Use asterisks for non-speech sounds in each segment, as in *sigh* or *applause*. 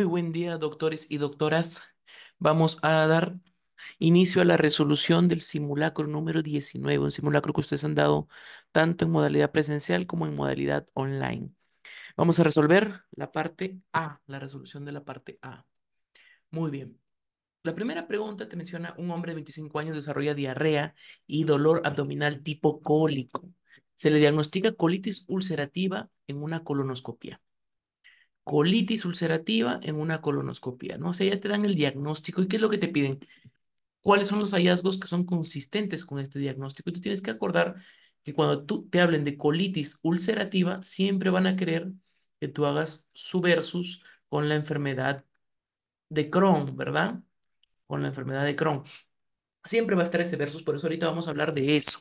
Muy buen día, doctores y doctoras. Vamos a dar inicio a la resolución del simulacro número 19, un simulacro que ustedes han dado tanto en modalidad presencial como en modalidad online. Vamos a resolver la parte A, la resolución de la parte A. Muy bien. La primera pregunta te menciona un hombre de 25 años desarrolla diarrea y dolor abdominal tipo cólico. Se le diagnostica colitis ulcerativa en una colonoscopia colitis ulcerativa en una colonoscopia, ¿no? O sea, ya te dan el diagnóstico y qué es lo que te piden. ¿Cuáles son los hallazgos que son consistentes con este diagnóstico? Y tú tienes que acordar que cuando tú te hablen de colitis ulcerativa, siempre van a querer que tú hagas su versus con la enfermedad de Crohn, ¿verdad? Con la enfermedad de Crohn. Siempre va a estar ese versus, por eso ahorita vamos a hablar de eso.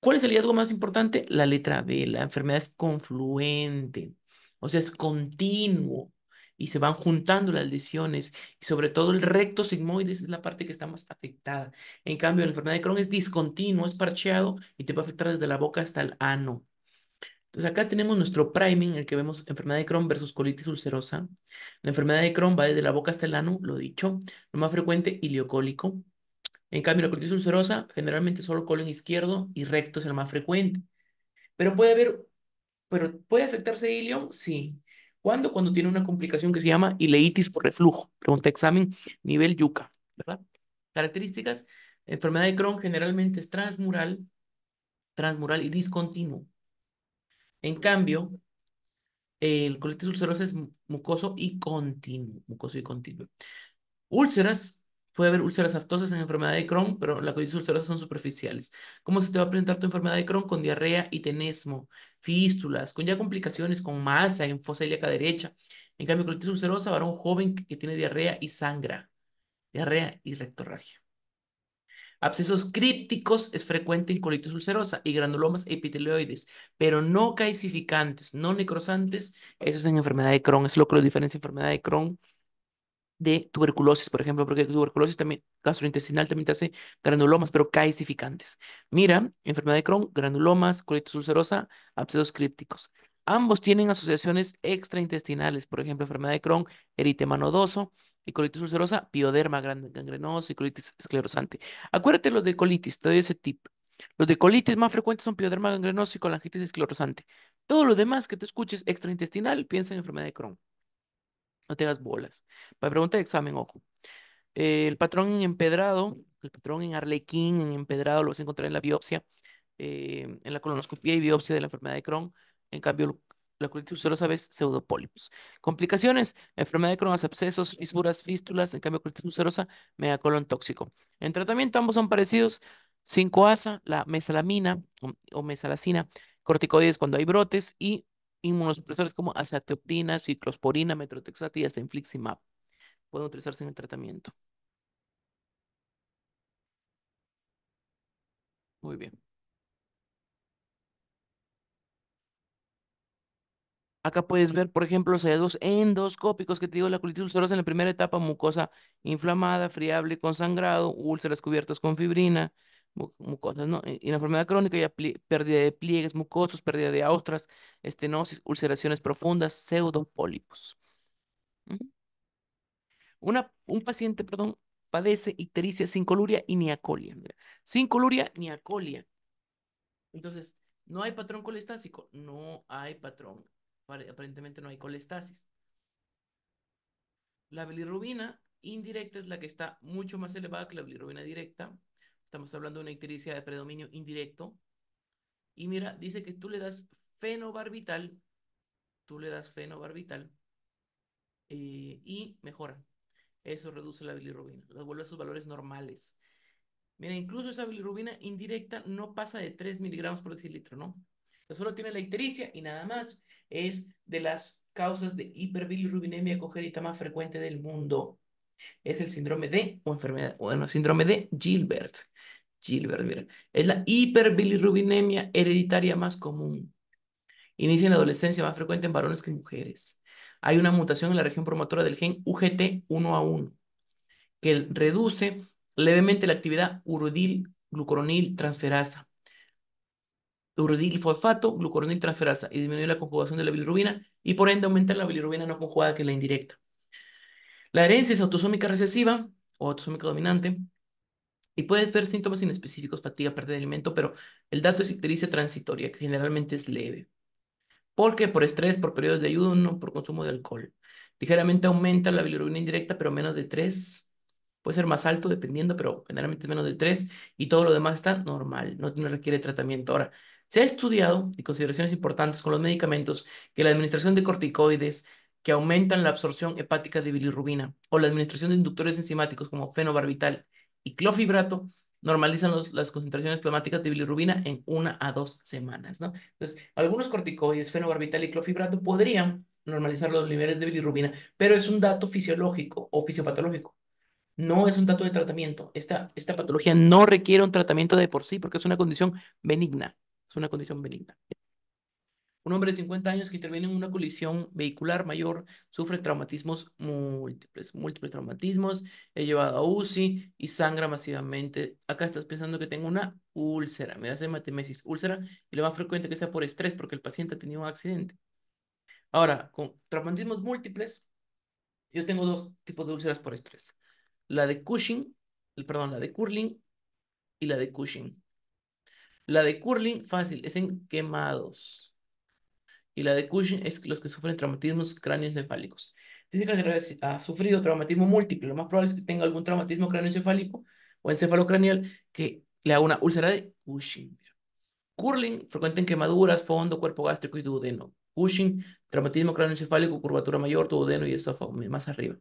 ¿Cuál es el hallazgo más importante? La letra B, la enfermedad es confluente. O sea, es continuo y se van juntando las lesiones y sobre todo el recto sigmoides es la parte que está más afectada. En cambio, la enfermedad de Crohn es discontinuo, es parcheado y te va a afectar desde la boca hasta el ano. Entonces acá tenemos nuestro priming en el que vemos enfermedad de Crohn versus colitis ulcerosa. La enfermedad de Crohn va desde la boca hasta el ano, lo dicho, lo más frecuente ileocólico. En cambio, la colitis ulcerosa generalmente solo colon izquierdo y recto es el más frecuente. Pero puede haber pero ¿puede afectarse ilion? Sí. ¿Cuándo? Cuando tiene una complicación que se llama ileitis por reflujo. Pregunta examen, nivel yuca, ¿verdad? Características, enfermedad de Crohn generalmente es transmural, transmural y discontinuo. En cambio, el colitis ulcerosa es mucoso y continuo, mucoso y continuo. Úlceras Puede haber úlceras aftosas en enfermedad de Crohn, pero las colitis ulcerosa son superficiales. ¿Cómo se te va a presentar tu enfermedad de Crohn? Con diarrea y tenesmo, fístulas, con ya complicaciones, con masa en fosa ilíaca derecha. En cambio, colitis ulcerosa, un joven que tiene diarrea y sangra. Diarrea y rectorragia. Abscesos crípticos es frecuente en colitis ulcerosa y granulomas e epitelioides, pero no calcificantes, no necrosantes. Eso es en enfermedad de Crohn, es lo que lo diferencia enfermedad de Crohn de tuberculosis, por ejemplo, porque tuberculosis también, gastrointestinal también te hace granulomas, pero caesificantes. Mira, enfermedad de Crohn, granulomas, colitis ulcerosa, abscesos crípticos. Ambos tienen asociaciones extraintestinales, por ejemplo, enfermedad de Crohn, eritema nodoso, y colitis ulcerosa, pioderma gangrenosa y colitis esclerosante. Acuérdate los de colitis, te doy ese tip. Los de colitis más frecuentes son pioderma gangrenosa y colangitis esclerosante. Todo lo demás que tú escuches extraintestinal, piensa en enfermedad de Crohn. No tengas bolas. Para pregunta de examen, ojo. Eh, el patrón en empedrado, el patrón en arlequín, en empedrado, lo vas a encontrar en la biopsia, eh, en la colonoscopia y biopsia de la enfermedad de Crohn. En cambio, la colitis ulcerosa ves pseudopólipos. Complicaciones, enfermedad de Crohn, abscesos, fisuras, fístulas. En cambio, colitis ulcerosa, megacolon tóxico. En tratamiento, ambos son parecidos. 5-asa, la mesalamina o, o mesalacina, corticoides cuando hay brotes y inmunosupresores como azatioprina, ciclosporina, metotrexato y hasta infliximab pueden utilizarse en el tratamiento. Muy bien. Acá puedes ver, por ejemplo, los hallazgos endoscópicos que te digo, la colitis ulcerosa en la primera etapa, mucosa inflamada, friable con sangrado, úlceras cubiertas con fibrina, mucosas, ¿no? Y la enfermedad crónica y pérdida de pliegues mucosos, pérdida de austras, estenosis, ulceraciones profundas, pseudopólipos. Una, un paciente, perdón, padece ictericia sin coluria y niacolia. Sin coluria, niacolia. Entonces, no hay patrón colestásico, no hay patrón. Aparentemente no hay colestasis. La bilirrubina indirecta es la que está mucho más elevada que la bilirrubina directa. Estamos hablando de una ictericia de predominio indirecto. Y mira, dice que tú le das fenobarbital, tú le das fenobarbital eh, y mejora. Eso reduce la bilirrubina, lo vuelve a sus valores normales. Mira, incluso esa bilirrubina indirecta no pasa de 3 miligramos por decilitro, ¿no? solo tiene la ictericia y nada más. Es de las causas de hiperbilirrubinemia cogerita más frecuente del mundo. Es el síndrome de, o enfermedad, bueno, síndrome de Gilbert. Gilbert, Es la hiperbilirrubinemia hereditaria más común. Inicia en la adolescencia, más frecuente en varones que en mujeres. Hay una mutación en la región promotora del gen UGT1A1 que reduce levemente la actividad uridil glucoronil transferasa. Urudil fosfato, glucoronil transferasa y disminuye la conjugación de la bilirrubina y por ende aumenta la bilirrubina no conjugada que es la indirecta. La herencia es autosómica recesiva o autosómica dominante y puede ver síntomas inespecíficos, fatiga, pérdida de alimento, pero el dato es ictericia transitoria, que generalmente es leve. ¿Por qué? Por estrés, por periodos de ayuno, por consumo de alcohol. Ligeramente aumenta la bilirrubina indirecta, pero menos de 3. Puede ser más alto dependiendo, pero generalmente es menos de 3. Y todo lo demás está normal, no requiere tratamiento. Ahora, se ha estudiado, y consideraciones importantes con los medicamentos, que la administración de corticoides que aumentan la absorción hepática de bilirrubina o la administración de inductores enzimáticos como fenobarbital y clofibrato normalizan las concentraciones plasmáticas de bilirrubina en una a dos semanas, ¿no? Entonces, algunos corticoides, fenobarbital y clofibrato podrían normalizar los niveles de bilirrubina, pero es un dato fisiológico o fisiopatológico. No es un dato de tratamiento. Esta, esta patología no requiere un tratamiento de por sí porque es una condición benigna. Es una condición benigna. Un hombre de 50 años que interviene en una colisión vehicular mayor sufre traumatismos múltiples, múltiples traumatismos, he llevado a UCI y sangra masivamente. Acá estás pensando que tengo una úlcera, mira, hace hematemesis, úlcera, y lo más frecuente que sea por estrés, porque el paciente ha tenido un accidente. Ahora, con traumatismos múltiples, yo tengo dos tipos de úlceras por estrés. La de Cushing, perdón, la de Curling y la de Cushing. La de Curling, fácil, es en quemados y la de Cushing es los que sufren traumatismos cráneoencefálicos. Dice que ha sufrido traumatismo múltiple. Lo más probable es que tenga algún traumatismo cráneoencefálico o encefalocranial que le haga una úlcera de Cushing. Curling, frecuente en quemaduras, fondo, cuerpo gástrico y duodeno. Cushing, traumatismo cráneoencefálico, curvatura mayor, duodeno y esófago, más arriba.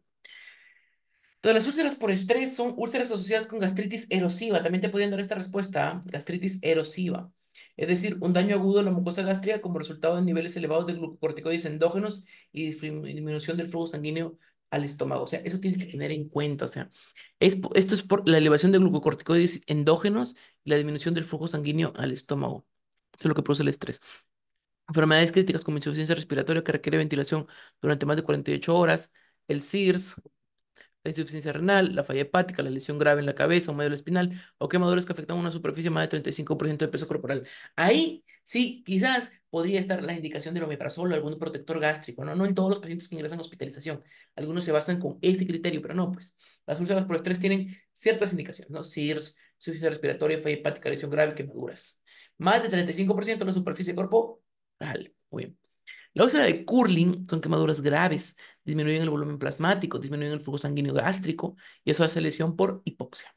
todas las úlceras por estrés son úlceras asociadas con gastritis erosiva. También te podían dar esta respuesta, ¿ah? gastritis erosiva es decir, un daño agudo a la mucosa gástrica como resultado de niveles elevados de glucocorticoides endógenos y disminución del flujo sanguíneo al estómago. O sea, eso tienes que tener en cuenta. O sea, esto es por la elevación de glucocorticoides endógenos y la disminución del flujo sanguíneo al estómago. Eso es lo que produce el estrés. Enfermedades críticas como insuficiencia respiratoria que requiere ventilación durante más de 48 horas, el CIRS, la insuficiencia renal, la falla hepática, la lesión grave en la cabeza o medio espinal o quemaduras que afectan una superficie más de 35% de peso corporal. Ahí sí, quizás podría estar la indicación del omeprazol o algún protector gástrico, ¿no? No en todos los pacientes que ingresan a hospitalización. Algunos se basan con este criterio, pero no, pues las úlceras por estrés tienen ciertas indicaciones, ¿no? CIRS, insuficiencia respiratoria, falla hepática, lesión grave, quemaduras. Más de 35% de la superficie corporal. Muy bien. La úlcera de Curling son quemaduras graves, disminuyen el volumen plasmático, disminuyen el flujo sanguíneo gástrico y eso hace lesión por hipoxia.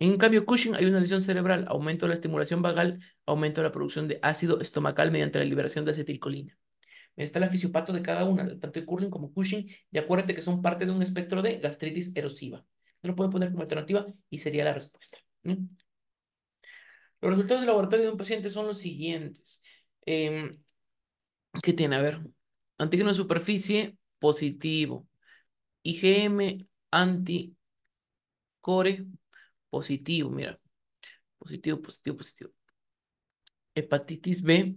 En cambio, Cushing hay una lesión cerebral, aumento de la estimulación vagal, aumento de la producción de ácido estomacal mediante la liberación de acetilcolina. Está el fisiopato de cada una, tanto de Curling como Cushing, y acuérdate que son parte de un espectro de gastritis erosiva. Te lo pueden poner como alternativa y sería la respuesta. Los resultados del laboratorio de un paciente son los siguientes. Em, ¿Qué tiene? A ver. Antígeno de superficie, positivo. IgM anticore, positivo. Mira. Positivo, positivo, positivo. Hepatitis B,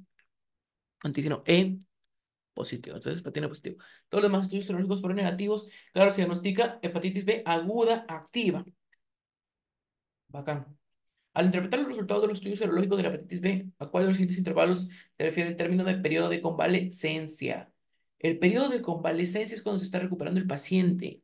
antígeno E, positivo. Entonces, tiene positivo. Todos los demás estudios serológicos fueron negativos. Claro, se diagnostica hepatitis B aguda activa. Bacán. Al interpretar los resultados de los estudios serológicos de la hepatitis B, ¿a cuál de los siguientes intervalos se refiere el término de periodo de convalecencia? El periodo de convalecencia es cuando se está recuperando el paciente.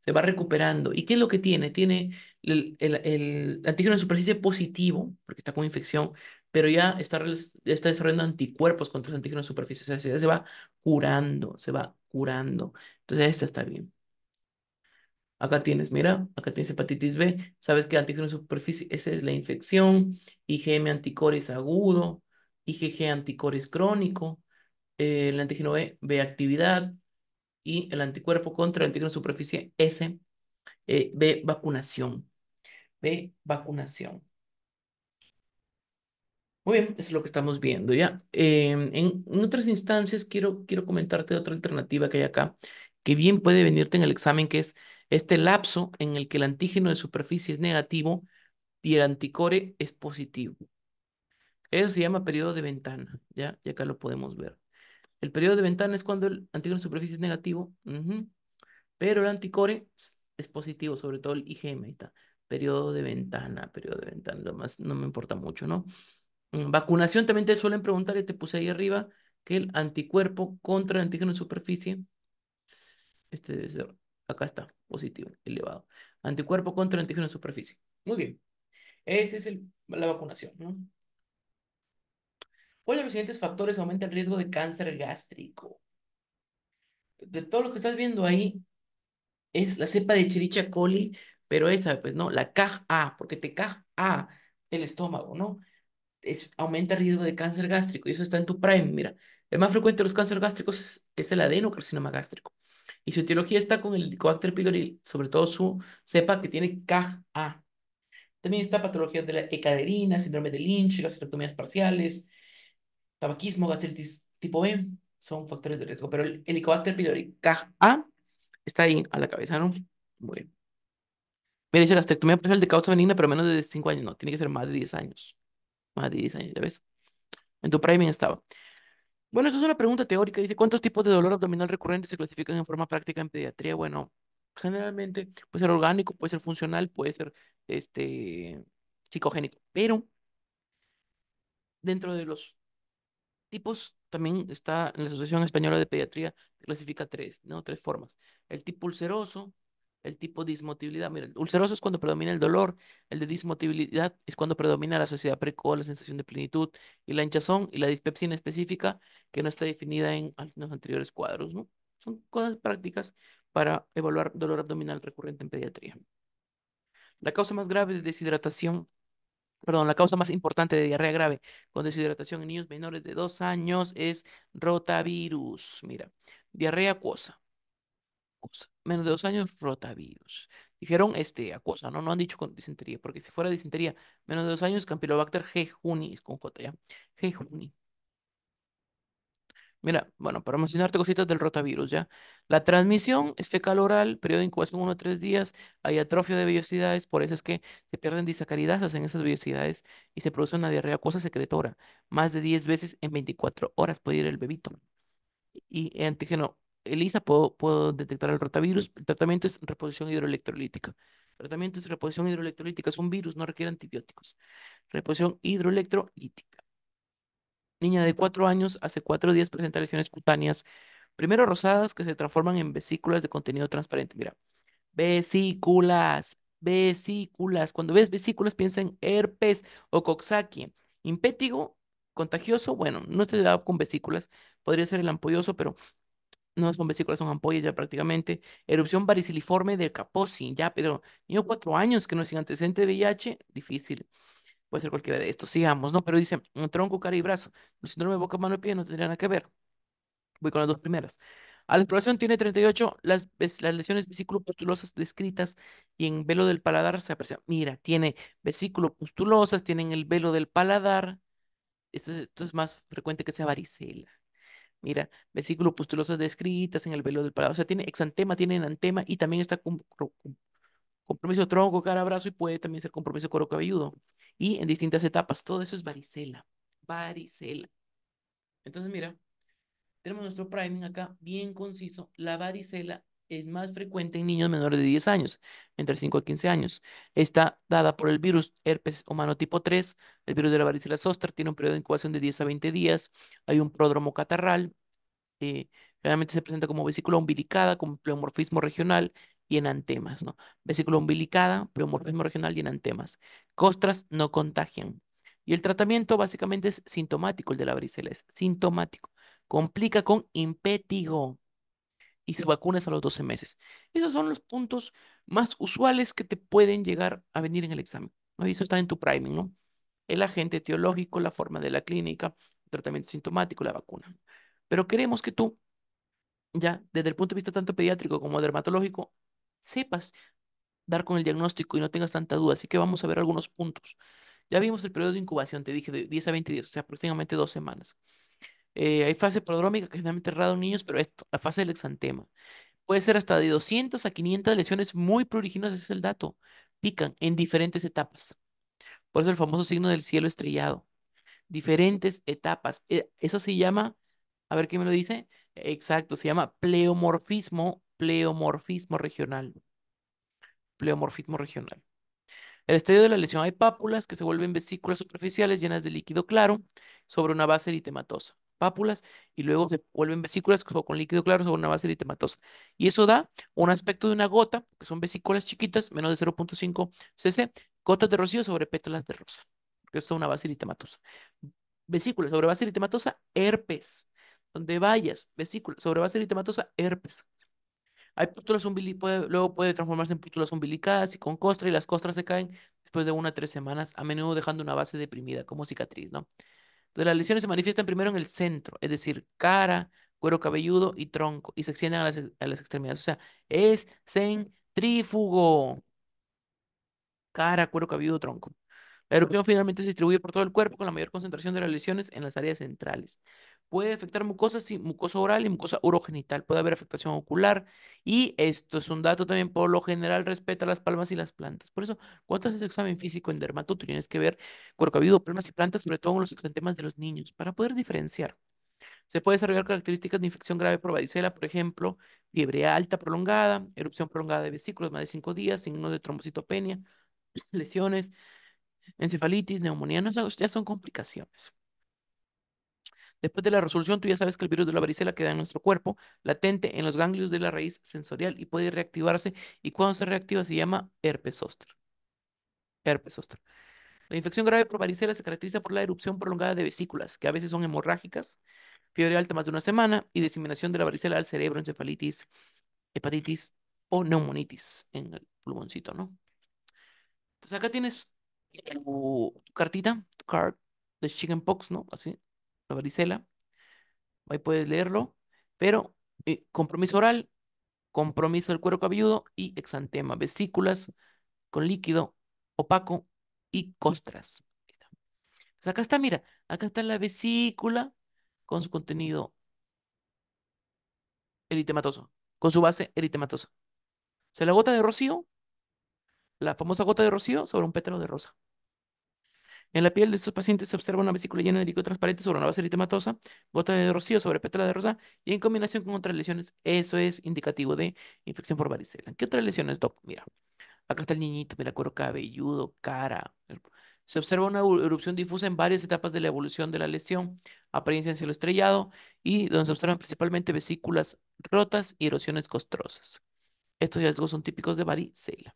Se va recuperando. ¿Y qué es lo que tiene? Tiene el, el, antígeno de superficie positivo, porque está con infección, pero ya está, está desarrollando anticuerpos contra el antígeno de superficie. O sea, se va curando, se va curando. Entonces, esta está bien. Acá tienes, mira, acá tienes hepatitis B. Sabes que antígeno de superficie, S es la infección. IgM anticoris agudo. IgG anticoris crónico. Eh, el antígeno B, B actividad. Y el anticuerpo contra el antígeno superficie S. Eh, B vacunación. B vacunación. Muy bien, eso es lo que estamos viendo ya. Em, en, otras instancias quiero, quiero comentarte otra alternativa que hay acá, que bien puede venirte en el examen, que es este lapso en el que el antígeno de superficie es negativo y el anticore es positivo. Eso se llama periodo de ventana, ¿ya? Y acá lo podemos ver. El periodo de ventana es cuando el antígeno de superficie es negativo, pero el anticore es positivo, sobre todo el IgM, está. Periodo de ventana, periodo de ventana, lo más, no me importa mucho, ¿no? Mm, vacunación también te suelen preguntar, y te puse ahí arriba, que el anticuerpo contra el antígeno de superficie, este debe ser Acá está, positivo, elevado. Anticuerpo contra antígeno en superficie. Muy bien. Esa es el, la vacunación, ¿no? ¿Cuál de los siguientes factores aumenta el riesgo de cáncer gástrico? De todo lo que estás viendo ahí, es la cepa de chiricha coli, pero esa, pues no, la caja a porque te caja a el estómago, ¿no? Es, aumenta el riesgo de cáncer gástrico y eso está en tu prime, mira. El más frecuente de los cánceres gástricos es el adenocarcinoma gástrico. Y su etiología está con el helicobacter pylori, sobre todo su cepa que tiene A También está patología de la ecaderina, síndrome de Lynch, gastrectomías parciales, tabaquismo, gastritis tipo B, son factores de riesgo. Pero el Helicobacter pylori A está ahí a la cabeza, ¿no? bueno bien. Mira, dice gastrectomía parcial de causa benigna, pero menos de 5 años. No, tiene que ser más de 10 años. Más de 10 años, ya ves. En tu priming estaba. Bueno, esa es una pregunta teórica. Dice, ¿cuántos tipos de dolor abdominal recurrente se clasifican en forma práctica en pediatría? Bueno, generalmente puede ser orgánico, puede ser funcional, puede ser este, psicogénico, pero dentro de los tipos también está en la Asociación Española de Pediatría, clasifica tres, ¿no? Tres formas. El tipo ulceroso, el tipo de dismotibilidad. Mira, el ulceroso es cuando predomina el dolor, el de dismotibilidad es cuando predomina la sociedad precoz, la sensación de plenitud y la hinchazón y la dispepsia en específica que no está definida en algunos anteriores cuadros, ¿no? Son cosas prácticas para evaluar dolor abdominal recurrente en pediatría. La causa más grave de deshidratación, perdón, la causa más importante de diarrea grave con deshidratación en niños menores de dos años es rotavirus. Mira, diarrea acuosa Menos de dos años, rotavirus. Dijeron este, acuosa, ¿no? No han dicho con disentería, porque si fuera disentería, menos de dos años, Campylobacter jejuni, es con J, ¿ya? Jejuni. Mira, bueno, para mencionarte cositas del rotavirus, ¿ya? La transmisión es fecal oral, periodo de incubación 1 a 3 días, hay atrofia de vellosidades, por eso es que se pierden disacaridasas en esas vellosidades y se produce una diarrea acuosa secretora, más de 10 veces en 24 horas puede ir el bebito. Y antígeno ELISA puedo, detectar el rotavirus. El tratamiento es reposición hidroelectrolítica. El tratamiento es reposición hidroelectrolítica. Es un virus, no requiere antibióticos. Reposición hidroelectrolítica. Niña de cuatro años, hace cuatro días presenta lesiones cutáneas, primero rosadas que se transforman en vesículas de contenido transparente. Mira, vesículas, vesículas. Cuando ves vesículas, piensa en herpes o coxsackie. Impétigo contagioso, bueno, no te dado con vesículas, podría ser el ampolloso, pero no son vesículas, son ampollas ya prácticamente, erupción variciliforme del Kaposi, ya, pero yo cuatro años que no sin antecedente de VIH, difícil. Puede ser cualquiera de estos, sigamos, ¿no? Pero dice, mm, tronco, cara y brazo. los síndrome de boca, mano y pie no tendría nada que ver. Voy con las dos primeras. A la exploración tiene 38 las, las lesiones vesículo descritas y en velo del paladar se aprecia. Mira, tiene vesículo-pustulosas, tienen el velo del paladar. esto es más frecuente que sea varicela. Mira, vesículo pustulosas descritas en el velo del paladar. O sea, tiene exantema, tiene enantema y también está compromiso tronco, cara, brazo y puede también ser compromiso coro cabelludo. Y en distintas etapas. Todo eso es varicela. Varicela. Entonces, mira, tenemos nuestro priming acá bien conciso. La varicela es más frecuente en niños menores de 10 años, entre 5 a 15 años. Está dada por el virus herpes humano tipo 3, el virus de la varicela zoster, tiene un periodo de incubación de 10 a 20 días, hay un pródromo catarral, eh, generalmente se presenta como vesícula umbilicada, con pleomorfismo regional y en ¿no? Vesícula umbilicada, pleomorfismo regional y en antemas. Costras no contagian. Y el tratamiento básicamente es sintomático, el de la varicela es sintomático. Complica con impétigo y se vacunas a los 12 meses. Esos son los puntos más usuales que te pueden llegar a venir en el examen. ¿no? eso está en tu priming, ¿no? El agente teológico, la forma de la clínica, el tratamiento sintomático, la vacuna. Pero queremos que tú, ya desde el punto de vista tanto pediátrico como dermatológico, sepas dar con el diagnóstico y no tengas tanta duda. Así que vamos a ver algunos puntos. Ya vimos el periodo de incubación, te dije, de 10 a 20 días, o sea, aproximadamente dos semanas. Eh, hay fase prodrómica que generalmente raro en niños, pero esto, la fase del exantema. Puede ser hasta de 200 a 500 lesiones muy pruriginosas, ese es el dato. Pican en diferentes etapas. Por eso el famoso signo del cielo estrellado. Diferentes etapas. Eh, eso se llama, a ver qué me lo dice. Exacto, se llama pleomorfismo, pleomorfismo regional. Pleomorfismo regional. El estadio de la lesión hay pápulas que se vuelven vesículas superficiales llenas de líquido claro sobre una base eritematosa pápulas y luego se vuelven vesículas con líquido claro sobre una base eritematosa. Y eso da un aspecto de una gota, que son vesículas chiquitas, menos de 0.5 cc, gotas de rocío sobre pétalas de rosa, que es una base eritematosa. Vesículas sobre base eritematosa, herpes. Donde vayas, vesículas sobre base eritematosa, herpes. Hay pústulas umbilicadas luego puede transformarse en pústulas umbilicadas y con costra, y las costras se caen después de una a tres semanas, a menudo dejando una base deprimida como cicatriz, ¿no? las lesiones se manifiestan primero en el centro, es decir, cara, cuero cabelludo y tronco, y se extienden a las, a las extremidades. O sea, es centrífugo. Cara, cuero cabelludo, tronco. La erupción finalmente se distribuye por todo el cuerpo con la mayor concentración de las lesiones en las áreas centrales puede afectar mucosas, sí, mucosa oral y mucosa urogenital, puede haber afectación ocular. Y esto es un dato también, por lo general respeta las palmas y las plantas. Por eso, cuando haces examen físico en dermato, tienes que ver ha habido, palmas y plantas, sobre todo en los exantemas de los niños, para poder diferenciar. Se puede desarrollar características de infección grave por varicela, por ejemplo, fiebre alta prolongada, erupción prolongada de vesículas más de cinco días, signos de trombocitopenia, *clears throat* lesiones, encefalitis, neumonía, no, ya son complicaciones. Después de la resolución, tú ya sabes que el virus de la varicela queda en nuestro cuerpo, latente en los ganglios de la raíz sensorial y puede reactivarse. Y cuando se reactiva se llama herpes zóster. Herpes zóster. La infección grave por varicela se caracteriza por la erupción prolongada de vesículas, que a veces son hemorrágicas, fiebre alta más de una semana y diseminación de la varicela al cerebro, encefalitis, hepatitis o neumonitis en el pulmoncito, ¿no? Entonces acá tienes tu, cartita, tu card de chickenpox, ¿no? Así, la varicela. Ahí puedes leerlo. Pero eh, compromiso oral, compromiso del cuero cabelludo y exantema. Vesículas con líquido opaco y costras. Pues acá está, mira, acá está la vesícula con su contenido eritematoso, con su base eritematosa. O sea, la gota de rocío, la famosa gota de rocío sobre un pétalo de rosa. En la piel de estos pacientes se observa una vesícula llena de líquido transparente sobre una base eritematosa, gota de rocío sobre pétala de rosa y en combinación con otras lesiones, eso es indicativo de infección por varicela. ¿Qué otras lesiones, Doc? Mira, acá está el niñito, mira, cuero cabelludo, cara. Se observa una erupción difusa en varias etapas de la evolución de la lesión, apariencia en cielo estrellado y donde se observan principalmente vesículas rotas y erosiones costrosas. Estos hallazgos son típicos de varicela.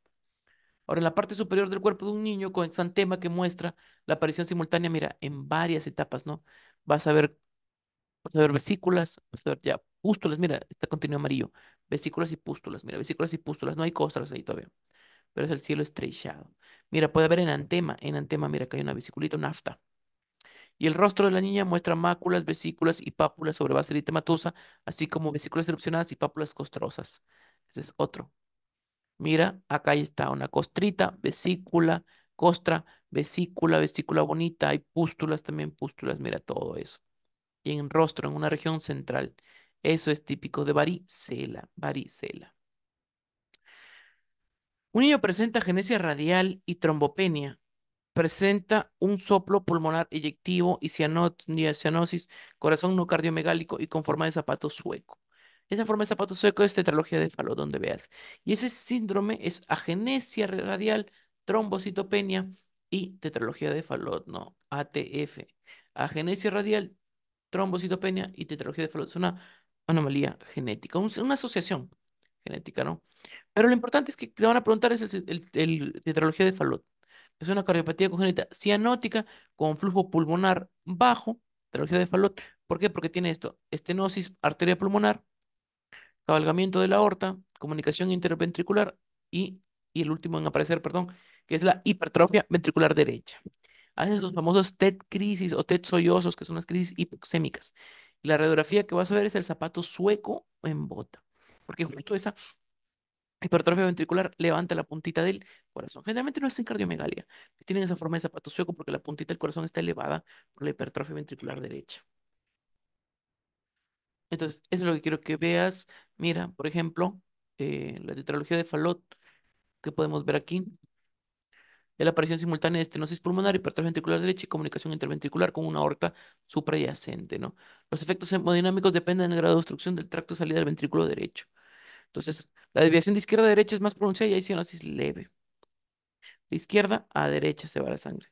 Ahora, en la parte superior del cuerpo de un niño con exantema que muestra la aparición simultánea, mira, en varias etapas, ¿no? Vas a ver, vas a ver vesículas, vas a ver ya pústulas, mira, está contenido amarillo, vesículas y pústulas, mira, vesículas y pústulas, no hay costras ahí todavía, pero es el cielo estrellado. Mira, puede haber en antema, en antema, mira, que hay una vesiculita, una afta. Y el rostro de la niña muestra máculas, vesículas y pápulas sobre base eritematosa, así como vesículas erupcionadas y pápulas costrosas. Ese es otro Mira, acá está una costrita, vesícula, costra, vesícula, vesícula bonita. Hay pústulas también, pústulas, mira todo eso. Y en rostro, en una región central. Eso es típico de varicela, varicela. Un niño presenta genesia radial y trombopenia. Presenta un soplo pulmonar eyectivo y cianosis, corazón no cardiomegálico y con forma de zapato sueco. Esa forma de zapato sueco es tetralogía de Fallot, donde veas. Y ese síndrome es agenesia radial, trombocitopenia y tetralogía de Fallot, ¿no? ATF. Agenesia radial, trombocitopenia y tetralogía de Fallot. Es una anomalía genética, una asociación genética, ¿no? Pero lo importante es que te van a preguntar es el, tetralogía de Fallot. Es una cardiopatía congénita cianótica con flujo pulmonar bajo, tetralogía de Fallot. ¿Por qué? Porque tiene esto, estenosis arteria pulmonar, cabalgamiento de la aorta, comunicación interventricular y, el último en aparecer, perdón, que es la hipertrofia ventricular derecha. Hacen los famosos TED crisis o TED sollozos, que son las crisis hipoxémicas. la radiografía que vas a ver es el zapato sueco en bota, porque justo esa hipertrofia ventricular levanta la puntita del corazón. Generalmente no es en cardiomegalia, tienen esa forma de zapato sueco porque la puntita del corazón está elevada por la hipertrofia ventricular derecha. Entonces, eso es lo que quiero que veas. Mira, por ejemplo, eh, la tetralogía de Fallot, que podemos ver aquí, es la aparición simultánea de estenosis pulmonar, hipertrofia ventricular derecha y comunicación interventricular con una aorta suprayacente, ¿no? Los efectos hemodinámicos dependen del grado de obstrucción del tracto salida del ventrículo derecho. Entonces, la desviación de izquierda a derecha es más pronunciada y hay cianosis leve. De izquierda a derecha se va la sangre.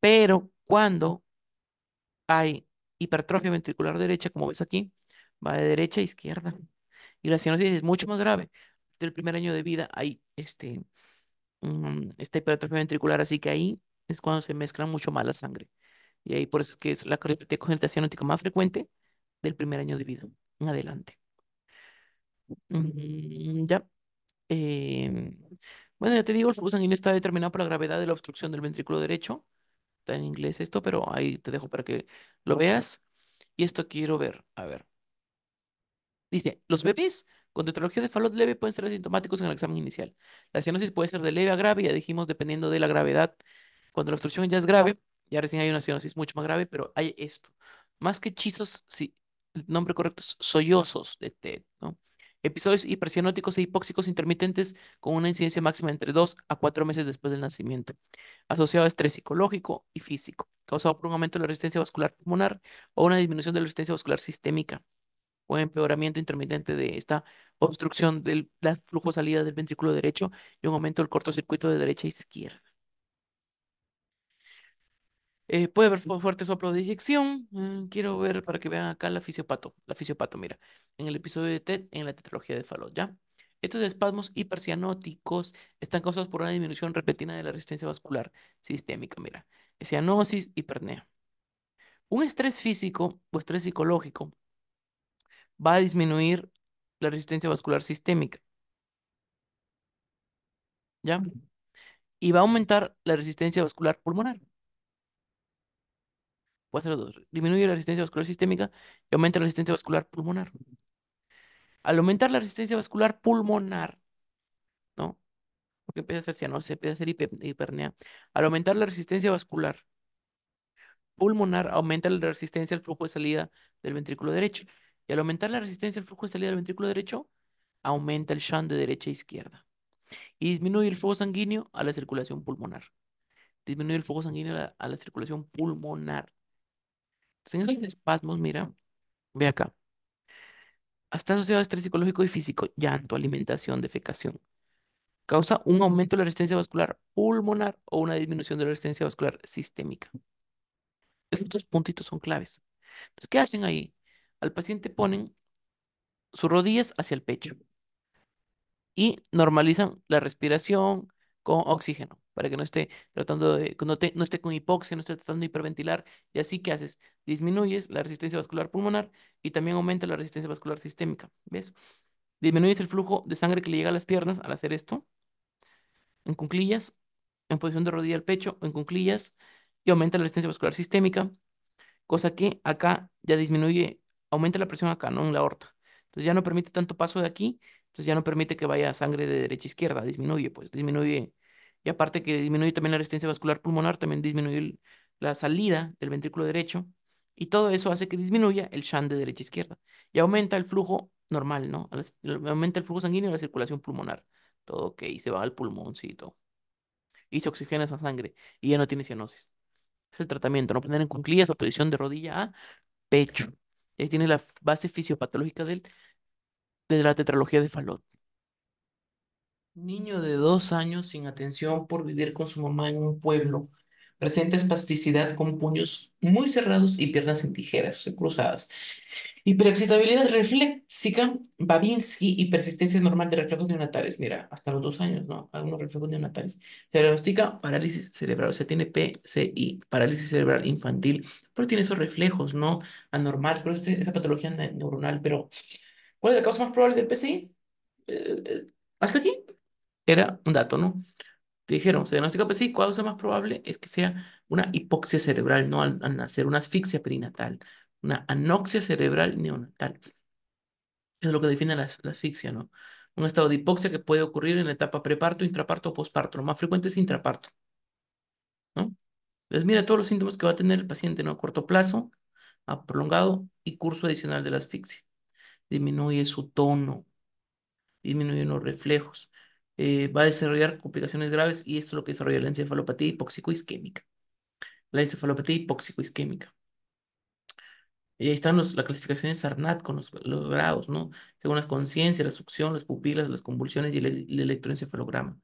Pero cuando hay hipertrofia ventricular derecha, como ves aquí, va de derecha a izquierda. Y la cianosis es mucho más grave. Desde el primer año de vida hay este, esta hipertrofia ventricular, así que ahí es cuando se mezcla mucho más la sangre. Y ahí por eso es que es la cardiopatía congénita cianótica más frecuente del primer año de vida. En adelante. Mm, ya. Em, bueno, ya te digo, el flujo sanguíneo está determinado por la gravedad de la obstrucción del ventrículo derecho. Está en inglés esto, pero ahí te dejo para que lo veas. Y esto quiero ver. A ver. Dice, los bebés con tetralogía de Fallot leve pueden ser asintomáticos en el examen inicial. La cianosis puede ser de leve a grave, ya dijimos, dependiendo de la gravedad. Cuando la obstrucción ya es grave, ya recién hay una cianosis mucho más grave, pero hay esto. Más que hechizos, sí, el nombre correcto es sollozos de TED, ¿no? Episodios hipercianóticos e hipóxicos intermitentes con una incidencia máxima entre 2 a 4 meses después del nacimiento, asociado a estrés psicológico y físico, causado por un aumento de la resistencia vascular pulmonar o una disminución de la resistencia vascular sistémica un empeoramiento intermitente de esta obstrucción del flujo salida del ventrículo derecho y un aumento del cortocircuito de derecha a izquierda. Eh, puede haber fuerte soplo de eyección. Eh, quiero ver para que vean acá la fisiopato. La fisiopato, mira, en el episodio de TED, en la tetralogía de Fallot, ¿ya? Estos espasmos hipercianóticos están causados por una disminución repentina de la resistencia vascular sistémica, mira. Cianosis, hipernea. Un estrés físico o estrés psicológico va a disminuir la resistencia vascular sistémica. ¿Ya? Y va a aumentar la resistencia vascular pulmonar. Puede ser dos. Disminuye la resistencia vascular sistémica y aumenta la resistencia vascular pulmonar. Al aumentar la resistencia vascular pulmonar, ¿no? Porque empieza a hacer cianosis, empieza a hacer hipernea. Al aumentar la resistencia vascular pulmonar, aumenta la resistencia al flujo de salida del ventrículo derecho. Y al aumentar la resistencia al flujo de salida del ventrículo derecho, aumenta el shunt de derecha a izquierda. Y disminuye el flujo sanguíneo a la circulación pulmonar. Disminuye el flujo sanguíneo a la, circulación pulmonar. Entonces, en esos espasmos, mira, ve acá. Está asociado a estrés psicológico y físico, llanto, alimentación, defecación. Causa un aumento de la resistencia vascular pulmonar o una disminución de la resistencia vascular sistémica. Estos puntitos son claves. Entonces, ¿qué hacen ahí? al paciente ponen sus rodillas hacia el pecho y normalizan la respiración con oxígeno para que no esté tratando de, no, esté con hipoxia, no esté tratando de hiperventilar. Y así que haces, disminuyes la resistencia vascular pulmonar y también aumenta la resistencia vascular sistémica. ¿Ves? Disminuyes el flujo de sangre que le llega a las piernas al hacer esto. En cunclillas, en posición de rodilla al pecho, en cunclillas, y aumenta la resistencia vascular sistémica, cosa que acá ya disminuye aumenta la presión acá, ¿no? En la aorta. Entonces ya no permite tanto paso de aquí, entonces ya no permite que vaya sangre de derecha a izquierda, disminuye, pues disminuye. Y aparte que disminuye también la resistencia vascular pulmonar, también disminuye la salida del ventrículo derecho. Y todo eso hace que disminuya el shunt de derecha a izquierda. Y aumenta el flujo normal, ¿no? Aumenta el flujo sanguíneo y la circulación pulmonar. Todo ok, se va al pulmoncito. Y se oxigena esa sangre. Y ya no tiene cianosis. Es el tratamiento, no poner en cuclillas o posición de rodilla a pecho ahí eh, tiene la base fisiopatológica del, de la tetralogía de Fallot. Niño de dos años sin atención por vivir con su mamá en un pueblo. Presenta espasticidad con puños muy cerrados y piernas en tijeras cruzadas. Hiperexcitabilidad reflexica, Babinski y persistencia normal de reflejos neonatales. Mira, hasta los dos años, ¿no? Algunos reflejos neonatales. Se diagnostica parálisis cerebral, o sea, tiene PCI, parálisis cerebral infantil, pero tiene esos reflejos, ¿no? Anormales, pero este, esa patología neuronal. Pero, ¿cuál es la causa más probable del PCI? Eh, eh, hasta aquí era un dato, ¿no? dijeron, se diagnostica PCI, causa más probable es que sea una hipoxia cerebral, ¿no? Al, al nacer, una asfixia perinatal una anoxia cerebral neonatal. es lo que define la, asfixia, ¿no? Un estado de hipoxia que puede ocurrir en la etapa preparto, intraparto o postparto. Lo más frecuente es intraparto. ¿no? Entonces, mira todos los síntomas que va a tener el paciente ¿no? a corto plazo, a prolongado y curso adicional de la asfixia. Disminuye su tono, disminuye los reflejos. Eh, va a desarrollar complicaciones graves y esto es lo que desarrolla la encefalopatía hipóxico-isquémica. La encefalopatía hipóxico-isquémica. Y ahí están las la clasificación de Sarnat con los, grados, ¿no? Según las conciencias, la succión, las pupilas, las convulsiones e, y el, electroencefalograma.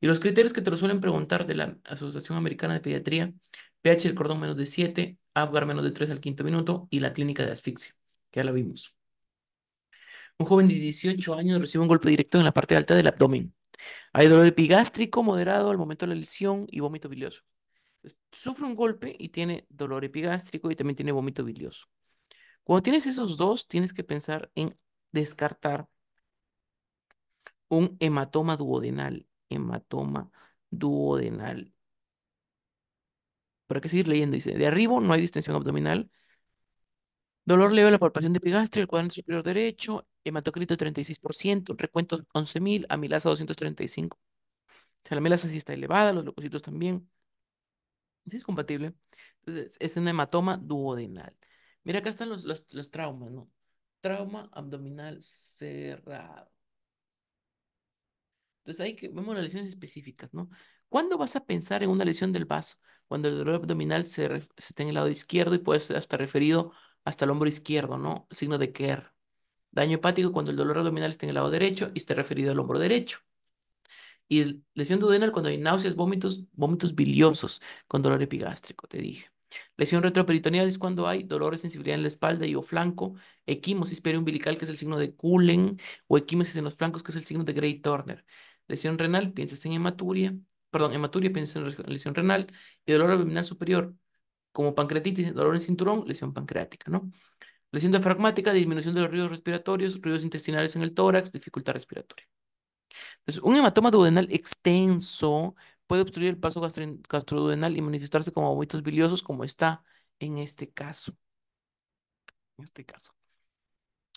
Y los criterios que te lo suelen preguntar de la Asociación Americana de Pediatría, pH del cordón menos de 7, Apgar menos de 3 al quinto minuto y la clínica de asfixia, que ya la vimos. Un joven de 18 años recibe un golpe directo en la parte alta del abdomen. Hay dolor epigástrico moderado al momento de la lesión y vómito bilioso. Sufre un golpe y tiene dolor epigástrico y también tiene vómito bilioso. Cuando tienes esos dos, tienes que pensar en descartar un hematoma duodenal. Hematoma duodenal. Pero qué seguir leyendo. Dice, de arriba no hay distensión abdominal. Dolor leve a la palpación de epigastrio, el cuadrante superior derecho, hematocrito 36%, recuento 11.000, amilasa 235. O sea, la amilasa sí está elevada, los leucocitos también. Sí es compatible. Entonces, es un hematoma duodenal. Mira, acá están los, los, traumas, ¿no? Trauma abdominal cerrado. Entonces ahí que vemos las lesiones específicas, ¿no? ¿Cuándo vas a pensar en una lesión del vaso? Cuando el dolor abdominal se, está en el lado izquierdo y puede ser hasta referido hasta el hombro izquierdo, ¿no? signo de Kerr. Daño hepático cuando el dolor abdominal está en el lado derecho y está referido al hombro derecho. Y lesión duodenal cuando hay náuseas, vómitos, vómitos biliosos con dolor epigástrico, te dije. Lesión retroperitoneal es cuando hay dolor de sensibilidad en la espalda y o flanco, equimosis periumbilical, que es el signo de Cullen, o equimosis en los flancos, que es el signo de grey Turner. Lesión renal, piensas en hematuria, perdón, hematuria, piensa en lesión renal, y dolor abdominal superior, como pancreatitis, dolor en cinturón, lesión pancreática, ¿no? Lesión diafragmática, disminución de los ruidos respiratorios, ruidos intestinales en el tórax, dificultad respiratoria. Entonces, un hematoma duodenal extenso puede obstruir el paso gastroduodenal y manifestarse como vómitos biliosos, como está en este caso. En este caso.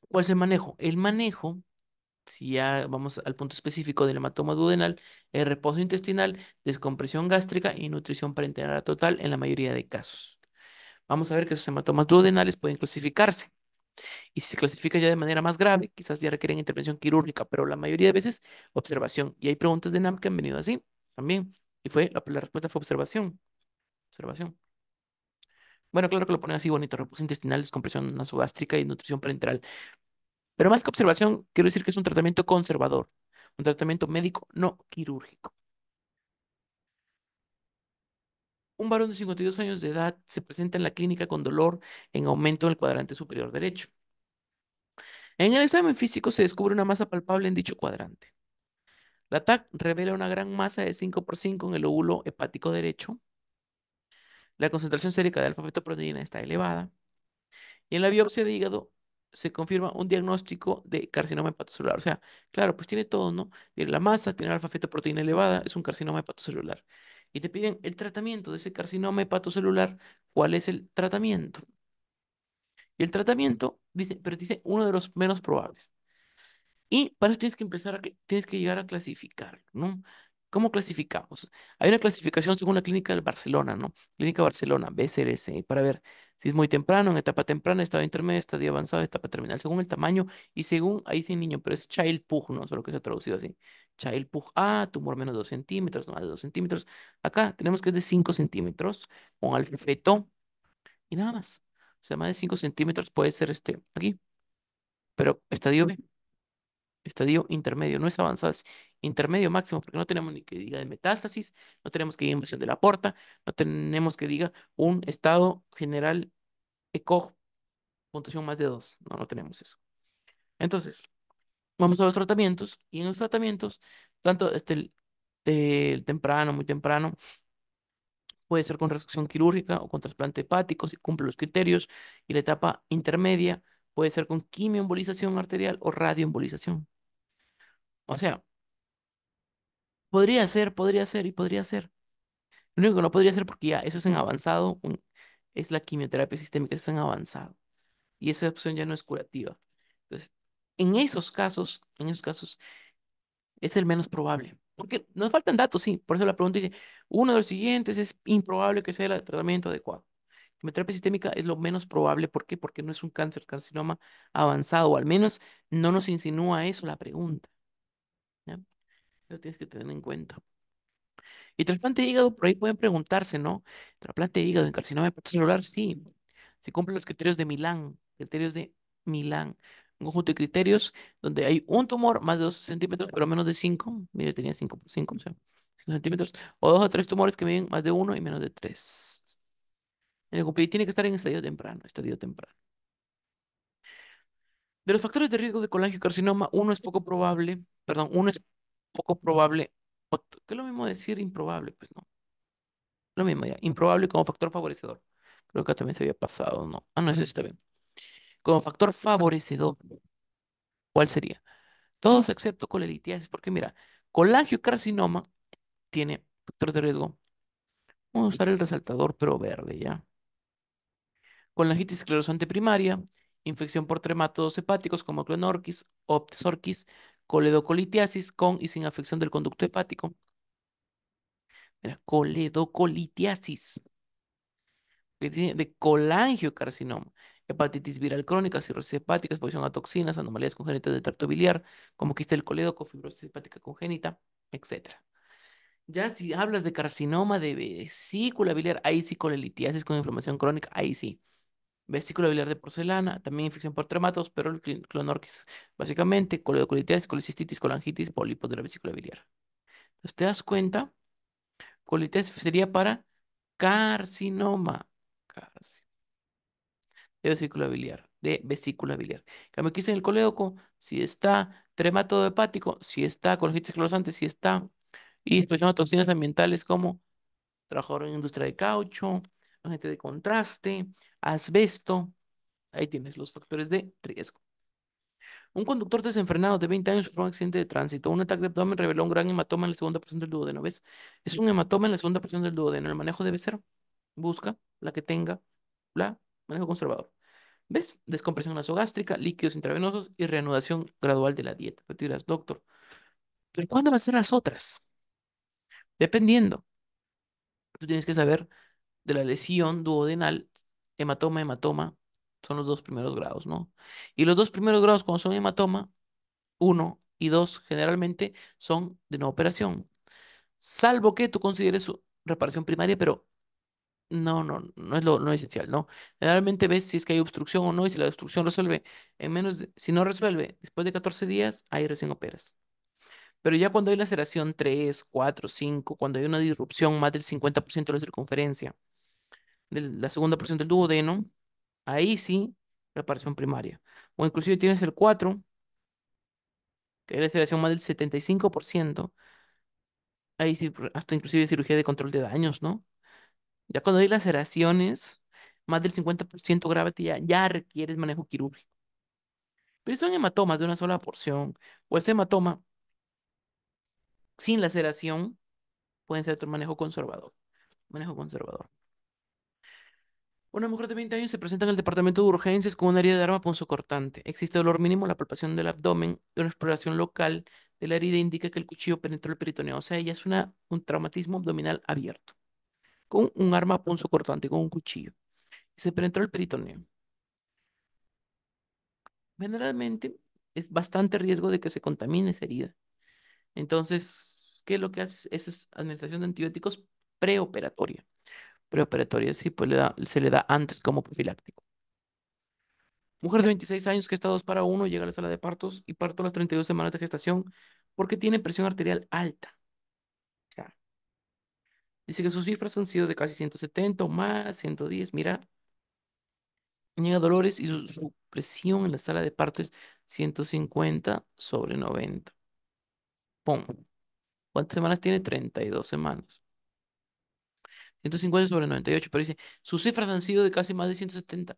¿Cuál es el manejo? El manejo, si ya vamos al punto específico del hematoma duodenal, es reposo intestinal, descompresión gástrica y nutrición parenteral total en la mayoría de casos. Vamos a ver que esos hematomas duodenales pueden clasificarse. Y si se clasifica ya de manera más grave, quizás ya requieren intervención quirúrgica, pero la mayoría de veces observación. Y hay preguntas de NAM que han venido así también. Y fue, la, respuesta fue observación. Observación. Bueno, claro que lo ponen así bonito, reposo intestinal, descompresión nasogástrica y nutrición parenteral. Pero más que observación, quiero decir que es un tratamiento conservador, un tratamiento médico no quirúrgico. Un varón de 52 años de edad se presenta en la clínica con dolor en aumento en el cuadrante superior derecho. En el examen físico se descubre una masa palpable en dicho cuadrante. La TAC revela una gran masa de 5 x 5 en el óvulo hepático derecho. La concentración sérica de alfa-fetoproteína está elevada. Y en la biopsia de hígado se confirma un diagnóstico de carcinoma hepatocelular. O sea, claro, pues tiene todo, ¿no? Tiene la masa, tiene alfa-fetoproteína elevada, es un carcinoma hepatocelular. Y te piden el tratamiento de ese carcinoma hepatocelular, ¿cuál es el tratamiento? Y el tratamiento, dice, pero dice uno de los menos probables. Y para eso tienes que empezar, a, tienes que llegar a clasificar, ¿no? ¿Cómo clasificamos? Hay una clasificación según la clínica de Barcelona, ¿no? Clínica Barcelona, Y para ver si es muy temprano, en etapa temprana, estado intermedio, estadio avanzado, etapa terminal, según el tamaño y según, ahí sí niño, pero es child pug, ¿no? lo que se ha traducido así. Child pug A, ah, tumor menos 2 centímetros, más de 2 centímetros. Acá tenemos que es de 5 centímetros, con feto y nada más. O sea, más de 5 centímetros puede ser este, aquí. Pero estadio B estadio intermedio. No es avanzado, es intermedio máximo, porque no tenemos ni que diga de metástasis, no tenemos que diga invasión de la porta, no tenemos que diga un estado general ECOG, puntuación más de 2. No, no tenemos eso. Entonces, vamos a los tratamientos, y en los tratamientos, tanto este, el temprano, muy temprano, puede ser con resección quirúrgica o con trasplante hepático si cumple los criterios, y la etapa intermedia Puede ser con quimioembolización arterial o radioembolización. O sea, podría ser, podría ser y podría ser. Lo único que no podría ser porque ya eso es en avanzado, es la quimioterapia sistémica, eso es en avanzado. Y esa opción ya no es curativa. Entonces, en esos casos, en esos casos, es el menos probable. Porque nos faltan datos, sí. Por eso la pregunta dice, uno de los siguientes es improbable que sea el tratamiento adecuado quimioterapia sistémica es lo menos probable. ¿Por qué? Porque no es un cáncer carcinoma avanzado, o al menos no nos insinúa eso la pregunta. Lo tienes que tener en cuenta. Y trasplante hígado, por ahí pueden preguntarse, ¿no? ¿Trasplante de hígado en carcinoma hepatocelular? Sí. Se cumplen los criterios de Milán, criterios de Milán. Un conjunto de criterios donde hay un tumor más de 2 centímetros, pero menos de 5. Mire, tenía 5 por 5, o sea, centímetros. O dos o tres tumores que miden más de 1 y menos de 3 en el tiene que estar en estadio temprano, estadio temprano. De los factores de riesgo de colangiocarcinoma, uno es poco probable, perdón, uno es poco probable, ¿qué es lo mismo decir improbable? Pues no. Lo mismo ya, improbable como factor favorecedor. Creo que también se había pasado, ¿no? Ah, no, eso está bien. Como factor favorecedor, ¿cuál sería? Todos excepto colelitiasis, porque mira, colangiocarcinoma tiene factores de riesgo. Vamos a usar el resaltador, pero verde, ¿ya? Colangitis clorosante esclerosante primaria, infección por trematodos hepáticos como clonorquis optesorquis, coledocolitiasis con y sin afección del conducto hepático. Mira, coledocolitiasis, de colangiocarcinoma, hepatitis viral crónica, cirrosis hepática, exposición a toxinas, anomalías congénitas del tracto biliar, como quiste del coledoco, fibrosis hepática congénita, etc. Ya si hablas de carcinoma de vesícula biliar, ahí sí colelitiasis con inflamación crónica, ahí sí vesícula biliar de porcelana, también infección por trematos, pero el clonorquis, básicamente, coliocolitis, colicistitis, colangitis, polipos de la vesícula biliar. Entonces, ¿te das cuenta? Colitis sería para carcinoma. de vesícula biliar, de vesícula biliar. En cambio, aquí en el coléoco, si está tremato hepático, si está colangitis clorosante, si está y exposición pues, toxinas ambientales como trabajador en industria de caucho, agente de contraste, asbesto. Ahí tienes los factores de riesgo. Un conductor desenfrenado de 20 años sufrió un accidente de tránsito. Un ataque de abdomen reveló un gran hematoma en la segunda porción del duodeno. ¿Ves? Es un hematoma en la segunda porción del duodeno. El manejo debe ser, busca la que tenga, la manejo conservador. ¿Ves? Descompresión nasogástrica, líquidos intravenosos y reanudación gradual de la dieta. Pero dirás, doctor, ¿pero cuándo van a ser las otras? Dependiendo. Tú tienes que saber de la lesión duodenal, hematoma, hematoma, son los dos primeros grados, ¿no? Y los dos primeros grados, cuando son hematoma, uno y dos generalmente son de no operación. Salvo que tú consideres reparación primaria, pero no, no, no es lo no esencial, ¿no? Generalmente ves si es que hay obstrucción o no, y si la obstrucción resuelve en menos, si no resuelve después de 14 días, ahí recién operas. Pero ya cuando hay laceración 3, 4, 5, cuando hay una disrupción más del 50% de la circunferencia, de la segunda porción del duodeno, ahí sí, reparación primaria. O inclusive tienes el 4, que es la más del 75%, ahí sí, hasta inclusive cirugía de control de daños, ¿no? Ya cuando hay laceraciones, más del 50% gravity ya, ya requieres manejo quirúrgico. Pero son hematomas de una sola porción, o ese hematoma sin laceración, pueden ser otro manejo conservador. Manejo conservador. Una mujer de 20 años se presenta en el departamento de urgencias con una herida de arma cortante. Existe dolor mínimo, la palpación del abdomen, una exploración local de la herida indica que el cuchillo penetró el peritoneo. O sea, ella es un traumatismo abdominal abierto, con un arma cortante, con un cuchillo. Se penetró el peritoneo. Generalmente es bastante riesgo de que se contamine esa herida. Entonces, ¿qué es lo que hace? Esa es administración de antibióticos preoperatoria preoperatoria, sí, pues se le da antes como profiláctico. Mujer de 26 años que está 2 para 1 llega a la sala de partos y parto a las 32 semanas de gestación porque tiene presión arterial alta. Dice que sus cifras han sido de casi 170 o más, 110, mira. Niega dolores y su, su presión en la sala de partos es 150 sobre 90. Pum. ¿Cuántas semanas tiene? 32 semanas. 150 sobre 98, pero dice, sus cifras han sido de casi más de 170.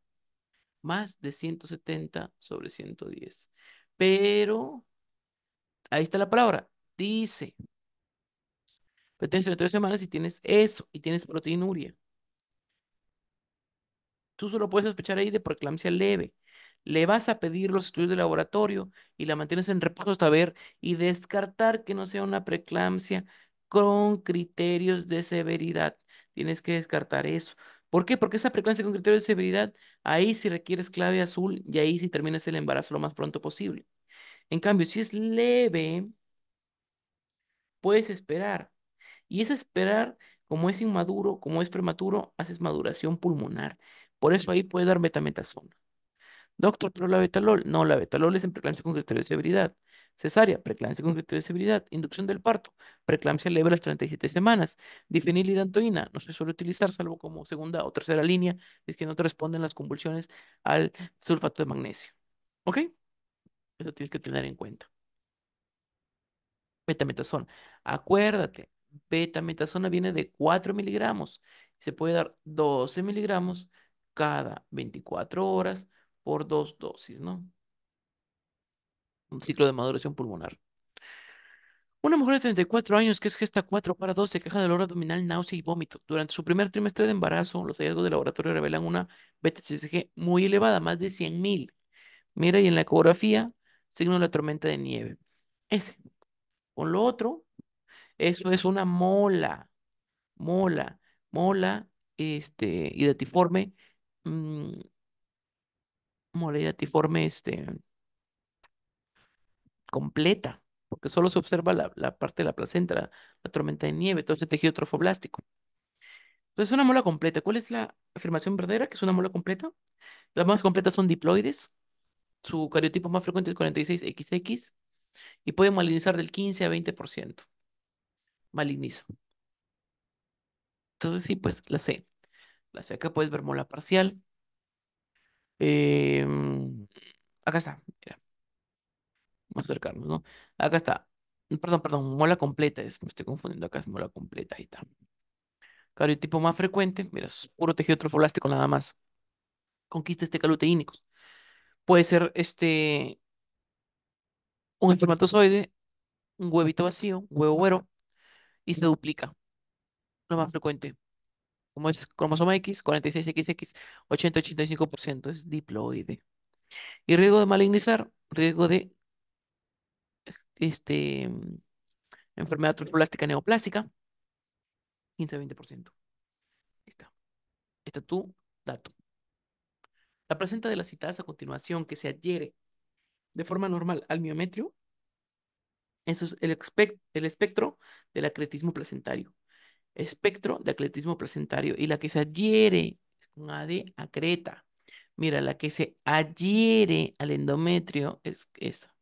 Más de 170 sobre 110. Pero, ahí está la palabra, dice. Pero tienes semanas y tienes eso, y tienes proteinuria. Tú solo puedes sospechar ahí de preeclampsia leve. Le vas a pedir los estudios de laboratorio y la mantienes en reposo hasta ver y descartar que no sea una preeclampsia con criterios de severidad. Tienes que descartar eso. ¿Por qué? Porque esa preclancia con criterio de severidad, ahí sí requieres clave azul y ahí sí terminas el embarazo lo más pronto posible. En cambio, si es leve, puedes esperar. Y es esperar, como es inmaduro, como es prematuro, haces maduración pulmonar. Por eso ahí puede dar metametasona. Doctor, pero la betalol. No, la betalol es en preclancia con criterio de severidad cesárea, preeclampsia con criterio de inducción del parto, preeclampsia leve a las 37 semanas, dantoína no se suele utilizar salvo como segunda o tercera línea, es que no te responden las convulsiones al sulfato de magnesio. ¿Ok? Eso tienes que tener en cuenta. Betametasona. Acuérdate, betametasona viene de 4 miligramos. Se puede dar 12 miligramos cada 24 horas por dos dosis, ¿no? ciclo de maduración pulmonar. Una mujer de 34 años que es gesta 4 para 2 se queja de dolor abdominal, náusea y vómito. Durante su primer trimestre de embarazo, los hallazgos de laboratorio revelan una BTCG muy elevada, más de 100.000. Mira, y en la ecografía, signo de la tormenta de nieve. Ese. Con lo otro, eso es una mola, mola, mola, este, hidatiforme, mm, mola hidatiforme, este, completa, porque solo se observa la, parte de la placenta, la, tormenta de nieve, todo ese tejido trofoblástico. Entonces, es una mola completa. ¿Cuál es la afirmación verdadera? Que es una mola completa. Las más completas son diploides. Su cariotipo más frecuente es 46XX y puede malinizar del 15 a 20%. Maliniza. Entonces, sí, pues la C. La C acá puedes ver mola parcial. Em, acá está. Mira más acercarnos, ¿no? Acá está. Perdón, perdón, mola completa. Es, me estoy confundiendo acá, es mola completa. Ahí está. Cariotipo más frecuente. Mira, es puro tejido trofolástico nada más. Conquista este caluteínicos. Puede ser este. Un espermatozoide, un huevito vacío, huevo güero, y se duplica. Lo más frecuente. Como es cromosoma X, 46XX, 80-85% es diploide. Y riesgo de malignizar, riesgo de este, mm, enfermedad troplástica neoplásica, 15-20%. Está. Está tu dato. La placenta de las citadas a continuación que se adhiere de forma normal al miometrio eso es el, espectro del acretismo placentario. Espectro de acretismo placentario. Y la que se adhiere con AD acreta. Mira, la que se adhiere al endometrio es esa.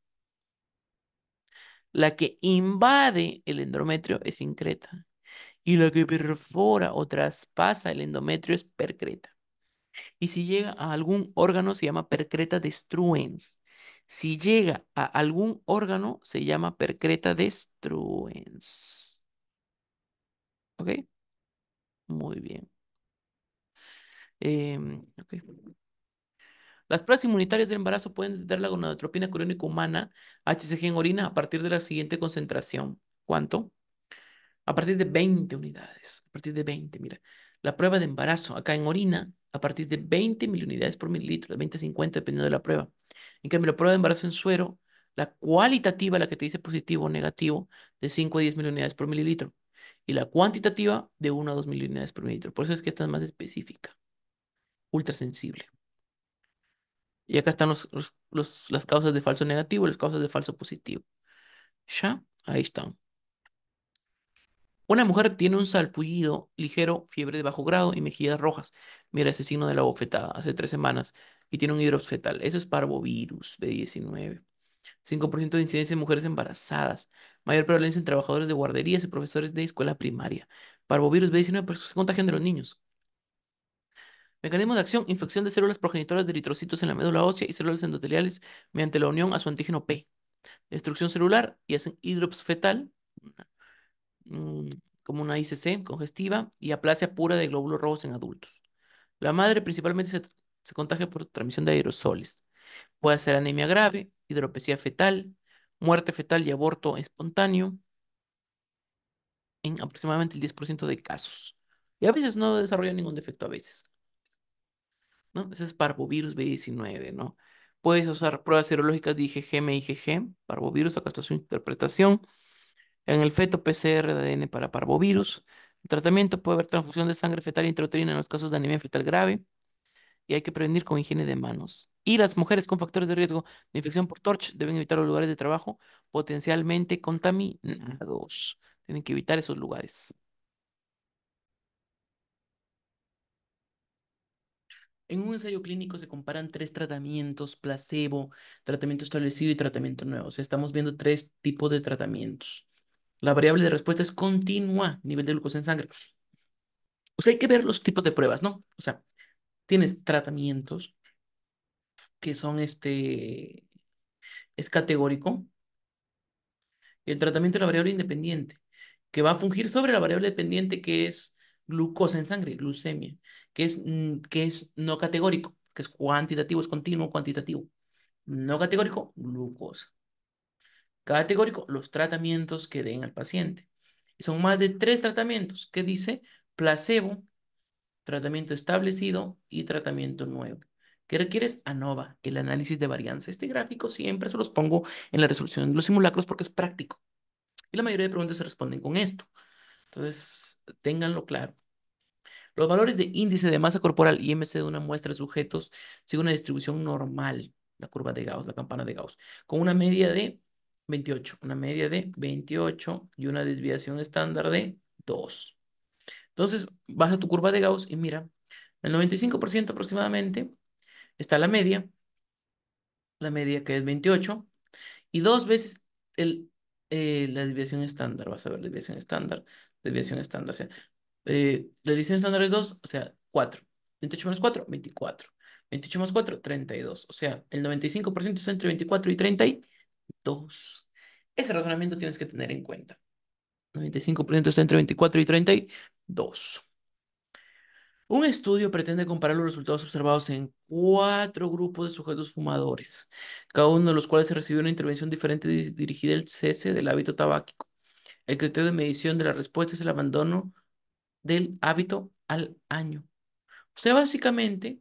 La que invade el endometrio es increta. Y la que perfora o traspasa el endometrio es percreta. Y si llega a algún órgano se llama percreta destruens. Si llega a algún órgano se llama percreta destruens. ¿Ok? Muy bien. Em, las pruebas inmunitarias del embarazo pueden detectar la gonadotropina coriónica humana, HCG en orina, a partir de la siguiente concentración. ¿Cuánto? A partir de 20 unidades. A partir de 20, mira. La prueba de embarazo, acá en orina, a partir de 20 mil unidades por mililitro, de 20 a 50, dependiendo de la prueba. En cambio, la prueba de embarazo en suero, la cualitativa, la que te dice positivo o negativo, de 5 a 10 mil unidades por mililitro. Y la cuantitativa, de 1 a 2 mil unidades por mililitro. Por eso es que esta es más específica, ultrasensible. Y acá están las causas de falso negativo y las causas de falso positivo. Ya, ahí están. Una mujer tiene un salpullido ligero, fiebre de bajo grado y mejillas rojas. Mira asesino de la bofetada hace tres semanas y tiene un hidroxfetal. fetal. Eso es parvovirus B19. 5% de incidencia en mujeres embarazadas. Mayor prevalencia en trabajadores de guarderías y profesores de escuela primaria. Parvovirus B19 se contagian de los niños. Mecanismo de acción, infección de células progenitoras de eritrocitos en la médula ósea y células endoteliales mediante la unión a su antígeno P. Destrucción celular y hacen hidrops fetal, mm, como una ICC congestiva y aplasia pura de glóbulos rojos en adultos. La madre principalmente se, contagia por transmisión de aerosoles. Puede ser anemia grave, hidropesía fetal, muerte fetal y aborto espontáneo en aproximadamente el 10% de casos. Y a veces no desarrolla ningún defecto, a veces. Ese es parvovirus B19, ¿no? Puedes usar pruebas serológicas de IgG, parvovirus, acá está su interpretación. En el feto, PCR de ADN para parvovirus. El tratamiento puede haber transfusión de sangre fetal e intrauterina en los casos de anemia fetal grave. Y hay que prevenir con higiene de manos. Y las mujeres con factores de riesgo de infección por TORCH deben evitar los lugares de trabajo potencialmente contaminados. Tienen que evitar esos lugares. En un ensayo clínico se comparan tres tratamientos, placebo, tratamiento establecido y tratamiento nuevo. O sea, estamos viendo tres tipos de tratamientos. La variable de respuesta es continua, nivel de glucosa en sangre. O sea, hay que ver los tipos de pruebas, ¿no? O sea, tienes tratamientos que son este, es categórico. El tratamiento de la variable independiente, que va a fungir sobre la variable dependiente que es glucosa en sangre, glucemia, que es, mm, que es no categórico, que es cuantitativo, es continuo, cuantitativo. No categórico, glucosa. Categórico, los tratamientos que den al paciente. son más de tres tratamientos que dice placebo, tratamiento establecido y tratamiento nuevo. ¿Qué requieres? ANOVA, el análisis de varianza. Este gráfico siempre se los pongo en la resolución de los simulacros porque es práctico. Y la mayoría de preguntas se responden con esto. Entonces, ténganlo claro. Los valores de índice de masa corporal y MC de una muestra de sujetos siguen una distribución normal, la curva de Gauss, la campana de Gauss, con una media de 28, una media de 28 y una desviación estándar de 2. Entonces, vas a tu curva de Gauss y mira, el 95% aproximadamente está la media, la media que es 28, y dos veces eh, la desviación estándar, vas a ver la desviación estándar, Desviación estándar. O sea, eh, la desviación estándar es 2, o sea, 4. 28 menos 4, 24. 28 más 4, 32. O sea, el 95% está entre 24 y 32. Ese razonamiento tienes que tener en cuenta. 95% está entre 24 y 32. Un estudio pretende comparar los resultados observados en cuatro grupos de sujetos fumadores, cada uno de los cuales recibió una intervención diferente dirigida al cese del hábito tabáquico. El criterio de medición de la respuesta es el abandono del hábito al año. O sea, básicamente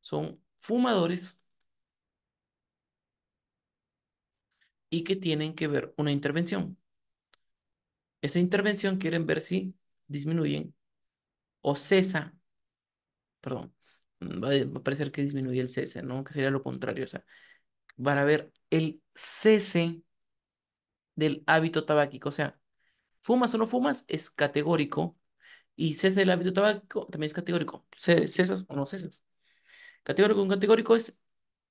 son fumadores y que tienen que ver una intervención. Esa intervención quieren ver si disminuyen o cesa, perdón, va a parecer que disminuye el cese, ¿no? Que sería lo contrario, o sea, a ver el cese del hábito tabáquico. O sea, fumas o no fumas es categórico y cesas el hábito tabáquico también es categórico. Cesas o no cesas. Categórico con categórico es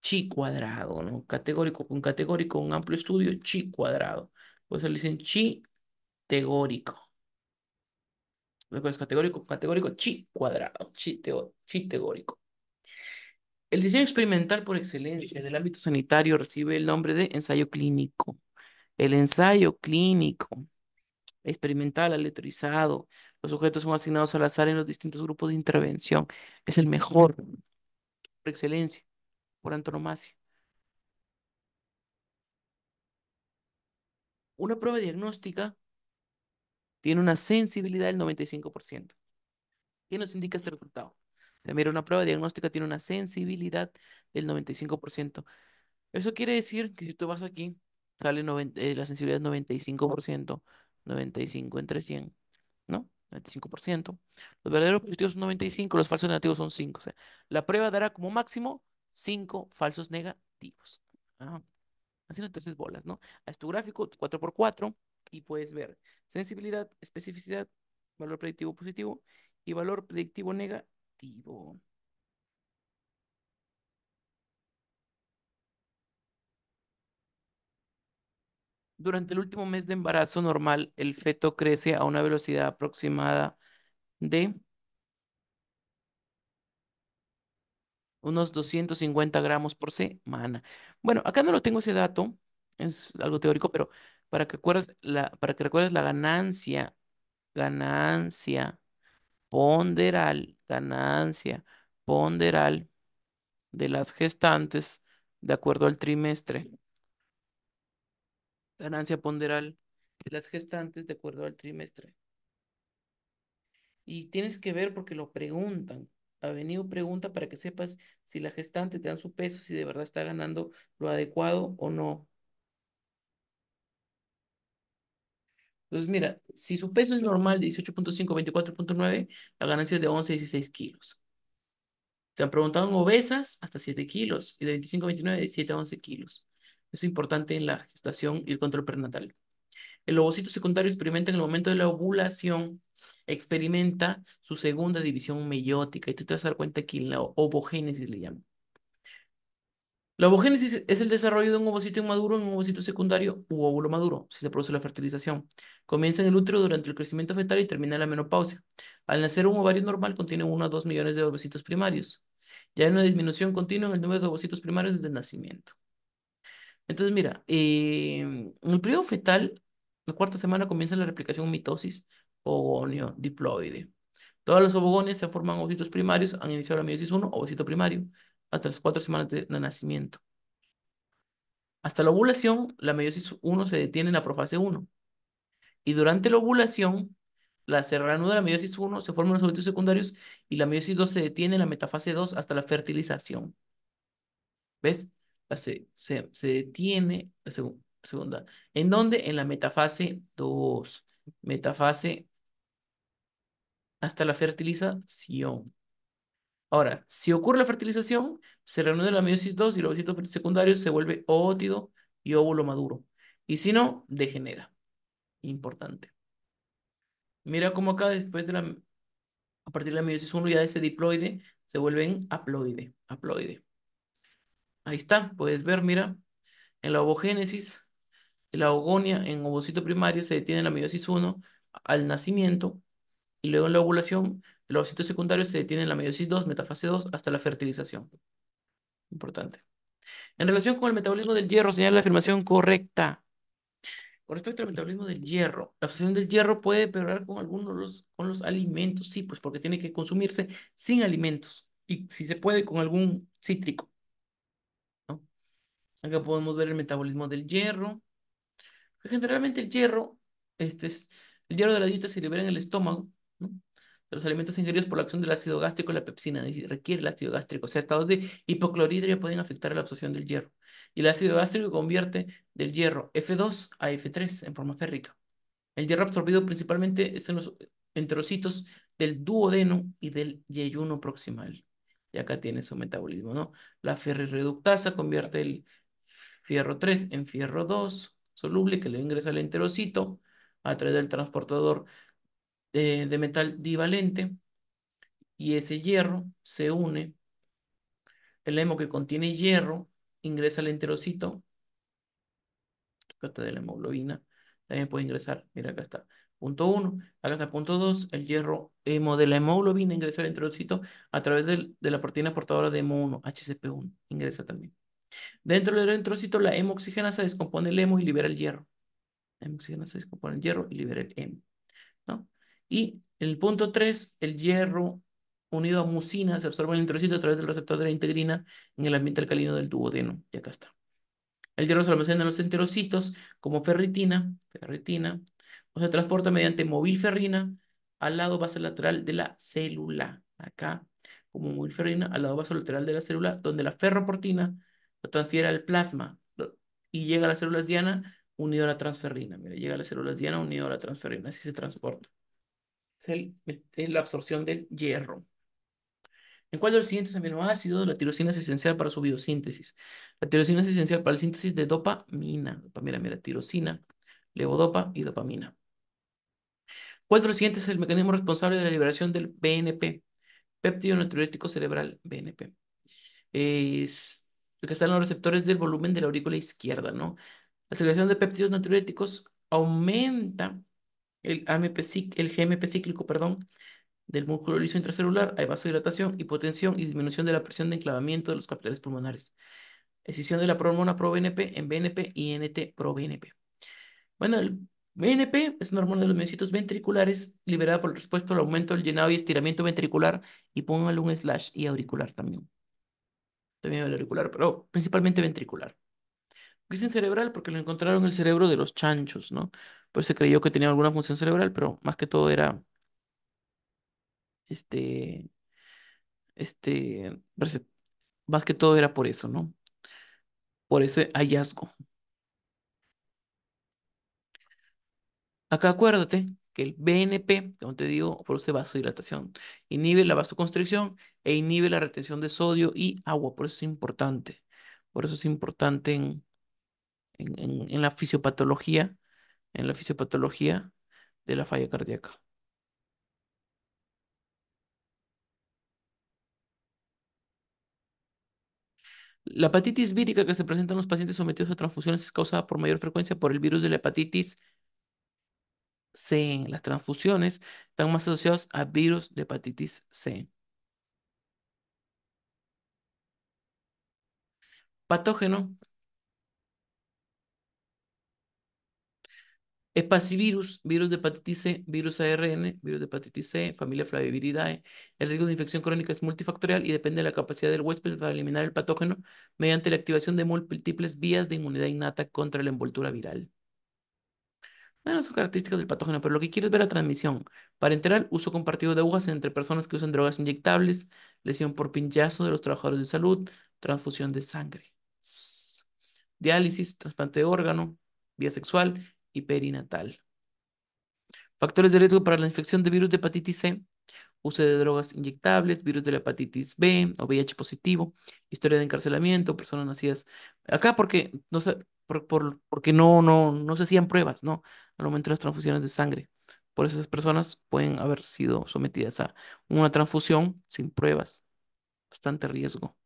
chi cuadrado, ¿no? Categórico con categórico, un amplio estudio, chi cuadrado. Por eso le dicen chi tegórico. Es categórico, categórico, chi cuadrado, chi, teo, chi tegórico. El diseño experimental por excelencia del ámbito sanitario recibe el nombre de ensayo clínico. El ensayo clínico experimental, aleatorizado, los sujetos son asignados al azar en los distintos grupos de intervención. Es el mejor, por excelencia, por antonomasia. Una prueba diagnóstica tiene una sensibilidad del 95%. ¿Qué nos indica este resultado? También pues una prueba diagnóstica tiene una sensibilidad del 95%. Eso quiere decir que si tú vas aquí sale 90, eh, la sensibilidad 95%, 95 entre 100, ¿no? 95%. Los verdaderos positivos son 95, los falsos negativos son 5. O sea, la prueba dará como máximo 5 falsos negativos. Ah, te haces bolas, ¿no? A este gráfico 4x4 y puedes ver sensibilidad, especificidad, valor predictivo positivo y valor predictivo negativo. Durante el último mes de embarazo normal, el feto crece a una velocidad aproximada de unos 250 gramos por semana. Bueno, acá no lo tengo ese dato, es algo teórico, pero para que recuerdes la, para que recuerdes la ganancia, ganancia ponderal, ganancia ponderal de las gestantes de acuerdo al trimestre ganancia ponderal de las gestantes de acuerdo al trimestre. Y tienes que ver porque lo preguntan. Ha venido pregunta para que sepas si la gestante te dan su peso, si de verdad está ganando lo adecuado o no. Entonces, mira, si su peso es normal de 18.5, 24.9, la ganancia es de 11, 16 kilos. Te han preguntado en obesas hasta 7 kilos y de 25 a 29 de 7 a 11 kilos. Es importante en la gestación y el control prenatal. El ovocito secundario experimenta en el momento de la ovulación, experimenta su segunda división meiótica. Y tú te vas a dar cuenta que la ovogénesis le llaman. La ovogénesis es el desarrollo de un ovocito inmaduro en un ovocito secundario u óvulo maduro, si se produce la fertilización. Comienza en el útero durante el crecimiento fetal y termina en la menopausia. Al nacer un ovario normal contiene 1 a 2 millones de ovocitos primarios. Ya hay una disminución continua en el número de ovocitos primarios desde el nacimiento. Entonces, mira, en em, el periodo fetal, la cuarta semana comienza la replicación mitosis ogonio diploide. Todas las ovogonias se forman ovocitos primarios, han iniciado la meiosis 1, ovocito primario, hasta las cuatro semanas de, nacimiento. Hasta la ovulación, la meiosis 1 se detiene en la profase 1. Y durante la ovulación, la, cerranuda de la meiosis 1, se forman los ovocitos secundarios y la meiosis 2 se detiene en la metafase 2 hasta la fertilización. ¿Ves? se, detiene la segunda. ¿En dónde? En la metafase 2. Metafase hasta la fertilización. Ahora, si ocurre la fertilización, se reúne la meiosis 2 y los ovocito secundarios se vuelve ótido y óvulo maduro. Y si no, degenera. Importante. Mira cómo acá después de la... A partir de la meiosis 1 ya ese diploide se vuelve en haploide. Haploide. Ahí está, puedes ver, mira, en la ovogénesis, la ogonia, en ovocito primario, se detiene la meiosis 1 al nacimiento, y luego en la ovulación, el ovocito secundario se detiene en la meiosis 2, metafase 2, hasta la fertilización. Importante. En relación con el metabolismo del hierro, señala la afirmación correcta. Con respecto al metabolismo del hierro, la absorción del hierro puede peorar con algunos los, con los alimentos, sí, pues porque tiene que consumirse sin alimentos y si se puede con algún cítrico. Acá podemos ver el metabolismo del hierro. Generalmente el hierro, este el hierro de la dieta se libera en el estómago, ¿no? de los alimentos ingeridos por la acción del ácido gástrico y la pepsina, y requiere el ácido gástrico. O sea, estados de hipocloridria pueden afectar la absorción del hierro. Y el ácido gástrico convierte del hierro F2 a F3 en forma férrica. El hierro absorbido principalmente es en los enterocitos del duodeno y del yeyuno proximal. Y acá tiene su metabolismo, ¿no? La ferrireductasa convierte el fierro 3 en fierro 2 soluble que le ingresa al enterocito a través del transportador eh, de, metal divalente y ese hierro se une. El hemo que contiene hierro ingresa al enterocito, trata de la hemoglobina, también puede ingresar, mira acá está, punto 1, acá está punto 2, el hierro hemo de la hemoglobina ingresa al enterocito a través de la proteína portadora de hemo 1, HCP1, ingresa también. Dentro del eritrocito, la hemoxigenasa descompone el hemo y libera el hierro. La hemoxigenasa descompone el hierro y libera el hemo. ¿no? Y el punto 3, el hierro unido a mucina se absorbe en el enterocito a través del receptor de la integrina en el ambiente alcalino del tubo Y acá está. El hierro se almacena en los enterocitos como ferritina, ferritina, o se transporta mediante ferrina al lado base lateral de la célula. Acá, como ferrina al lado lateral de la célula, donde la ferroportina lo transfiere al plasma y llega a las células diana unido a la transferrina. Mira, llega a las células diana unido a la transferrina, así se transporta. Es, la absorción del hierro. ¿En cuál de los siguientes aminoácidos la tirosina es esencial para su biosíntesis? La tirosina es esencial para la síntesis de dopamina. Mira, mira, tirosina, levodopa y dopamina. ¿Cuál de siguientes es el mecanismo responsable de la liberación del BNP? Péptido natriurético cerebral, BNP. Es que salen los receptores del volumen de la aurícula izquierda, ¿no? La secreción de péptidos natriuréticos aumenta el, el GMP cíclico, perdón, del músculo liso intracelular, hay vasodilatación, hipotensión y disminución de la presión de enclavamiento de los capilares pulmonares. Escisión de la hormona pro-BNP en BNP y NT-pro-BNP. Bueno, el BNP es una hormona de los miocitos ventriculares liberada por el respuesta al aumento del llenado y estiramiento ventricular y póngale un slash y auricular también también ventricular, pero principalmente ventricular. Dicen cerebral porque lo encontraron en el cerebro de los chanchos, ¿no? Pues se creyó que tenía alguna función cerebral, pero más que todo era este, este, más que todo era por eso, ¿no? Por ese hallazgo. Acá acuérdate que el BNP, como te digo, produce vasodilatación, inhibe la vasoconstricción e inhibe la retención de sodio y agua. Por eso es importante. Por eso es importante en, la fisiopatología, en la fisiopatología de la falla cardíaca. La hepatitis vírica que se presenta en los pacientes sometidos a transfusiones es causada por mayor frecuencia por el virus de la hepatitis C. Las transfusiones están más asociadas a virus de hepatitis C. Patógeno Espacivirus, virus de hepatitis C, virus ARN, virus de hepatitis C, familia Flaviviridae. El riesgo de infección crónica es multifactorial y depende de la capacidad del huésped para eliminar el patógeno mediante la activación de múltiples vías de inmunidad innata contra la envoltura viral. Bueno, son características del patógeno, pero lo que quiero es ver la transmisión. Para enterar, uso compartido de agujas entre personas que usan drogas inyectables, lesión por pinchazo de los trabajadores de salud, transfusión de sangre, diálisis, trasplante de órgano, vía sexual y perinatal. Factores de riesgo para la infección de virus de hepatitis C, uso de drogas inyectables, virus de la hepatitis B o VIH positivo, historia de encarcelamiento, personas nacidas acá, porque no sé, porque no, no, no se hacían pruebas, ¿no? Al momento de las transfusiones de sangre. Por eso esas personas pueden haber sido sometidas a una transfusión sin pruebas. Bastante riesgo.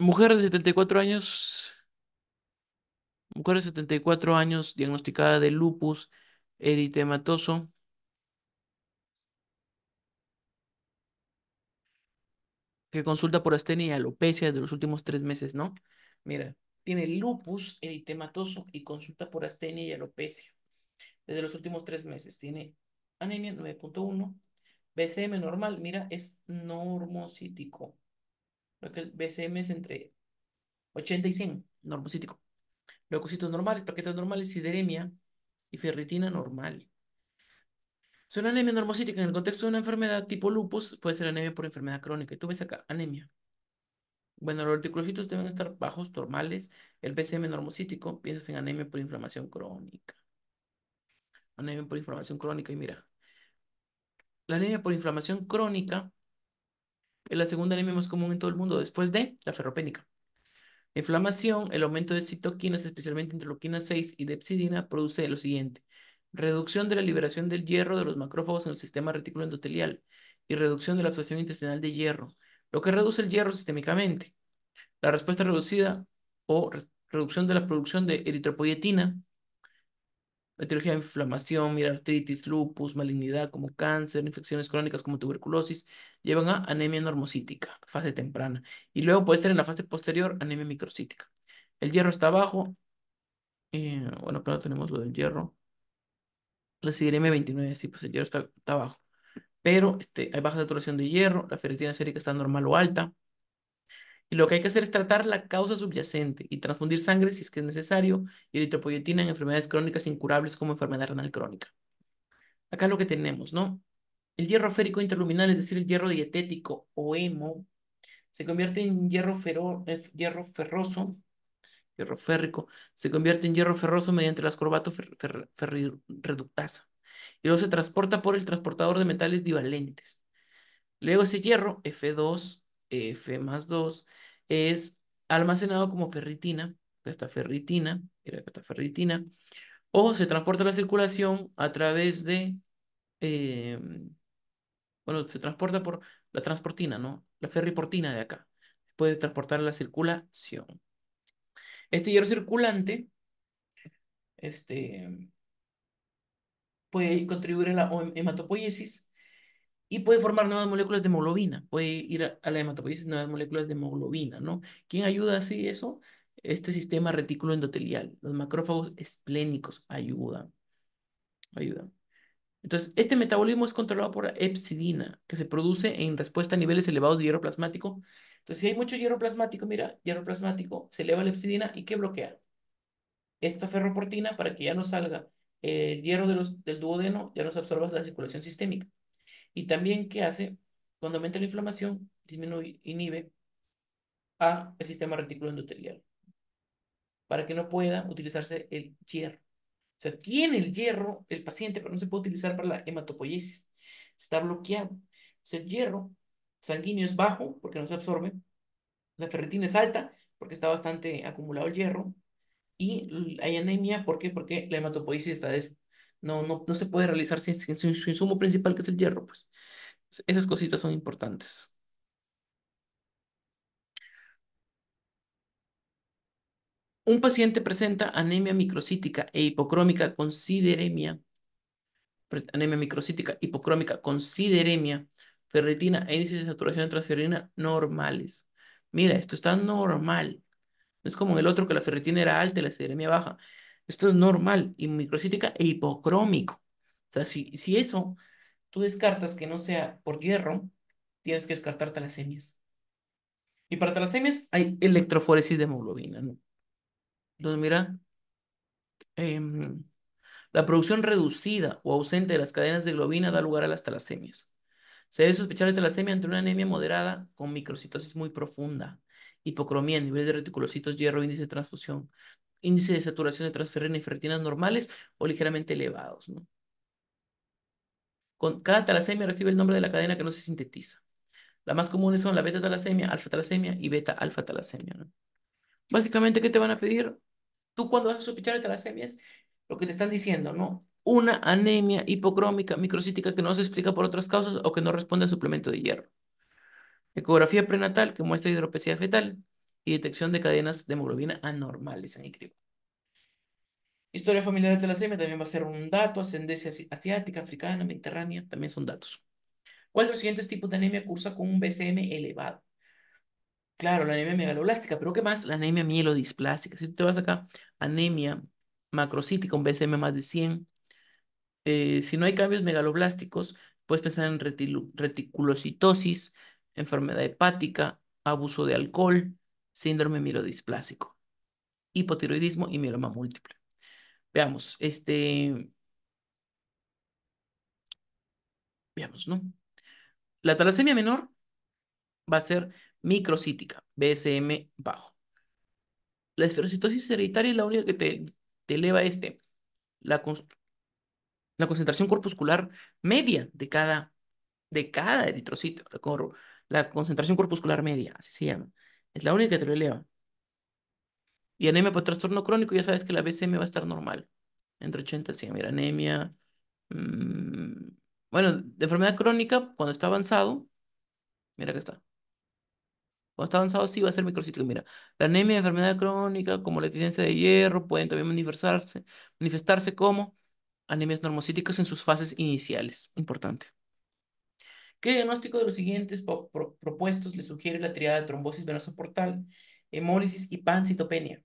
Mujer de 74 años, mujer de 74 años diagnosticada de lupus eritematoso que consulta por astenia y alopecia desde los últimos tres meses, ¿no? Mira, tiene lupus eritematoso y consulta por astenia y alopecia desde los últimos tres meses. Tiene anemia 9.1, BCM normal, mira, es normocítico. Lo que el BCM es entre 80 y 100, normocítico. Leucocitos normales, plaquetas normales, sideremia y ferritina normal. Es una anemia normocítica en el contexto de una enfermedad tipo lupus, puede ser anemia por enfermedad crónica. Y tú ves acá, anemia. Bueno, los reticulocitos deben estar bajos, normales. El BCM normocítico, piensas en anemia por inflamación crónica. Anemia por inflamación crónica, y mira. La anemia por inflamación crónica es la segunda anemia más común en todo el mundo, después de la ferropénica. inflamación, el aumento de citoquinas, especialmente loquina 6 y depsidina, produce lo siguiente reducción de la liberación del hierro de los macrófagos en el sistema retículo endotelial y reducción de la absorción intestinal de hierro, lo que reduce el hierro sistémicamente. La respuesta reducida o reducción de la producción de eritropoyetina, etiología de inflamación, artritis, lupus, malignidad como cáncer, infecciones crónicas como tuberculosis, llevan a anemia normocítica, fase temprana, y luego puede ser en la fase posterior anemia microcítica. El hierro está abajo. Eh, bueno, acá no tenemos lo del hierro, Resident M29, sí, pues el hierro está, abajo. Pero este, hay baja saturación de hierro, la ferritina sérica está normal o alta. Y lo que hay que hacer es tratar la causa subyacente y transfundir sangre si es que es necesario y eritropoyetina en enfermedades crónicas incurables como enfermedad renal crónica. Acá lo que tenemos, ¿no? El hierro férico interluminal, es decir, el hierro dietético o hemo, se convierte en hierro, eh, hierro ferroso hierro férrico, se convierte en hierro ferroso mediante la corbato fer y luego se transporta por el transportador de metales divalentes. Luego ese hierro, F2, F más 2, es almacenado como ferritina, esta ferritina, era esta ferritina, o se transporta a la circulación a través de, em, bueno, se transporta por la transportina, ¿no? La ferriportina de acá, puede transportar a la circulación. Este hierro circulante este, puede contribuir a la hematopoiesis y puede formar nuevas moléculas de hemoglobina. Puede ir a, la hematopoiesis nuevas moléculas de hemoglobina, ¿no? ¿Quién ayuda a así eso? Este sistema retículo endotelial. Los macrófagos esplénicos ayudan. Ayudan. Entonces, este metabolismo es controlado por la que se produce en respuesta a niveles elevados de hierro plasmático entonces, si hay mucho hierro plasmático, mira, hierro plasmático, se eleva la epsidina y ¿qué bloquea? Esta ferroportina para que ya no salga el hierro del duodeno, ya no se absorba la circulación sistémica. Y también, ¿qué hace? Cuando aumenta la inflamación, disminuye, inhibe a el sistema retículo endotelial para que no pueda utilizarse el hierro. O sea, tiene el hierro el paciente, pero no se puede utilizar para la hematopoiesis. Está bloqueado. O el hierro sanguíneo es bajo porque no se absorbe, la ferritina es alta porque está bastante acumulado el hierro y hay anemia, ¿por qué? Porque la hematopoiesis está no, no, no se puede realizar sin, su insumo principal que es el hierro, pues. Esas cositas son importantes. Un paciente presenta anemia microcítica e hipocrómica con sideremia, anemia microcítica hipocrómica con sideremia ferritina e índices de saturación de transferrina normales. Mira, esto está normal. No es como el otro que la ferritina era alta y la seremia baja. Esto es normal, y microcítica e hipocrómico. O sea, si, si eso tú descartas que no sea por hierro, tienes que descartar talasemias. Y para talasemias hay electroforesis de hemoglobina, ¿no? Entonces, mira, em, la producción reducida o ausente de las cadenas de globina da lugar a las talasemias. Se debe sospechar de talasemia entre una anemia moderada con microcitosis muy profunda, hipocromía, nivel de reticulocitos, hierro, índice de transfusión, índice de saturación de transferrina y ferritinas normales o ligeramente elevados. ¿no? Con, cada talasemia recibe el nombre de la cadena que no se sintetiza. Las más comunes son la beta-talasemia, alfa-talasemia y beta-alfa-talasemia. ¿no? Básicamente, ¿qué te van a pedir? Tú cuando vas a sospechar de talasemias, lo que te están diciendo, ¿no? una anemia hipocrómica microcítica que no se explica por otras causas o que no responde al suplemento de hierro. Ecografía prenatal que muestra hidropesía fetal y detección de cadenas de hemoglobina anormales en el crío. Historia familiar de anemia también va a ser un dato, ascendencia asiática, africana, mediterránea, también son datos. ¿Cuál de los siguientes tipos de anemia cursa con un BCM elevado? Claro, la anemia megaloblástica, pero ¿qué más? La anemia mielodisplástica. Si tú te vas acá, anemia macrocítica, un BCM más de 100, eh, si no hay cambios megaloblásticos, puedes pensar en reticulocitosis, enfermedad hepática, abuso de alcohol, síndrome mielodisplásico, hipotiroidismo y mieloma múltiple. Veamos, este... Veamos, ¿no? La talasemia menor va a ser microcítica, BSM bajo. La esferocitosis hereditaria es la única que te, eleva este. La, la concentración corpuscular media de cada, de cada eritrocito, la, concentración corpuscular media, así se llama. Es la única que te lo eleva. Y anemia por trastorno crónico, ya sabes que la BCM va a estar normal. Entre 80 y 100. Mira, anemia. Mm, bueno, de enfermedad crónica, cuando está avanzado, mira que está. Cuando está avanzado, sí va a ser microcítico. Mira, la anemia de enfermedad crónica, como la deficiencia de hierro, pueden también manifestarse, manifestarse como anemias normocíticas en sus fases iniciales. Importante. ¿Qué diagnóstico de los siguientes propuestos le sugiere la triada de trombosis venosa portal, hemólisis y pancitopenia?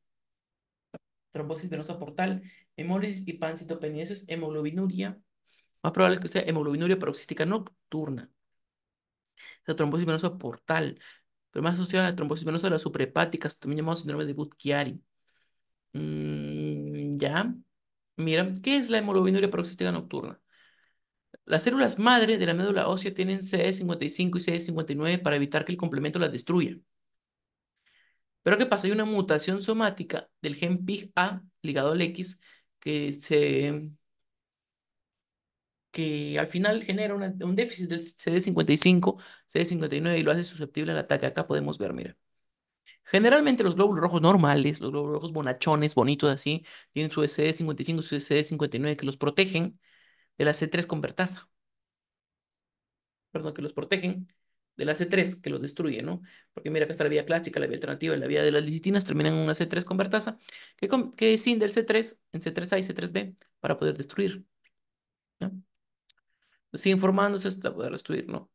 Trombosis venosa portal, hemólisis y pancitopenia. Eso es hemoglobinuria. Más probable es que sea hemoglobinuria paroxística nocturna. La trombosis venosa portal, pero más asociada a la trombosis venosa de las suprahepáticas, también llamado síndrome de budd mm, ya. Mira, ¿qué es la hemoglobinuria paroxística nocturna? Las células madre de la médula ósea tienen CD55 e y CD59 e para evitar que el complemento las destruya. Pero ¿qué pasa? Hay una mutación somática del gen PIG-A ligado al X que, se, que al final genera un déficit del CD55, e CD59 y lo hace susceptible al ataque. Acá podemos ver, mira. Generalmente los glóbulos rojos normales, los glóbulos rojos bonachones, bonitos así, tienen su ECD55, y su sd e 59 que los protegen de la C3 convertasa. Perdón, que los protegen de la C3 que los destruye, ¿no? Porque mira, acá está la vía clásica, la vía alternativa, la vía de las licitinas terminan en una C3 convertasa que, que es del C3 en C3A y C3B para poder destruir. ¿no? Siguen formándose hasta poder destruir, ¿no?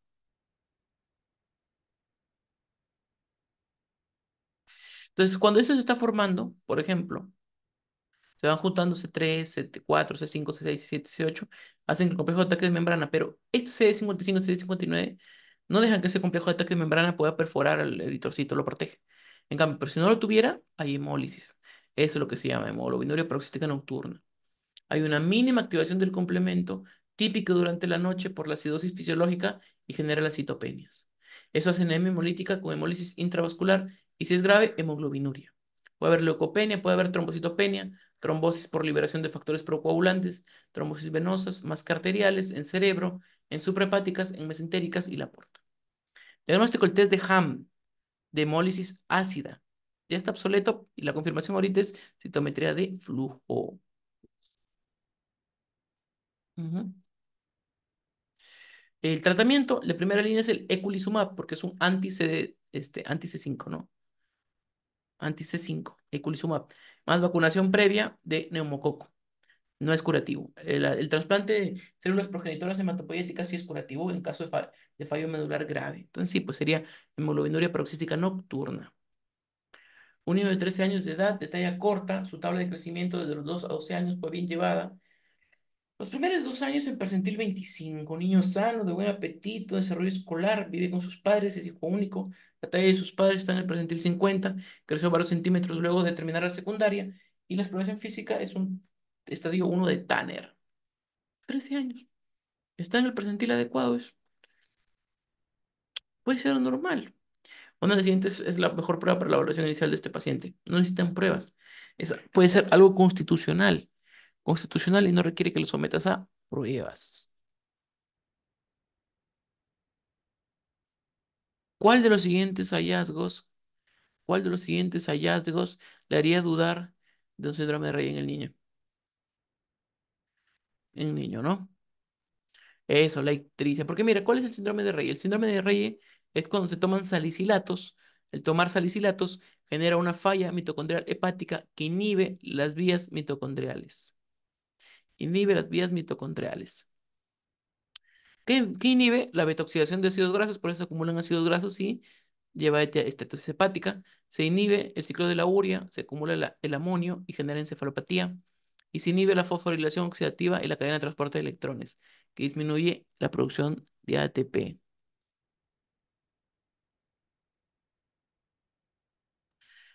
Entonces, cuando eso se está formando, por ejemplo, se van juntando C3, C4, C5, C6, C7, C8, hacen el complejo de ataque de membrana, pero este CD55, CD59 no dejan que ese complejo de ataque de membrana pueda perforar al eritrocito, lo protege. En cambio, pero si no lo tuviera, hay hemólisis. Eso es lo que se llama hemoglobinuria paroxística nocturna. Hay una mínima activación del complemento típico durante la noche por la acidosis fisiológica y genera las citopenias. Eso hace anemia hemolítica con hemólisis intravascular y si es grave, hemoglobinuria. Puede haber leucopenia, puede haber trombocitopenia, trombosis por liberación de factores procoagulantes, trombosis venosas, más arteriales, en cerebro, en suprahepáticas, en mesentéricas y la porta. Diagnóstico el test de HAM, de hemólisis ácida. Ya está obsoleto y la confirmación ahorita es citometría de flujo. El tratamiento, la primera línea es el eculizumab, porque es un anti-C5, este, ¿no? anti-C5, eculizumab, más vacunación previa de neumococo. No es curativo. El, trasplante de células progenitoras hematopoéticas sí es curativo en caso de, de fallo medular grave. Entonces, sí, pues sería hemoglobinuria paroxística nocturna. Un niño de 13 años de edad, de talla corta, su tabla de crecimiento desde los 2 a 12 años fue bien llevada. Los primeros dos años en percentil 25, niño sano, de buen apetito, desarrollo escolar, vive con sus padres, es hijo único, la talla de sus padres está en el percentil 50, creció varios centímetros luego de terminar la secundaria y la exploración física es un estadio 1 de Tanner. 13 años. Está en el percentil adecuado. Es... Puede ser normal. Una de las siguientes es la mejor prueba para la evaluación inicial de este paciente. No necesitan pruebas. puede ser algo constitucional. Constitucional y no requiere que lo sometas a pruebas. ¿Cuál de los siguientes hallazgos, cuál de los siguientes hallazgos le haría dudar de un síndrome de rey en el niño? En el niño, ¿no? Eso, la ictericia. Porque mira, ¿cuál es el síndrome de Rey? El síndrome de rey es cuando se toman salicilatos. El tomar salicilatos genera una falla mitocondrial hepática que inhibe las vías mitocondriales. Inhibe las vías mitocondriales que, inhibe la beta-oxidación de ácidos grasos, por eso se acumulan ácidos grasos y lleva estetosis hepática, se inhibe el ciclo de la urea, se acumula el amonio y genera encefalopatía, y se inhibe la fosforilación oxidativa y la cadena de transporte de electrones, que disminuye la producción de ATP.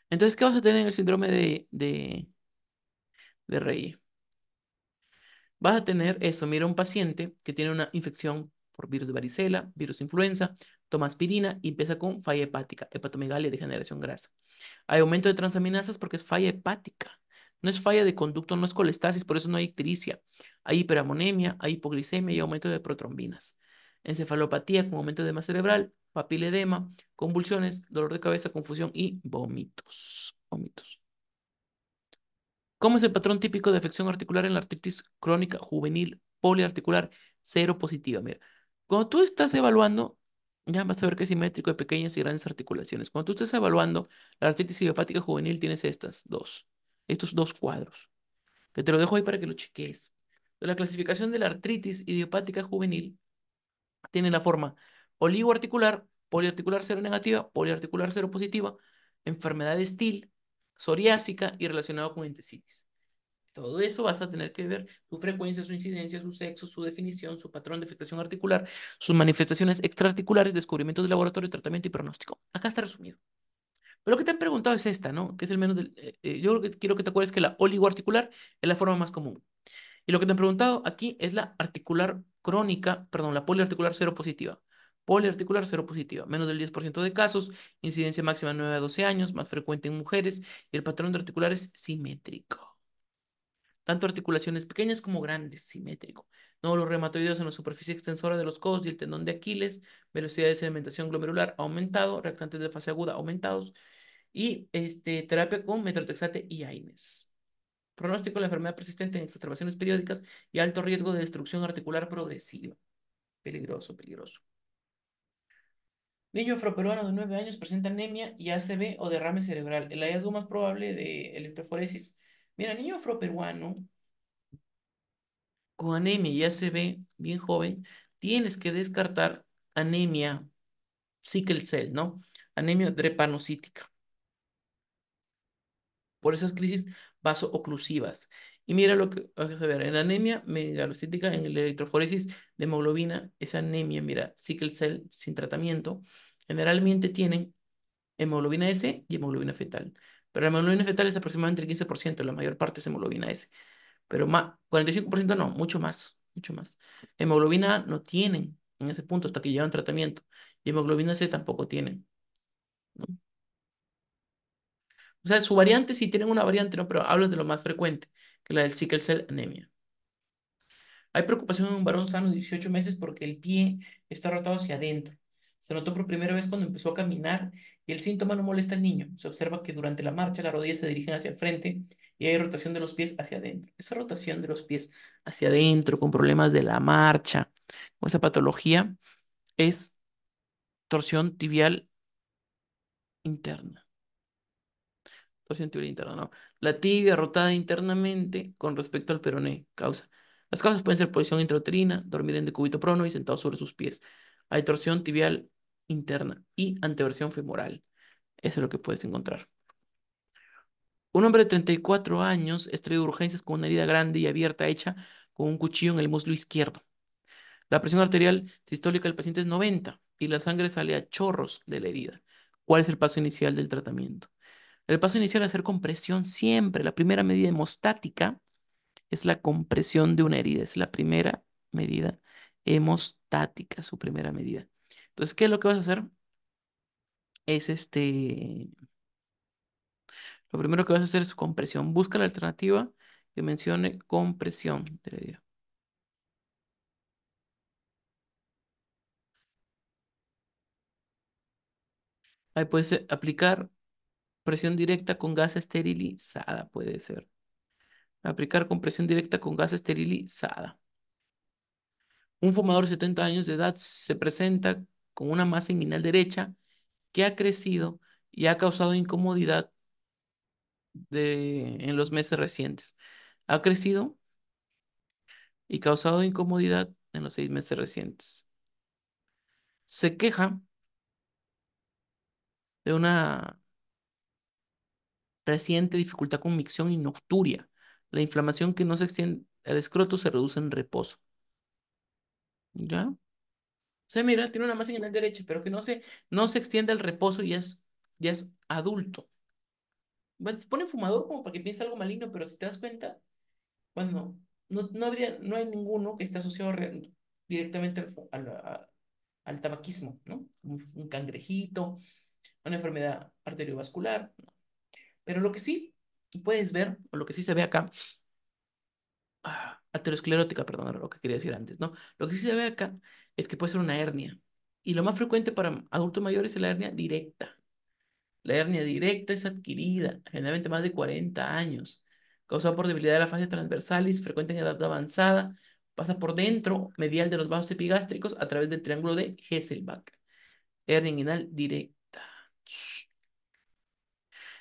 Entonces, ¿qué vas a tener en el síndrome de, de, de vas a tener eso. Mira, un paciente que tiene una infección por virus de varicela, virus influenza, toma aspirina y empieza con falla hepática, hepatomegalia, degeneración grasa. Hay aumento de transaminasas porque es falla hepática. No es falla de conducto, no es colestasis, por eso no hay ictericia. Hay hiperamonemia, hay hipoglicemia y aumento de protrombinas. Encefalopatía con aumento de edema cerebral, papiledema, convulsiones, dolor de cabeza, confusión y vómitos. Vómitos. ¿Cómo es el patrón típico de afección articular en la artritis crónica juvenil poliarticular cero positiva? Mira, cuando tú estás evaluando, ya vas a ver que es simétrico de pequeñas y grandes articulaciones. Cuando tú estás evaluando la artritis idiopática juvenil, tienes estas dos, estos dos cuadros, que te lo dejo ahí para que lo cheques. La clasificación de la artritis idiopática juvenil tiene la forma oligoarticular, poliarticular cero negativa, poliarticular cero positiva, enfermedad de estil, psoriásica y relacionado con entesitis. Todo eso vas a tener que ver su frecuencia, su incidencia, su sexo, su definición, su patrón de afectación articular, sus manifestaciones extraarticulares, descubrimientos de laboratorio, tratamiento y pronóstico. Acá está resumido. Pero lo que te han preguntado es esta, ¿no? Que es el menos eh, eh, yo quiero que te acuerdes que la oligoarticular es la forma más común. Y lo que te han preguntado aquí es la articular crónica, perdón, la poliarticular seropositiva poliarticular positiva, menos del 10% de casos, incidencia máxima 9 a 12 años, más frecuente en mujeres y el patrón de articular es simétrico. Tanto articulaciones pequeñas como grandes, simétrico. los reumatoideos en la superficie extensora de los codos y el tendón de Aquiles, velocidad de sedimentación glomerular aumentado, reactantes de fase aguda aumentados y este, terapia con metrotexate y AINES. Pronóstico de la enfermedad persistente en exacerbaciones periódicas y alto riesgo de destrucción articular progresiva. Peligroso, peligroso. Niño afroperuano de 9 años presenta anemia y ACV o derrame cerebral, el hallazgo más probable de electroforesis. Mira, niño afroperuano con anemia y ACV, bien joven, tienes que descartar anemia sickle cell, ¿no? Anemia drepanocítica. Por esas crisis vasooclusivas. Y mira lo que vas a ver, en anemia megalocítica, en el electroforesis de hemoglobina, esa anemia, mira, sickle cell sin tratamiento, Generalmente tienen hemoglobina S y hemoglobina fetal. Pero la hemoglobina fetal es aproximadamente el 15%, la mayor parte es hemoglobina S. Pero más, 45% no, mucho más, mucho más. Hemoglobina A no tienen en ese punto hasta que llevan tratamiento. Y hemoglobina C tampoco tienen. O sea, su variante sí tienen una variante, ¿no? pero hablo de lo más frecuente, que la del sickle cell anemia. Hay preocupación en un varón sano de 18 meses porque el pie está rotado hacia adentro. Se notó por primera vez cuando empezó a caminar y el síntoma no molesta al niño. Se observa que durante la marcha las rodillas se dirigen hacia el frente y hay rotación de los pies hacia adentro. Esa rotación de los pies hacia adentro con problemas de la marcha, con esa patología, es torsión tibial interna. Torsión tibial interna, no. La tibia rotada internamente con respecto al peroné causa. Las causas pueden ser posición intrauterina, dormir en decúbito prono y sentado sobre sus pies. Hay torsión tibial interna y anteversión femoral. Eso es lo que puedes encontrar. Un hombre de 34 años es de urgencias con una herida grande y abierta hecha con un cuchillo en el muslo izquierdo. La presión arterial sistólica del paciente es 90 y la sangre sale a chorros de la herida. ¿Cuál es el paso inicial del tratamiento? El paso inicial es hacer compresión siempre. La primera medida hemostática es la compresión de una herida. Es la primera medida hemostática, su primera medida. Entonces, ¿qué es lo que vas a hacer? Es este... Lo primero que vas a hacer es compresión. Busca la alternativa que mencione compresión. Ahí puede ser eh, aplicar presión directa con gas esterilizada, puede ser. Aplicar compresión directa con gas esterilizada. Un fumador de 70 años de edad se presenta con una masa inguinal derecha que ha crecido y ha causado incomodidad de, en los meses recientes. Ha crecido y causado incomodidad en los seis meses recientes. Se queja de una reciente dificultad con micción y nocturia. La inflamación que no se extiende al escroto se reduce en reposo. ¿Ya? O sea, mira, tiene una masa en el derecho, pero que no se, no se extiende al reposo y es, ya es adulto. Bueno, se pone fumador como para que piense algo maligno, pero si te das cuenta, bueno, no, no, habría, no hay ninguno que esté asociado directamente al, tabaquismo, ¿no? Un, cangrejito, una enfermedad arteriovascular. ¿no? Pero lo que sí puedes ver, o lo que sí se ve acá, ah, aterosclerótica, perdón, lo que quería decir antes, ¿no? Lo que sí se ve acá es que puede ser una hernia. Y lo más frecuente para adultos mayores es la hernia directa. La hernia directa es adquirida, generalmente más de 40 años, causada por debilidad de la fascia transversalis, frecuente en edad avanzada, pasa por dentro, medial de los vasos epigástricos, a través del triángulo de Hesselbach. Hernia inguinal directa.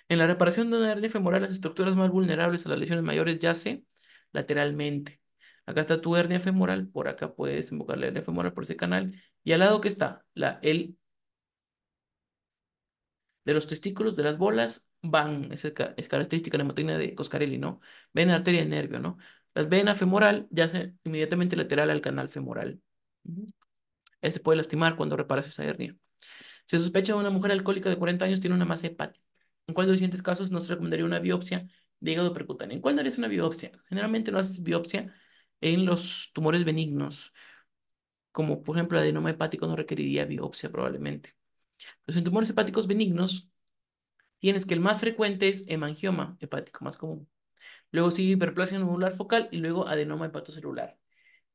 En la reparación de una hernia femoral, las estructuras más vulnerables a las lesiones mayores yace lateralmente. Acá está tu hernia femoral, por acá puedes invocar la hernia femoral por ese canal. Y al lado que está la, el de los testículos, de las bolas, van, es, es característica la hematina de Coscarelli, ¿no? Vena, arteria y nervio, ¿no? Las vena femoral yacen inmediatamente lateral al canal femoral. Ese puede lastimar cuando reparas esa hernia. Se sospecha de una mujer alcohólica de 40 años tiene una masa hepática. ¿En cuál de los siguientes casos nos recomendaría una biopsia de hígado percutáneo? ¿En cuál harías una biopsia? Generalmente no haces biopsia en los tumores benignos, como por ejemplo el adenoma hepático, no requeriría biopsia probablemente. Entonces, pues en tumores hepáticos benignos, tienes que el más frecuente es hemangioma hepático, más común. Luego sigue hiperplasia nodular focal y luego adenoma hepatocelular.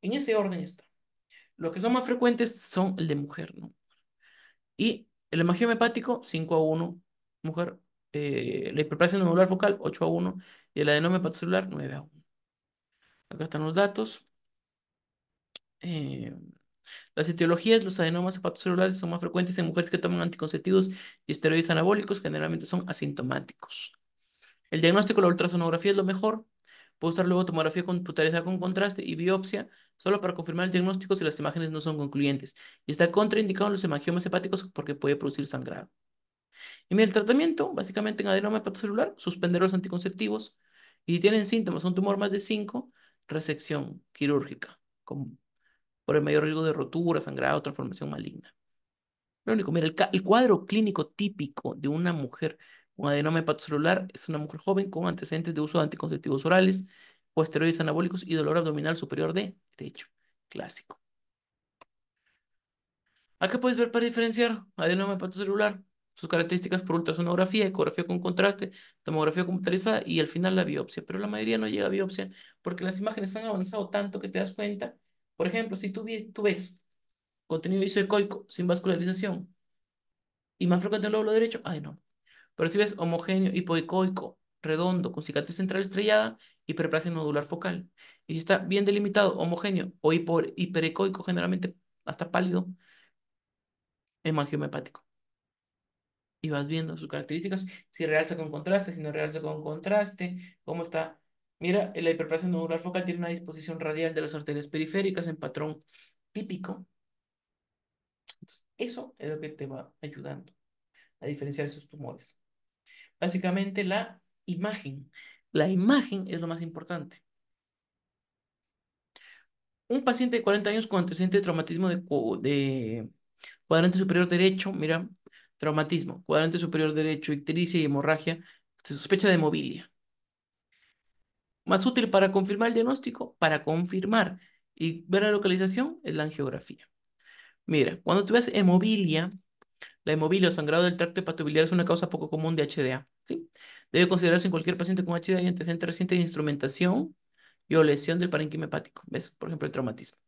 En ese orden está. Los que son más frecuentes son el de mujer, ¿no? Y el hemangioma hepático, 5 a 1, mujer. Eh, la hiperplasia nodular focal, 8 a 1. Y el adenoma hepatocelular, 9 a 1. Acá están los datos. Eh, las etiologías, los adenomas hepatocelulares son más frecuentes en mujeres que toman anticonceptivos y esteroides anabólicos, generalmente son asintomáticos. El diagnóstico, la ultrasonografía es lo mejor. Puedo usar luego tomografía computarizada con contraste y biopsia solo para confirmar el diagnóstico si las imágenes no son concluyentes. Y está contraindicado en los hemangiomas hepáticos porque puede producir sangrado. Y mira, el tratamiento, básicamente en adenoma hepatocelular, suspender los anticonceptivos. Y si tienen síntomas, un tumor más de 5, resección quirúrgica, con, por el mayor riesgo de rotura, sangrado, transformación maligna. Lo único, mira, el, cuadro clínico típico de una mujer con adenoma hepatocelular es una mujer joven con antecedentes de uso de anticonceptivos orales o esteroides anabólicos y dolor abdominal superior de derecho. Clásico. ¿A qué puedes ver para diferenciar adenoma hepatocelular sus características por ultrasonografía, ecografía con contraste, tomografía computarizada y al final la biopsia. Pero la mayoría no llega a biopsia porque las imágenes han avanzado tanto que te das cuenta. Por ejemplo, si tú, ves contenido isoecoico sin vascularización y más frecuente en el lóbulo derecho, ay no. Pero si ves homogéneo, hipoecoico, redondo, con cicatriz central estrellada, hiperplasia nodular focal. Y si está bien delimitado, homogéneo o hipo hiperecoico, generalmente hasta pálido, hemangioma hepático y vas viendo sus características, si realza con contraste, si no realza con contraste, cómo está. Mira, la hiperplasia nodular focal tiene una disposición radial de las arterias periféricas en patrón típico. eso es lo que te va ayudando a diferenciar esos tumores. Básicamente la imagen. La imagen es lo más importante. Un paciente de 40 años con antecedente de traumatismo de, de cuadrante superior derecho, mira, Traumatismo, cuadrante superior derecho, ictericia y hemorragia. Se sospecha de movilia. Más útil para confirmar el diagnóstico, para confirmar y ver la localización es la angiografía. Mira, cuando tú ves hemobilia, la hemobilia o sangrado del tracto biliar es una causa poco común de HDA. ¿sí? Debe considerarse en cualquier paciente con HDA y antecedente reciente de instrumentación y o lesión del parénquima hepático. ¿Ves? Por ejemplo, el traumatismo.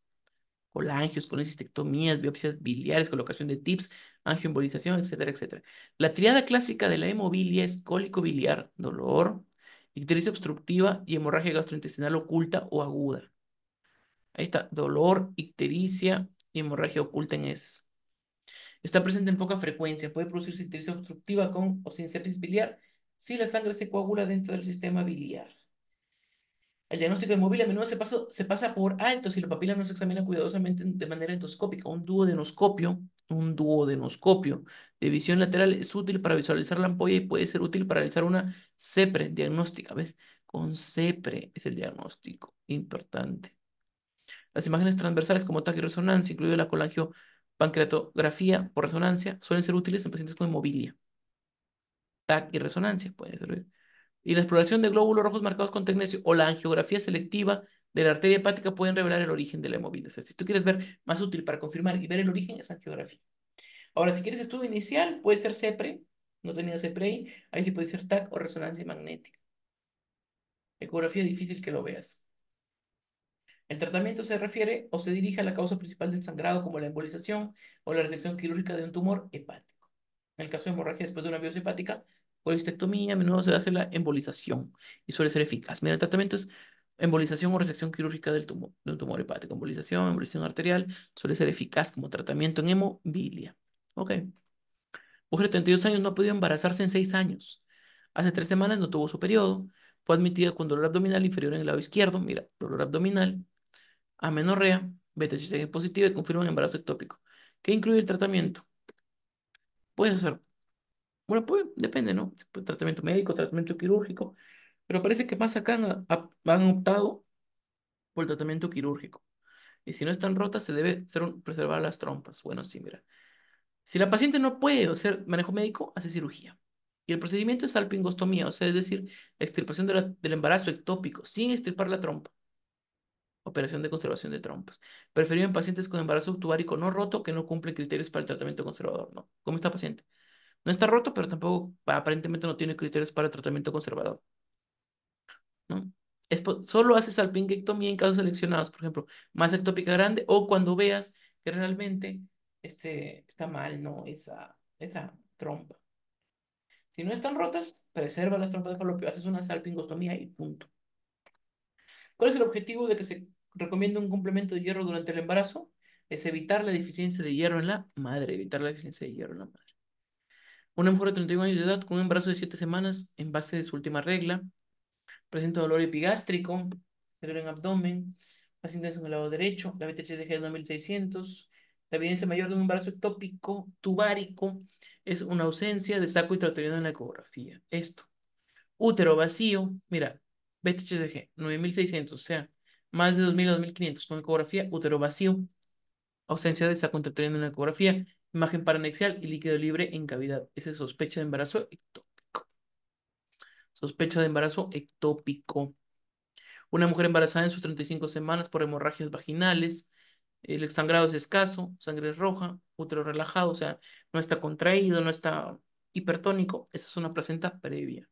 Colangios, colecistectomías, biopsias biliares, colocación de tips, angioembolización, etcétera, etcétera. La triada clásica de la hemobilia es cólico biliar, dolor, ictericia obstructiva y hemorragia gastrointestinal oculta o aguda. Ahí está, dolor, ictericia y hemorragia oculta en esas. Está presente en poca frecuencia, puede producirse ictericia obstructiva con o sin sepsis biliar si la sangre se coagula dentro del sistema biliar. El diagnóstico de móvil a menudo se, se, pasa por alto si la papila no se examina cuidadosamente de manera endoscópica. Un duodenoscopio un duodenoscopio de visión lateral es útil para visualizar la ampolla y puede ser útil para realizar una CEPRE diagnóstica, ¿ves? Con CEPRE es el diagnóstico, importante. Las imágenes transversales como TAC y resonancia, incluido la colangiopancreatografía por resonancia, suelen ser útiles en pacientes con movilidad TAC y resonancia pueden servir. Y la exploración de glóbulos rojos marcados con tecnesio o la angiografía selectiva de la arteria hepática pueden revelar el origen de la inmovilidad si tú quieres ver más útil para confirmar y ver el origen, es angiografía. Ahora, si quieres estudio inicial, puede ser CEPRE, no tenía CEPRE ahí, ahí sí puede ser TAC o resonancia magnética. Ecografía difícil que lo veas. El tratamiento se refiere o se dirige a la causa principal del sangrado, como la embolización o la resección quirúrgica de un tumor hepático. En el caso de hemorragia después de una biopsia hepática, colistectomía, a menudo se hace la embolización y suele ser eficaz. Mira, el tratamiento es Embolización o resección quirúrgica del tumor, tumor hepático. Embolización, embolización arterial suele ser eficaz como tratamiento en hemobilia. Ok. Mujer de 32 años no ha podido embarazarse en 6 años. Hace 3 semanas no tuvo su periodo. Fue admitida con dolor abdominal inferior en el lado izquierdo. Mira, dolor abdominal, amenorrea, es positiva y confirma un embarazo ectópico. ¿Qué incluye el tratamiento? Puedes hacer. Bueno, pues depende, ¿no? Pues, tratamiento médico, tratamiento quirúrgico, pero parece que más acá han, optado por el tratamiento quirúrgico. Y si no están rotas, se debe ser preservar las trompas. Bueno, sí, mira. Si la paciente no puede hacer manejo médico, hace cirugía. Y el procedimiento es alpingostomía. o sea, es decir, extirpación del embarazo ectópico, sin extirpar la trompa. Operación de conservación de trompas. Preferido en pacientes con embarazo obtuvárico no roto que no cumplen criterios para el tratamiento conservador, ¿no? está está paciente. No está roto, pero tampoco aparentemente no tiene criterios para el tratamiento conservador. Es solo haces salpingectomía en casos seleccionados, por ejemplo, más ectópica grande o cuando veas que realmente este, está mal, ¿no? Esa, trompa. Si no están rotas, preserva las trompas de colopio, haces una salpingostomía y punto. ¿Cuál es el objetivo de que se recomiende un complemento de hierro durante el embarazo? Es evitar la deficiencia de hierro en la madre, evitar la deficiencia de hierro en la madre. Una mujer de 31 años de edad con un embarazo de 7 semanas en base de su última regla, presenta dolor epigástrico, dolor en abdomen, más intenso en el lado derecho, la BTHDG de 2600. La evidencia mayor de un embarazo ectópico tubárico es una ausencia de saco intrauterino en la ecografía. Esto. Útero vacío, mira, BTHCG 9600, o sea, más de 2000 a 2500 con ecografía, útero vacío, ausencia de saco intrauterino en la ecografía, imagen paranexial y líquido libre en cavidad. Esa es sospecha de embarazo ectópico. Sospecha de embarazo ectópico. Una mujer embarazada en sus 35 semanas por hemorragias vaginales. El sangrado es escaso, sangre es roja, útero relajado, o sea, no está contraído, no está hipertónico. Esa es una placenta previa.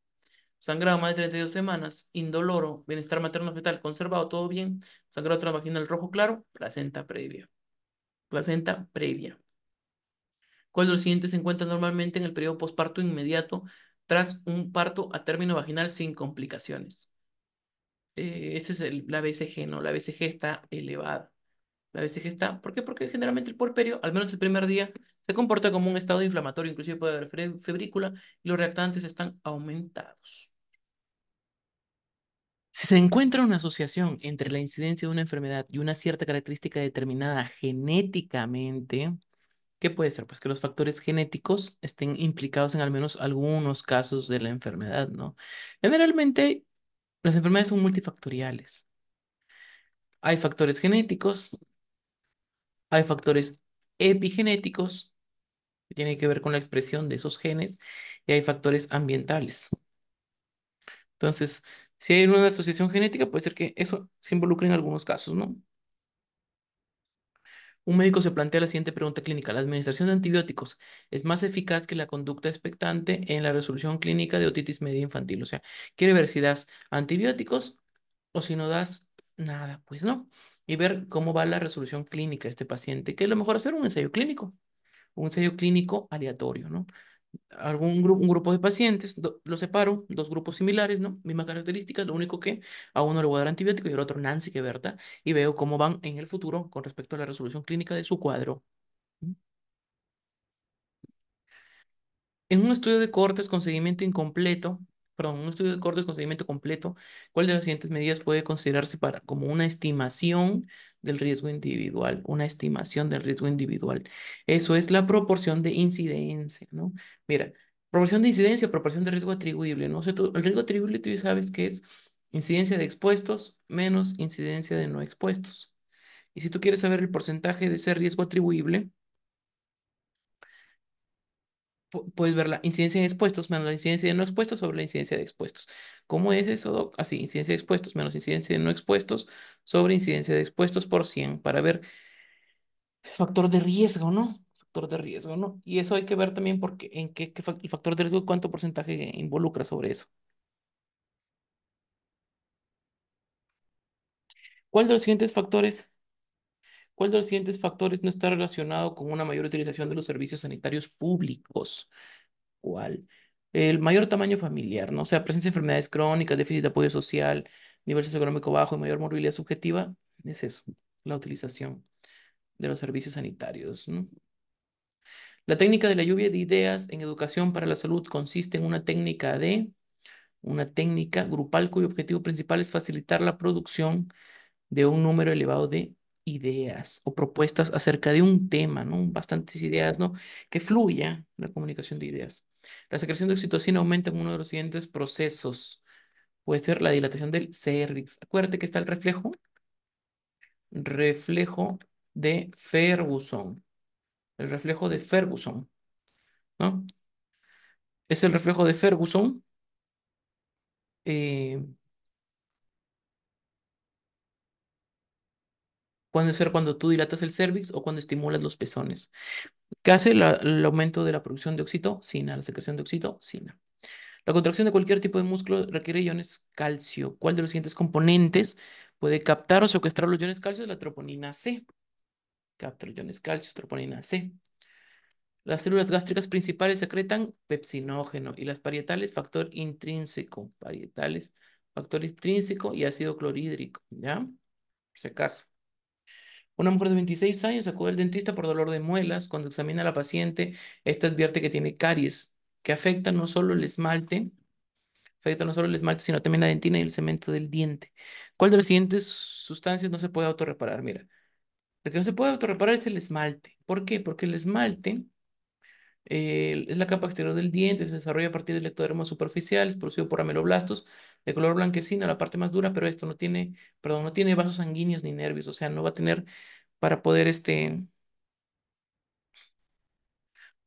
Sangrado más de 32 semanas, indoloro, bienestar materno fetal conservado, todo bien. Sangrado transvaginal rojo claro, placenta previa. Placenta previa. ¿Cuál de los siguientes se encuentra normalmente en el periodo posparto inmediato tras un parto a término vaginal sin complicaciones. Eh, es el, la BCG, ¿no? La BCG está elevada. La BCG está, ¿por qué? Porque generalmente el porperio al menos el primer día, se comporta como un estado inflamatorio, inclusive puede haber febrícula, y los reactantes están aumentados. Si se encuentra una asociación entre la incidencia de una enfermedad y una cierta característica determinada genéticamente, ¿Qué puede ser? Pues que los factores genéticos estén implicados en al menos algunos casos de la enfermedad, ¿no? Generalmente, las enfermedades son multifactoriales. Hay factores genéticos, hay factores epigenéticos, que tienen que ver con la expresión de esos genes, y hay factores ambientales. Entonces, si hay una asociación genética, puede ser que eso se involucre en algunos casos, ¿no? Un médico se plantea la siguiente pregunta clínica. ¿La administración de antibióticos es más eficaz que la conducta expectante en la resolución clínica de otitis media infantil? O sea, quiere ver si das antibióticos o si no das nada, pues no. Y ver cómo va la resolución clínica de este paciente, que es lo mejor hacer un ensayo clínico, un ensayo clínico aleatorio, ¿no? algún grupo, un grupo de pacientes, lo separo, dos grupos similares, ¿no? Mismas características, lo único que a uno le voy a dar antibiótico y al otro Nancy que Berta, y veo cómo van en el futuro con respecto a la resolución clínica de su cuadro. ¿Mm? En un estudio de cortes con seguimiento incompleto, perdón, un estudio de cortes con seguimiento completo, ¿cuál de las siguientes medidas puede considerarse para, como una estimación del riesgo individual? Una estimación del riesgo individual. Eso es la proporción de incidencia, ¿no? Mira, proporción de incidencia, proporción de riesgo atribuible, ¿no? sé el riesgo atribuible tú sabes que es incidencia de expuestos menos incidencia de no expuestos. Y si tú quieres saber el porcentaje de ese riesgo atribuible, puedes ver la incidencia de expuestos menos la incidencia de no expuestos sobre la incidencia de expuestos. ¿Cómo es eso, Doc? Así, incidencia de expuestos menos incidencia de no expuestos sobre incidencia de expuestos por 100 para ver factor de riesgo, ¿no? Factor de riesgo, ¿no? Y eso hay que ver también porque en qué, el factor de riesgo, cuánto porcentaje involucra sobre eso. ¿Cuál de los siguientes factores ¿Cuál de los siguientes factores no está relacionado con una mayor utilización de los servicios sanitarios públicos? ¿Cuál? El mayor tamaño familiar, ¿no? O sea, presencia de enfermedades crónicas, déficit de apoyo social, nivel socioeconómico bajo y mayor morbilidad subjetiva. Es eso, la utilización de los servicios sanitarios, La técnica de la lluvia de ideas en educación para la salud consiste en una técnica de una técnica grupal cuyo objetivo principal es facilitar la producción de un número elevado de ideas o propuestas acerca de un tema, ¿no? Bastantes ideas, ¿no? Que fluya la comunicación de ideas. La secreción de oxitocina aumenta en uno de los siguientes procesos. Puede ser la dilatación del cervix. Acuérdate que está el reflejo. Reflejo de Ferguson. El reflejo de Ferguson, ¿no? Es el reflejo de Ferguson. Eh, Cuando ser cuando tú dilatas el cervix o cuando estimulas los pezones. ¿Qué hace el aumento de la producción de oxitocina, la secreción de oxitocina? La contracción de cualquier tipo de músculo requiere iones calcio. ¿Cuál de los siguientes componentes puede captar o secuestrar los iones calcio? La troponina C. Captar los iones calcio, troponina C. Las células gástricas principales secretan pepsinógeno y las parietales factor intrínseco. Parietales, factor intrínseco y ácido clorhídrico, ¿ya? Por si acaso. Una mujer de 26 años acude al dentista por dolor de muelas. Cuando examina a la paciente, esta advierte que tiene caries, que afecta no solo el esmalte, afecta no solo el esmalte, sino también la dentina y el cemento del diente. ¿Cuál de las siguientes sustancias no se puede autorreparar? Mira, lo que no se puede autorreparar es el esmalte. ¿Por qué? Porque el esmalte es la capa exterior del diente, se desarrolla a partir del ectoderma superficial, es producido por ameloblastos de color blanquecino, la parte más dura, pero esto no tiene, perdón, no tiene vasos sanguíneos ni nervios, o sea, no va a tener para poder este,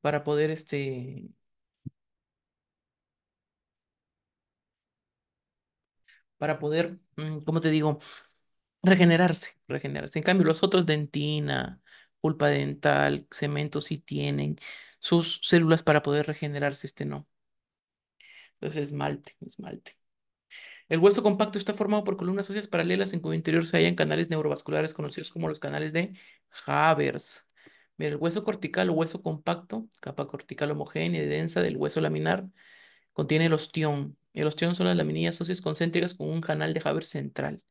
para poder este, para poder, mm, como te digo? Regenerarse, regenerarse. En cambio, los otros, dentina, pulpa dental, cemento, sí tienen sus células para poder regenerarse, este no. Entonces, esmalte, esmalte. El hueso compacto está formado por columnas óseas paralelas en cuyo interior se hallan canales neurovasculares conocidos como los canales de Havers. Mira, el hueso cortical o hueso compacto, capa cortical homogénea y densa del hueso laminar, contiene el ostión. El ostión son las laminillas óseas concéntricas con un canal de Havers central.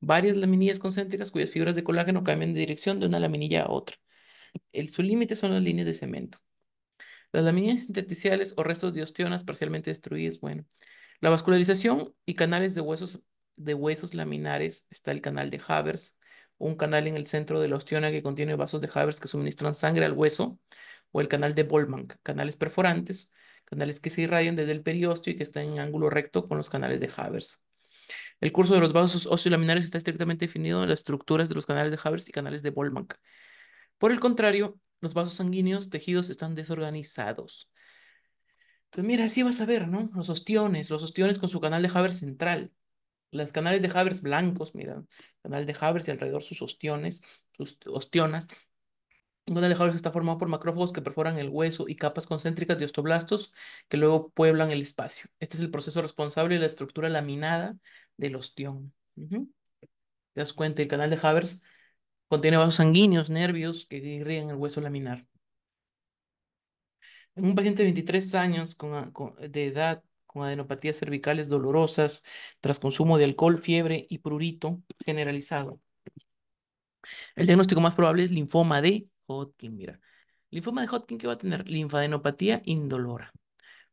Varias laminillas concéntricas cuyas fibras de colágeno cambian de dirección de una laminilla a otra. El, su límite son las líneas de cemento. Las laminas sinteticiales o restos de osteonas parcialmente destruidos, bueno. La vascularización y canales de huesos, de huesos laminares, está el canal de Havers, un canal en el centro de la osteona que contiene vasos de Havers que suministran sangre al hueso, o el canal de Bolman, canales perforantes, canales que se irradian desde el periósteo y que están en ángulo recto con los canales de Havers. El curso de los vasos osteolaminares está estrictamente definido en las estructuras de los canales de Havers y canales de Bolman. Por el contrario, los vasos sanguíneos, tejidos están desorganizados. Entonces, mira, así vas a ver, ¿no? Los ostiones, los ostiones con su canal de Havers central, los canales de Havers blancos, mira, canal de Havers y alrededor sus ostiones, sus ostionas. Un canal de Havers está formado por macrófagos que perforan el hueso y capas concéntricas de osteoblastos que luego pueblan el espacio. Este es el proceso responsable de la estructura laminada del ostión. ¿Te das cuenta? El canal de Havers Contiene vasos sanguíneos, nervios que irrigan el hueso laminar. En un paciente de 23 años de edad con adenopatías cervicales dolorosas tras consumo de alcohol, fiebre y prurito generalizado. El diagnóstico más probable es linfoma de Hodgkin, mira. Linfoma de Hodgkin que va a tener linfadenopatía indolora.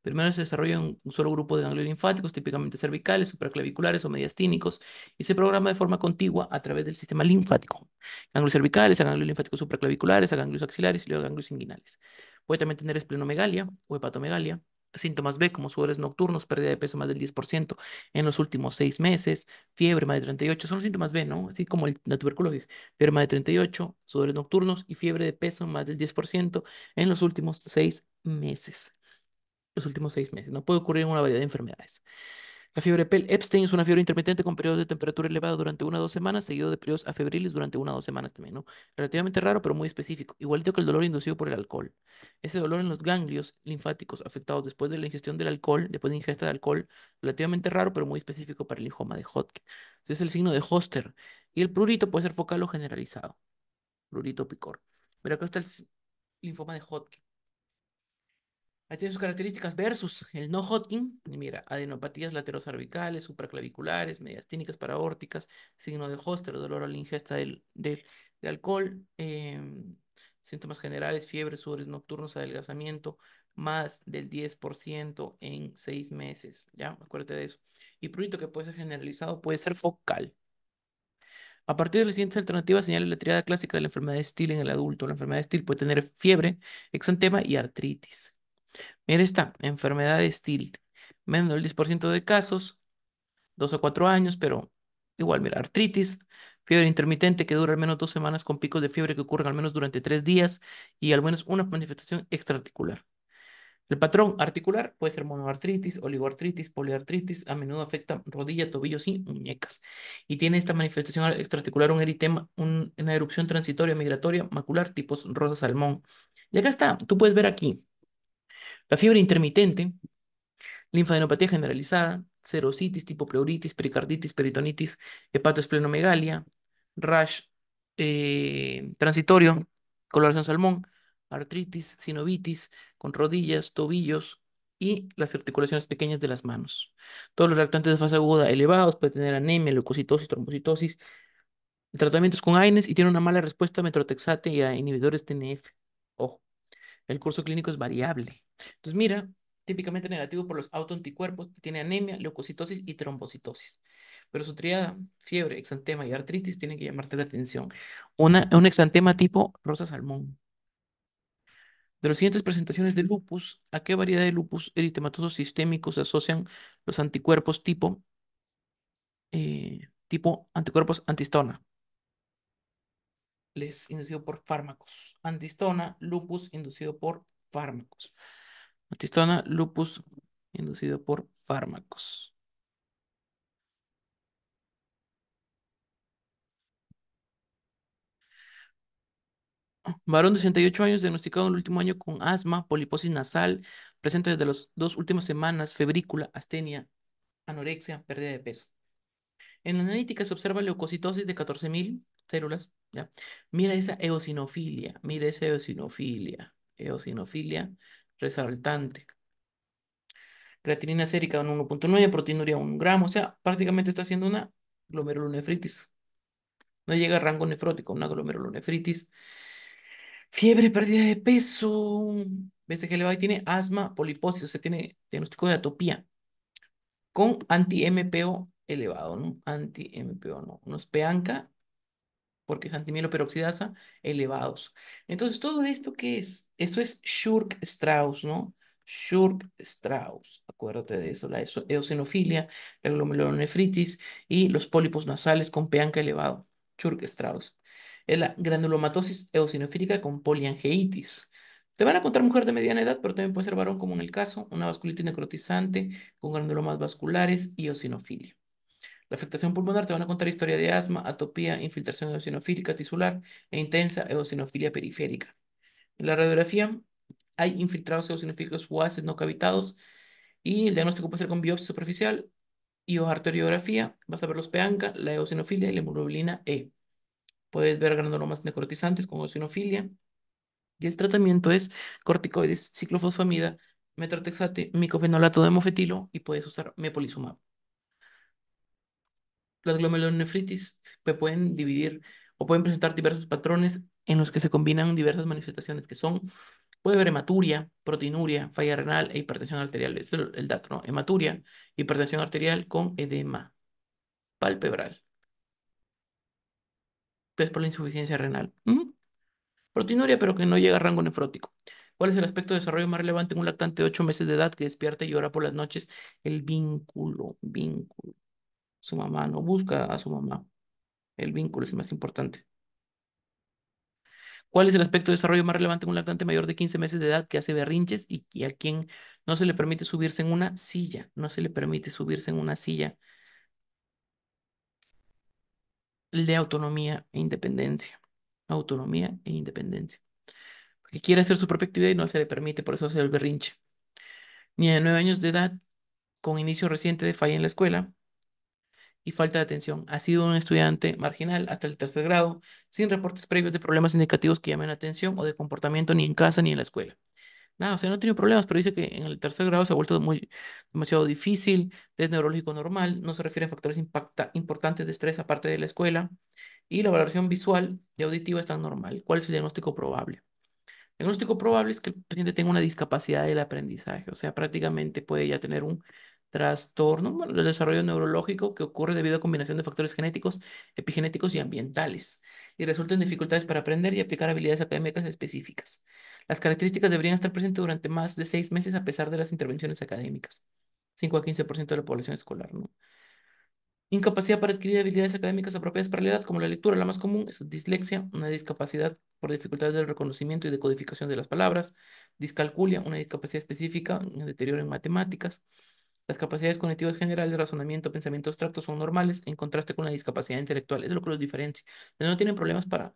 Primero se desarrolla un solo grupo de ganglios linfáticos, típicamente cervicales, supraclaviculares o mediastínicos, y se programa de forma contigua a través del sistema linfático. Ganglios cervicales, ganglios linfáticos supraclaviculares, a ganglios axilares y luego ganglios inguinales. Puede también tener esplenomegalia o hepatomegalia, síntomas B como sudores nocturnos, pérdida de peso más del 10% en los últimos seis meses, fiebre más de 38, son los síntomas B, ¿no? Así como la tuberculosis, fiebre más de 38, sudores nocturnos y fiebre de peso más del 10% en los últimos seis meses los últimos seis meses. No puede ocurrir en una variedad de enfermedades. La fiebre Epstein es una fiebre intermitente con periodos de temperatura elevada durante una o dos semanas, seguido de periodos afebriles durante una o dos semanas también, Relativamente raro, pero muy específico. Igualito que el dolor inducido por el alcohol. Ese dolor en los ganglios linfáticos afectados después de la ingestión del alcohol, después de ingesta de alcohol, relativamente raro, pero muy específico para el linfoma de Hodgkin. Ese es el signo de Hoster. Y el prurito puede ser focal o generalizado. Prurito picor. Pero acá está el linfoma de Hodgkin. Ahí tiene sus características versus el no Hodgkin. Mira, adenopatías laterocervicales, supraclaviculares, mediastínicas, paraórticas, signo de Hoster, dolor a la ingesta de alcohol, em, síntomas generales, fiebre, sudores nocturnos, adelgazamiento, más del 10% en seis meses. ¿Ya? Acuérdate de eso. Y prurito que puede ser generalizado, puede ser focal. A partir de las siguientes alternativas, señala la triada clásica de la enfermedad de Steele en el adulto. La enfermedad de Steele puede tener fiebre, exantema y artritis. Mira esta, enfermedad de estil. Menos del 10% de casos, 2 a 4 años, pero igual, mira, artritis, fiebre intermitente que dura al menos dos semanas con picos de fiebre que ocurren al menos durante tres días y al menos una manifestación extraarticular. El patrón articular puede ser monoartritis, oligoartritis, poliartritis, a menudo afecta rodilla, tobillos y muñecas. Y tiene esta manifestación extraarticular un eritema, una erupción transitoria migratoria macular tipos rosa salmón. Y acá está, tú puedes ver aquí la fiebre intermitente, linfadenopatía generalizada, serositis, tipo pleuritis, pericarditis, peritonitis, hepatoesplenomegalia, rash eh, transitorio, coloración salmón, artritis, sinovitis, con rodillas, tobillos y las articulaciones pequeñas de las manos. Todos los reactantes de fase aguda elevados pueden tener anemia, leucocitosis, trombocitosis, tratamientos con AINES y tiene una mala respuesta a metrotexate y a inhibidores TNF. Ojo. El curso clínico es variable. Entonces, mira, típicamente negativo por los autoanticuerpos, tiene anemia, leucocitosis y trombocitosis. Pero su triada, fiebre, exantema y artritis, tienen que llamarte la atención. Una, un exantema tipo rosa salmón. De las siguientes presentaciones de lupus, ¿a qué variedad de lupus eritematosos sistémicos se asocian los anticuerpos tipo, eh, tipo anticuerpos antistona? les inducido por fármacos. Antistona, lupus inducido por fármacos. Antistona, lupus inducido por fármacos. Varón de 68 años diagnosticado en el último año con asma, poliposis nasal, presente desde las dos últimas semanas, febrícula, astenia, anorexia, pérdida de peso. En analítica se observa leucocitosis de 14.000, células, ¿ya? Mira esa eosinofilia, mira esa eosinofilia, eosinofilia resaltante. Creatinina sérica 1.9, proteinuria 1 gramo, o sea, prácticamente está haciendo una glomerulonefritis. No llega a rango nefrótico, una glomerulonefritis. Fiebre, pérdida de peso, que elevado y tiene asma, poliposis, o sea, tiene diagnóstico de atopía con anti-MPO elevado, ¿no? Anti-MPO, ¿no? Unos peanca porque es pero elevados. Entonces, ¿todo esto qué es? Eso es Schurk-Strauss, ¿no? Schurk-Strauss, acuérdate de eso, la eosinofilia, la glomerulonefritis y los pólipos nasales con peanca elevado, Schurk-Strauss. Es la granulomatosis eosinofílica con poliangeitis. Te van a contar mujer de mediana edad, pero también puede ser varón, como en el caso, una vasculitis necrotizante con granulomas vasculares y eosinofilia. La afectación pulmonar te van a contar historia de asma, atopía, infiltración eosinofílica tisular e intensa eosinofilia periférica. En la radiografía hay infiltrados eosinofílicos fugaces no cavitados y el diagnóstico puede ser con biopsia superficial y o arteriografía. Vas a ver los peanca, la eosinofilia y la hemoglobina E. Puedes ver granulomas necrotizantes con eosinofilia. Y el tratamiento es corticoides, ciclofosfamida, metrotexate, micofenolato de mofetilo y puedes usar mepolizumab. Las glomerulonefritis se pueden dividir o pueden presentar diversos patrones en los que se combinan diversas manifestaciones que son, puede haber hematuria, proteinuria, falla renal e hipertensión arterial. es el dato, ¿no? Hematuria, hipertensión arterial con edema palpebral. Es por la insuficiencia renal. Proteinuria, pero que no llega a rango nefrótico. ¿Cuál es el aspecto de desarrollo más relevante en un lactante de 8 meses de edad que despierta y llora por las noches? El vínculo, vínculo su mamá, no busca a su mamá. El vínculo es el más importante. ¿Cuál es el aspecto de desarrollo más relevante en un lactante mayor de 15 meses de edad que hace berrinches y, a quien no se le permite subirse en una silla? No se le permite subirse en una silla. de autonomía e independencia. Autonomía e independencia. Porque quiere hacer su propia actividad y no se le permite, por eso hace el berrinche. Ni de 9 años de edad, con inicio reciente de falla en la escuela, y falta de atención. Ha sido un estudiante marginal hasta el tercer grado, sin reportes previos de problemas indicativos que llamen atención o de comportamiento ni en casa ni en la escuela. Nada, o sea, no ha tenido problemas, pero dice que en el tercer grado se ha vuelto muy, demasiado difícil, es neurológico normal, no se refiere a factores impacta, importantes de estrés aparte de la escuela, y la valoración visual y auditiva está normal. ¿Cuál es el diagnóstico probable? El diagnóstico probable es que el paciente tenga una discapacidad del aprendizaje, o sea, prácticamente puede ya tener un trastorno del desarrollo neurológico que ocurre debido a combinación de factores genéticos, epigenéticos y ambientales, y resulta en dificultades para aprender y aplicar habilidades académicas específicas. Las características deberían estar presentes durante más de seis meses a pesar de las intervenciones académicas. 5 a 15% de la población escolar, ¿no? Incapacidad para adquirir habilidades académicas apropiadas para la edad, como la lectura, la más común es dislexia, una discapacidad por dificultades del reconocimiento y decodificación de las palabras, discalculia, una discapacidad específica, un deterioro en matemáticas, las capacidades cognitivas generales, razonamiento, pensamiento abstracto son normales en contraste con la discapacidad intelectual. Es lo que los diferencia. No tienen problemas para,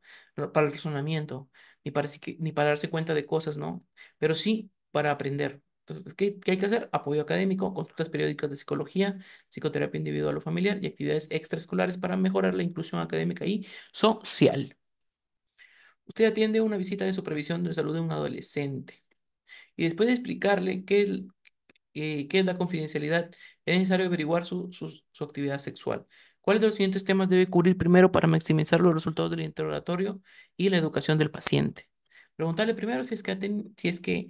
para el razonamiento, ni para, ni para darse cuenta de cosas, ¿no? Pero sí para aprender. Entonces, ¿qué, hay que hacer? Apoyo académico, consultas periódicas de psicología, psicoterapia individual o familiar y actividades extraescolares para mejorar la inclusión académica y social. Usted atiende una visita de supervisión de salud de un adolescente y después de explicarle qué, eh, ¿qué es la confidencialidad? Es necesario averiguar su, actividad sexual. ¿Cuáles de los siguientes temas debe cubrir primero para maximizar los resultados del interrogatorio y la educación del paciente? Preguntarle primero si es que, si es que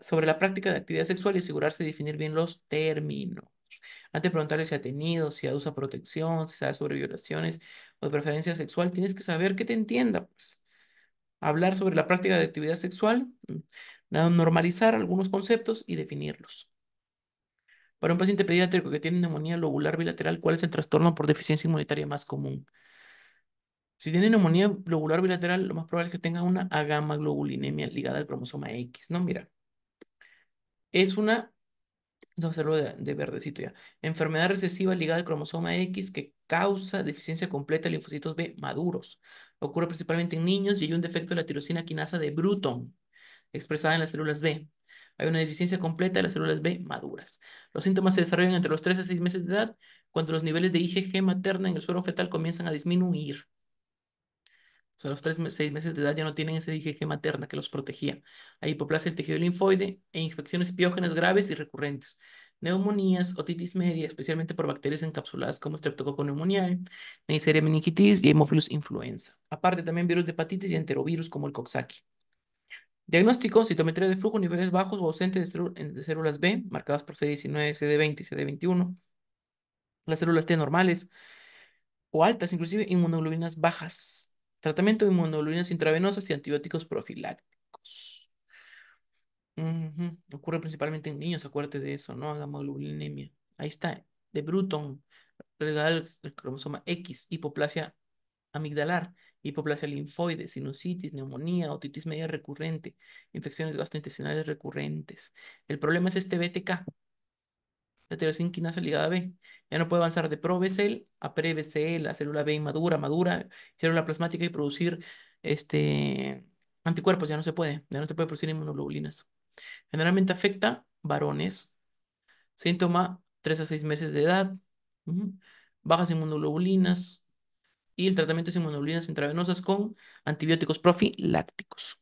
sobre la práctica de actividad sexual y asegurarse de definir bien los términos. Antes de preguntarle si ha tenido, si ha protección, si sabe sobre violaciones o de preferencia sexual, tienes que saber que te entienda, pues. Hablar sobre la práctica de actividad sexual, mm, normalizar algunos conceptos y definirlos. Para un paciente pediátrico que tiene neumonía lobular bilateral, ¿cuál es el trastorno por deficiencia inmunitaria más común? Si tiene neumonía lobular bilateral, lo más probable es que tenga una agamaglobulinemia ligada al cromosoma X, ¿no? Mira, es una, no de, de verdecito ya, enfermedad recesiva ligada al cromosoma X que causa deficiencia completa de linfocitos B maduros. Ocurre principalmente en niños y hay un defecto de la tirosina quinasa de Bruton, expresada en las células B hay una deficiencia completa de las células B maduras. Los síntomas se desarrollan entre los 3 a 6 meses de edad, cuando los niveles de IgG materna en el suero fetal comienzan a disminuir. O sea, los 3 a 6 meses de edad ya no tienen ese IgG materna que los protegía. Hay hipoplasia del tejido linfoide e infecciones piógenas graves y recurrentes. Neumonías, otitis media, especialmente por bacterias encapsuladas como Streptococcus Neisseria meningitis y Hemophilus influenza. Aparte también virus de hepatitis y enterovirus como el Coxsackie. Diagnóstico, citometría de flujo, niveles bajos o ausentes de, células B, marcadas por CD19, CD20 y CD21. Las células T normales o altas, inclusive inmunoglobinas bajas. Tratamiento de inmunoglobinas intravenosas y antibióticos profilácticos. Ocurre principalmente en niños, acuérdate de eso, ¿no? La hemoglobinemia. Ahí está, de Bruton, el cromosoma X, hipoplasia amigdalar, hipoplasia linfoide, sinusitis, neumonía, otitis media recurrente, infecciones gastrointestinales recurrentes. El problema es este BTK, la quinasa ligada B. Ya no puede avanzar de pro-BCL a pre-BCL, la célula B inmadura, madura, célula plasmática y producir este, anticuerpos. Ya no se puede, ya no se puede producir inmunoglobulinas. Generalmente afecta varones. Síntoma 3 a 6 meses de edad. Bajas inmunoglobulinas, y el tratamiento es inmunoglobulinas intravenosas con antibióticos profilácticos.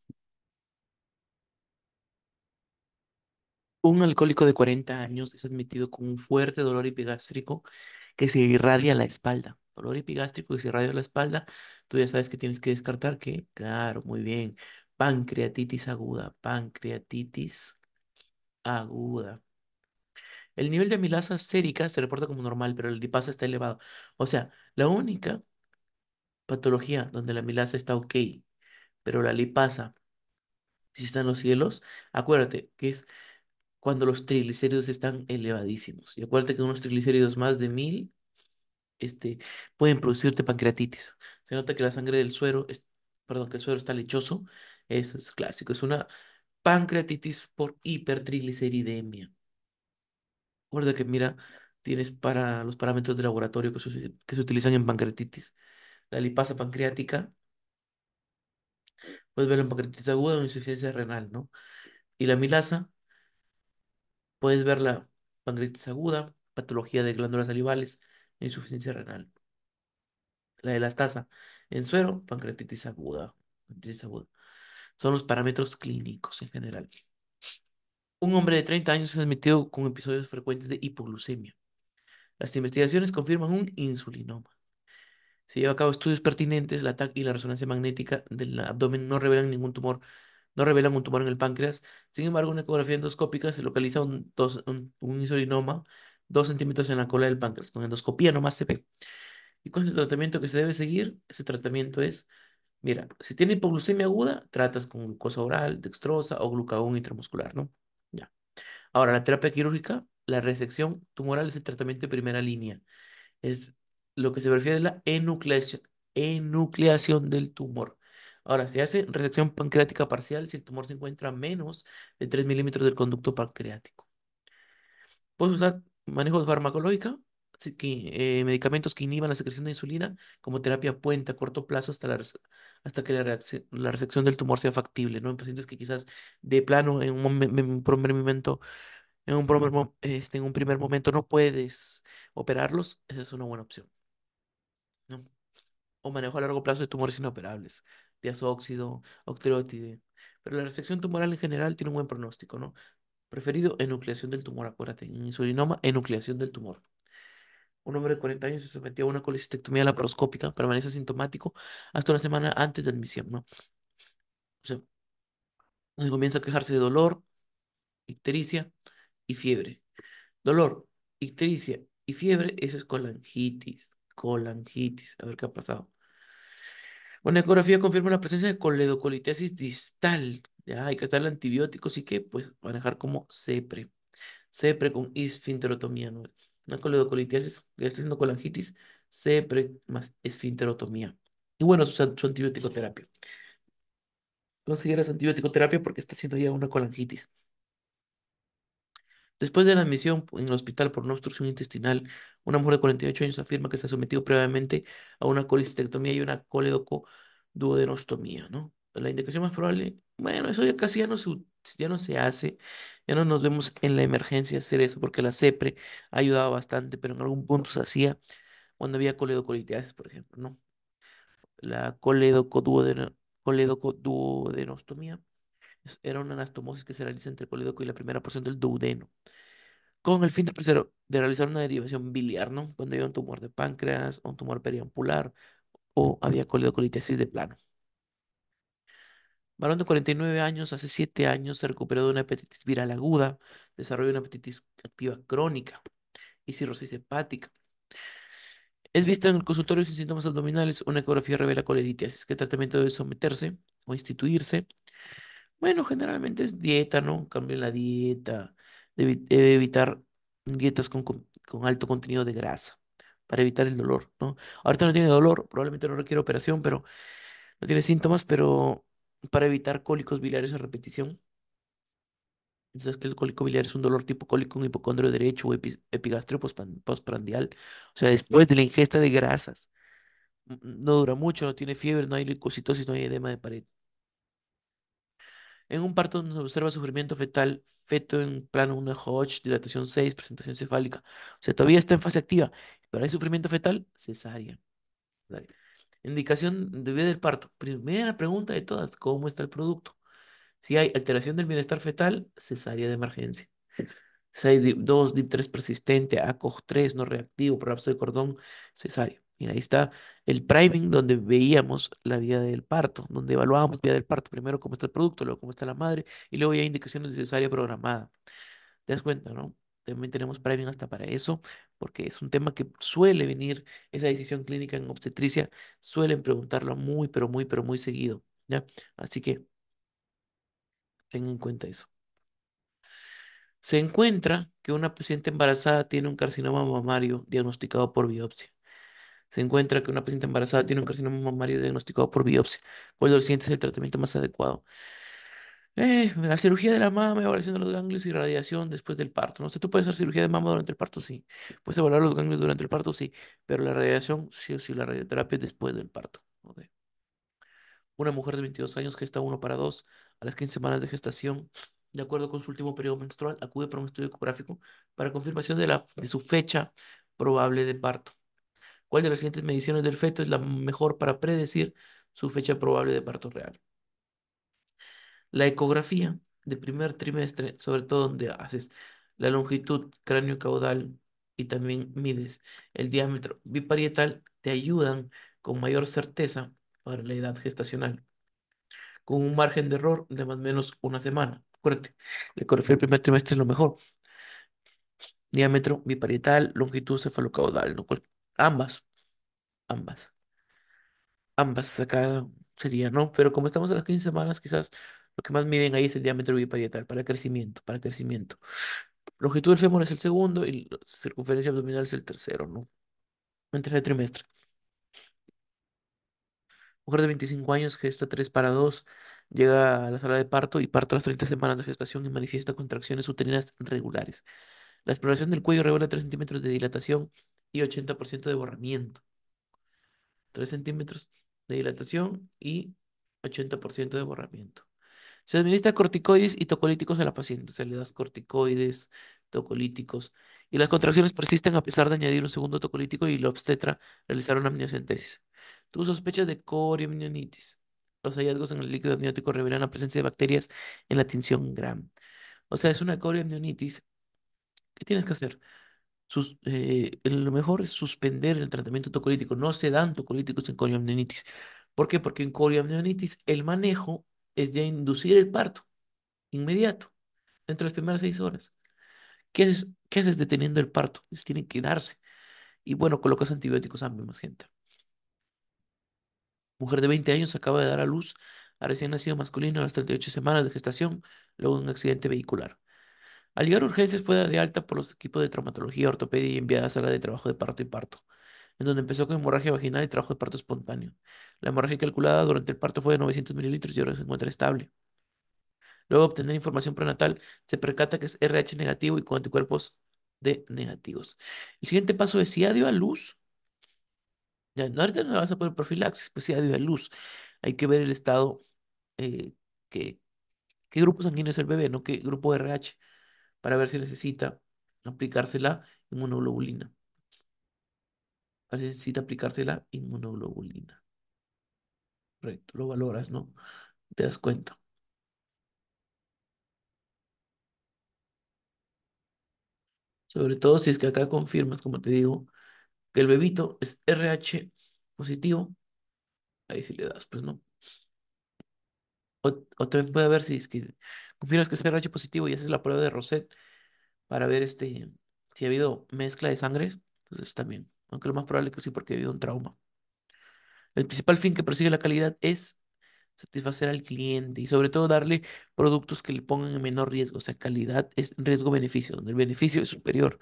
Un alcohólico de 40 años es admitido con un fuerte dolor epigástrico que se irradia la espalda. Dolor epigástrico que se irradia la espalda. Tú ya sabes que tienes que descartar que, claro, muy bien. Pancreatitis aguda, pancreatitis aguda. El nivel de amilasa sérica se reporta como normal, pero el lipasa está elevado. O sea, la única patología donde la amilasa está ok, pero la lipasa, si están los cielos, acuérdate que es cuando los triglicéridos están elevadísimos. Y acuérdate que unos triglicéridos más de mil este, pueden producirte pancreatitis. Se nota que la sangre del suero, es, perdón, que el suero está lechoso. Eso es clásico. Es una pancreatitis por hipertrigliceridemia. Acuérdate que, mira, tienes para los parámetros de laboratorio que se utilizan en pancreatitis la lipasa pancreática, puedes ver la pancreatitis aguda o insuficiencia renal, ¿no? Y la milasa, puedes ver la pancreatitis aguda, patología de glándulas salivales insuficiencia renal. La elastasa en suero, pancreatitis aguda, pancreatitis aguda. Son los parámetros clínicos en general. Un hombre de 30 años ha admitido con episodios frecuentes de hipoglucemia. Las investigaciones confirman un insulinoma. Se lleva a cabo estudios pertinentes, la TAC y la resonancia magnética del abdomen no revelan ningún tumor, no revelan un tumor en el páncreas. Sin embargo, una ecografía endoscópica se localiza un, un, isolinoma 2 centímetros en la cola del páncreas. Con endoscopía más se ve. ¿Y cuál es el tratamiento que se debe seguir? Ese tratamiento es, mira, si tiene hipoglucemia aguda, tratas con glucosa oral, dextrosa o glucagón intramuscular, ¿no? Ya. Ahora, la terapia quirúrgica, la resección tumoral es el tratamiento de primera línea. Es lo que se refiere es la enucleación, enucleación del tumor. Ahora, se hace resección pancreática parcial si el tumor se encuentra a menos de 3 milímetros del conducto pancreático. Puedes usar manejos farmacológicos, eh, medicamentos que inhiban la secreción de insulina como terapia puente a corto plazo hasta, hasta que la, resección del tumor sea factible, ¿no? En pacientes que quizás de plano en un, en un primer, este, en un primer momento no puedes operarlos, esa es una buena opción o manejo a largo plazo de tumores inoperables, diazóxido, octreotide Pero la resección tumoral en general tiene un buen pronóstico, ¿no? Preferido, enucleación del tumor, acuérdate, en insulinoma, enucleación del tumor. Un hombre de 40 años se sometió a una colecistectomía laparoscópica, permanece sintomático hasta una semana antes de admisión, ¿no? O sea, comienza a quejarse de dolor, ictericia y fiebre. Dolor, ictericia y fiebre, eso es colangitis colangitis. A ver qué ha pasado. Una ecografía confirma la presencia de coledocolitiasis distal. Ya hay que estar antibióticos y que pues manejar como CEPRE. sepre con esfinterotomía. Una coledocolitiasis que está haciendo colangitis, CEPRE más esfinterotomía. Y bueno, su, su antibiótico terapia. Consideras antibiótico terapia porque está haciendo ya una colangitis. Después de la admisión en el hospital por una obstrucción intestinal, una mujer de 48 años afirma que se ha sometido previamente a una colicistectomía y una coledocoduodenostomía, ¿no? La indicación más probable, bueno, eso ya casi ya no, se, ya no se hace, ya no nos vemos en la emergencia hacer eso, porque la CEPRE ha ayudado bastante, pero en algún punto se hacía cuando había coledocolitiasis, por ejemplo, ¿no? La coledocoduodenostomía era una anastomosis que se realiza entre el colédoco y la primera porción del duodeno, con el fin de, pues, realizar una derivación biliar, ¿no? Cuando había un tumor de páncreas, o un tumor periampular o había colidocolitesis de plano. Varón de 49 años, hace 7 años se recuperó de una hepatitis viral aguda, desarrolló una hepatitis activa crónica y cirrosis hepática. Es vista en el consultorio sin síntomas abdominales, una ecografía revela colelitiasis. ¿Qué tratamiento debe someterse o instituirse bueno, generalmente es dieta, ¿no? Cambio en la dieta. Debe, eh, evitar dietas con, con, alto contenido de grasa para evitar el dolor, ¿no? Ahorita no tiene dolor, probablemente no requiere operación, pero no tiene síntomas, pero para evitar cólicos biliares a repetición. Entonces, que el cólico biliar es un dolor tipo cólico en hipocondrio derecho o epigastrio postprandial. O sea, después de la ingesta de grasas. No dura mucho, no tiene fiebre, no hay leucocitosis, no hay edema de pared. En un parto donde se observa sufrimiento fetal, feto en plano 1 de Hodge, dilatación 6, presentación cefálica. O sea, todavía está en fase activa, pero hay sufrimiento fetal, cesárea. Indicación de vida del parto. Primera pregunta de todas, ¿cómo está el producto? Si hay alteración del bienestar fetal, cesárea de emergencia. Si hay DIP2, DIP3 persistente, ACOG3 no reactivo, prolapso de cordón, cesárea ahí está el priming donde veíamos la vía del parto, donde evaluábamos la del parto, primero cómo está el producto, luego cómo está la madre y luego ya indicaciones necesarias programadas. ¿Te das cuenta, no? También tenemos priming hasta para eso, porque es un tema que suele venir, esa decisión clínica en obstetricia, suelen preguntarlo muy, pero muy, pero muy seguido, ¿ya? Así que ten en cuenta eso. Se encuentra que una paciente embarazada tiene un carcinoma mamario diagnosticado por biopsia se encuentra que una paciente embarazada tiene un carcinoma mamario diagnosticado por biopsia. ¿Cuál de es el tratamiento más adecuado? Eh, la cirugía de la mama, evaluación de los ganglios y radiación después del parto. No sé, tú puedes hacer cirugía de mama durante el parto, sí. Puedes evaluar los ganglios durante el parto, sí. Pero la radiación, sí o sí, la radioterapia después del parto. Una mujer de 22 años gesta uno para dos a las 15 semanas de gestación. De acuerdo con su último periodo menstrual, acude para un estudio ecográfico para confirmación de, la, de su fecha probable de parto. ¿Cuál de las siguientes mediciones del feto es la mejor para predecir su fecha probable de parto real? La ecografía de primer trimestre, sobre todo donde haces la longitud cráneo-caudal y también mides el diámetro biparietal, te ayudan con mayor certeza para la edad gestacional, con un margen de error de más o menos una semana. Acuérdate, la ecografía del primer trimestre es lo mejor, diámetro biparietal, longitud cefalocaudal, lo cual Ambas, ambas, ambas acá sería, ¿no? Pero como estamos a las 15 semanas, quizás lo que más miden ahí es el diámetro biparietal para crecimiento, para crecimiento. Longitud del fémur es el segundo y la circunferencia abdominal es el tercero, ¿no? Entre el trimestre. Mujer de 25 años, gesta 3 para 2, llega a la sala de parto y parto a las 30 semanas de gestación y manifiesta contracciones uterinas regulares. La exploración del cuello revela 3 centímetros de dilatación y 80% de borramiento. 3 centímetros de dilatación y 80% de borramiento. Se administra corticoides y tocolíticos a la paciente. O sea, le das corticoides, tocolíticos. Y las contracciones persisten a pesar de añadir un segundo tocolítico y la obstetra realizar una amniocentesis. Tu sospechas de corioamnionitis. Los hallazgos en el líquido amniótico revelan la presencia de bacterias en la tinción gram. O sea, es una corioamnionitis. ¿Qué tienes que hacer? Eh, lo mejor es suspender el tratamiento tocolítico. No se dan tocolíticos en corioamnionitis. ¿Por qué? Porque en corioamnionitis el manejo es ya inducir el parto inmediato, dentro de las primeras seis horas. ¿Qué haces, qué deteniendo el parto? tienen que darse. Y bueno, colocas antibióticos a más gente. Mujer de 20 años acaba de dar a luz a recién nacido masculino a las 38 semanas de gestación, luego de un accidente vehicular. Al llegar a urgencias fue de alta por los equipos de traumatología, ortopedia y enviada a sala de trabajo de parto y parto, en donde empezó con hemorragia vaginal y trabajo de parto espontáneo. La hemorragia calculada durante el parto fue de 900 mililitros y ahora se encuentra estable. Luego de obtener información prenatal, se percata que es RH negativo y con anticuerpos de negativos. El siguiente paso es si ha dio a luz. Ya, ahorita no vas a poner profilaxis, pues si ha dio a luz. Hay que ver el estado, eh, que, qué grupo sanguíneo es el bebé, no qué grupo RH para ver si necesita aplicarse la inmunoglobulina. Necesita aplicarse la inmunoglobulina. Correcto, lo valoras, ¿no? Te das cuenta. Sobre todo si es que acá confirmas, como te digo, que el bebito es RH positivo, ahí sí le das, pues no. O, también puede haber si confieras que confirmas que es positivo y haces la prueba de Roset para ver este, si ha habido mezcla de sangre. Entonces también, aunque lo más probable es que sí, porque ha habido un trauma. El principal fin que persigue la calidad es satisfacer al cliente y sobre todo darle productos que le pongan en menor riesgo. O sea, calidad es riesgo-beneficio, donde el beneficio es superior.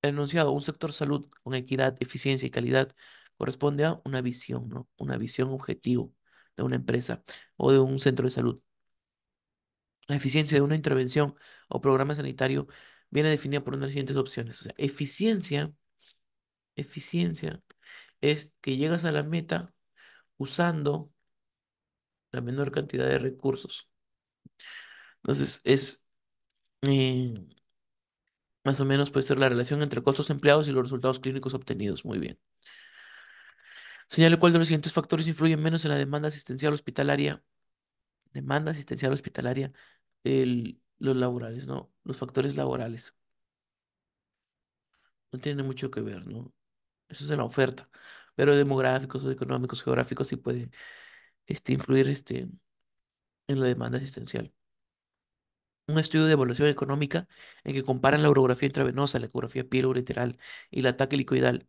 El enunciado, un sector salud con equidad, eficiencia y calidad corresponde a una visión, ¿no? Una visión objetivo de una empresa o de un centro de salud. La eficiencia de una intervención o programa sanitario viene definida por unas siguientes opciones. O sea, eficiencia, eficiencia es que llegas a la meta usando la menor cantidad de recursos. Entonces, es eh, más o menos puede ser la relación entre costos empleados y los resultados clínicos obtenidos. Muy bien. Señale cuál de los siguientes factores influye menos en la demanda asistencial hospitalaria. Demanda asistencial hospitalaria, el, los laborales, ¿no? Los factores laborales. No tiene mucho que ver, ¿no? Eso es en la oferta. Pero demográficos, económicos, geográficos sí puede este, influir este, en la demanda asistencial un estudio de evaluación económica en que comparan la urografía intravenosa, la ecografía piel y el ataque helicoidal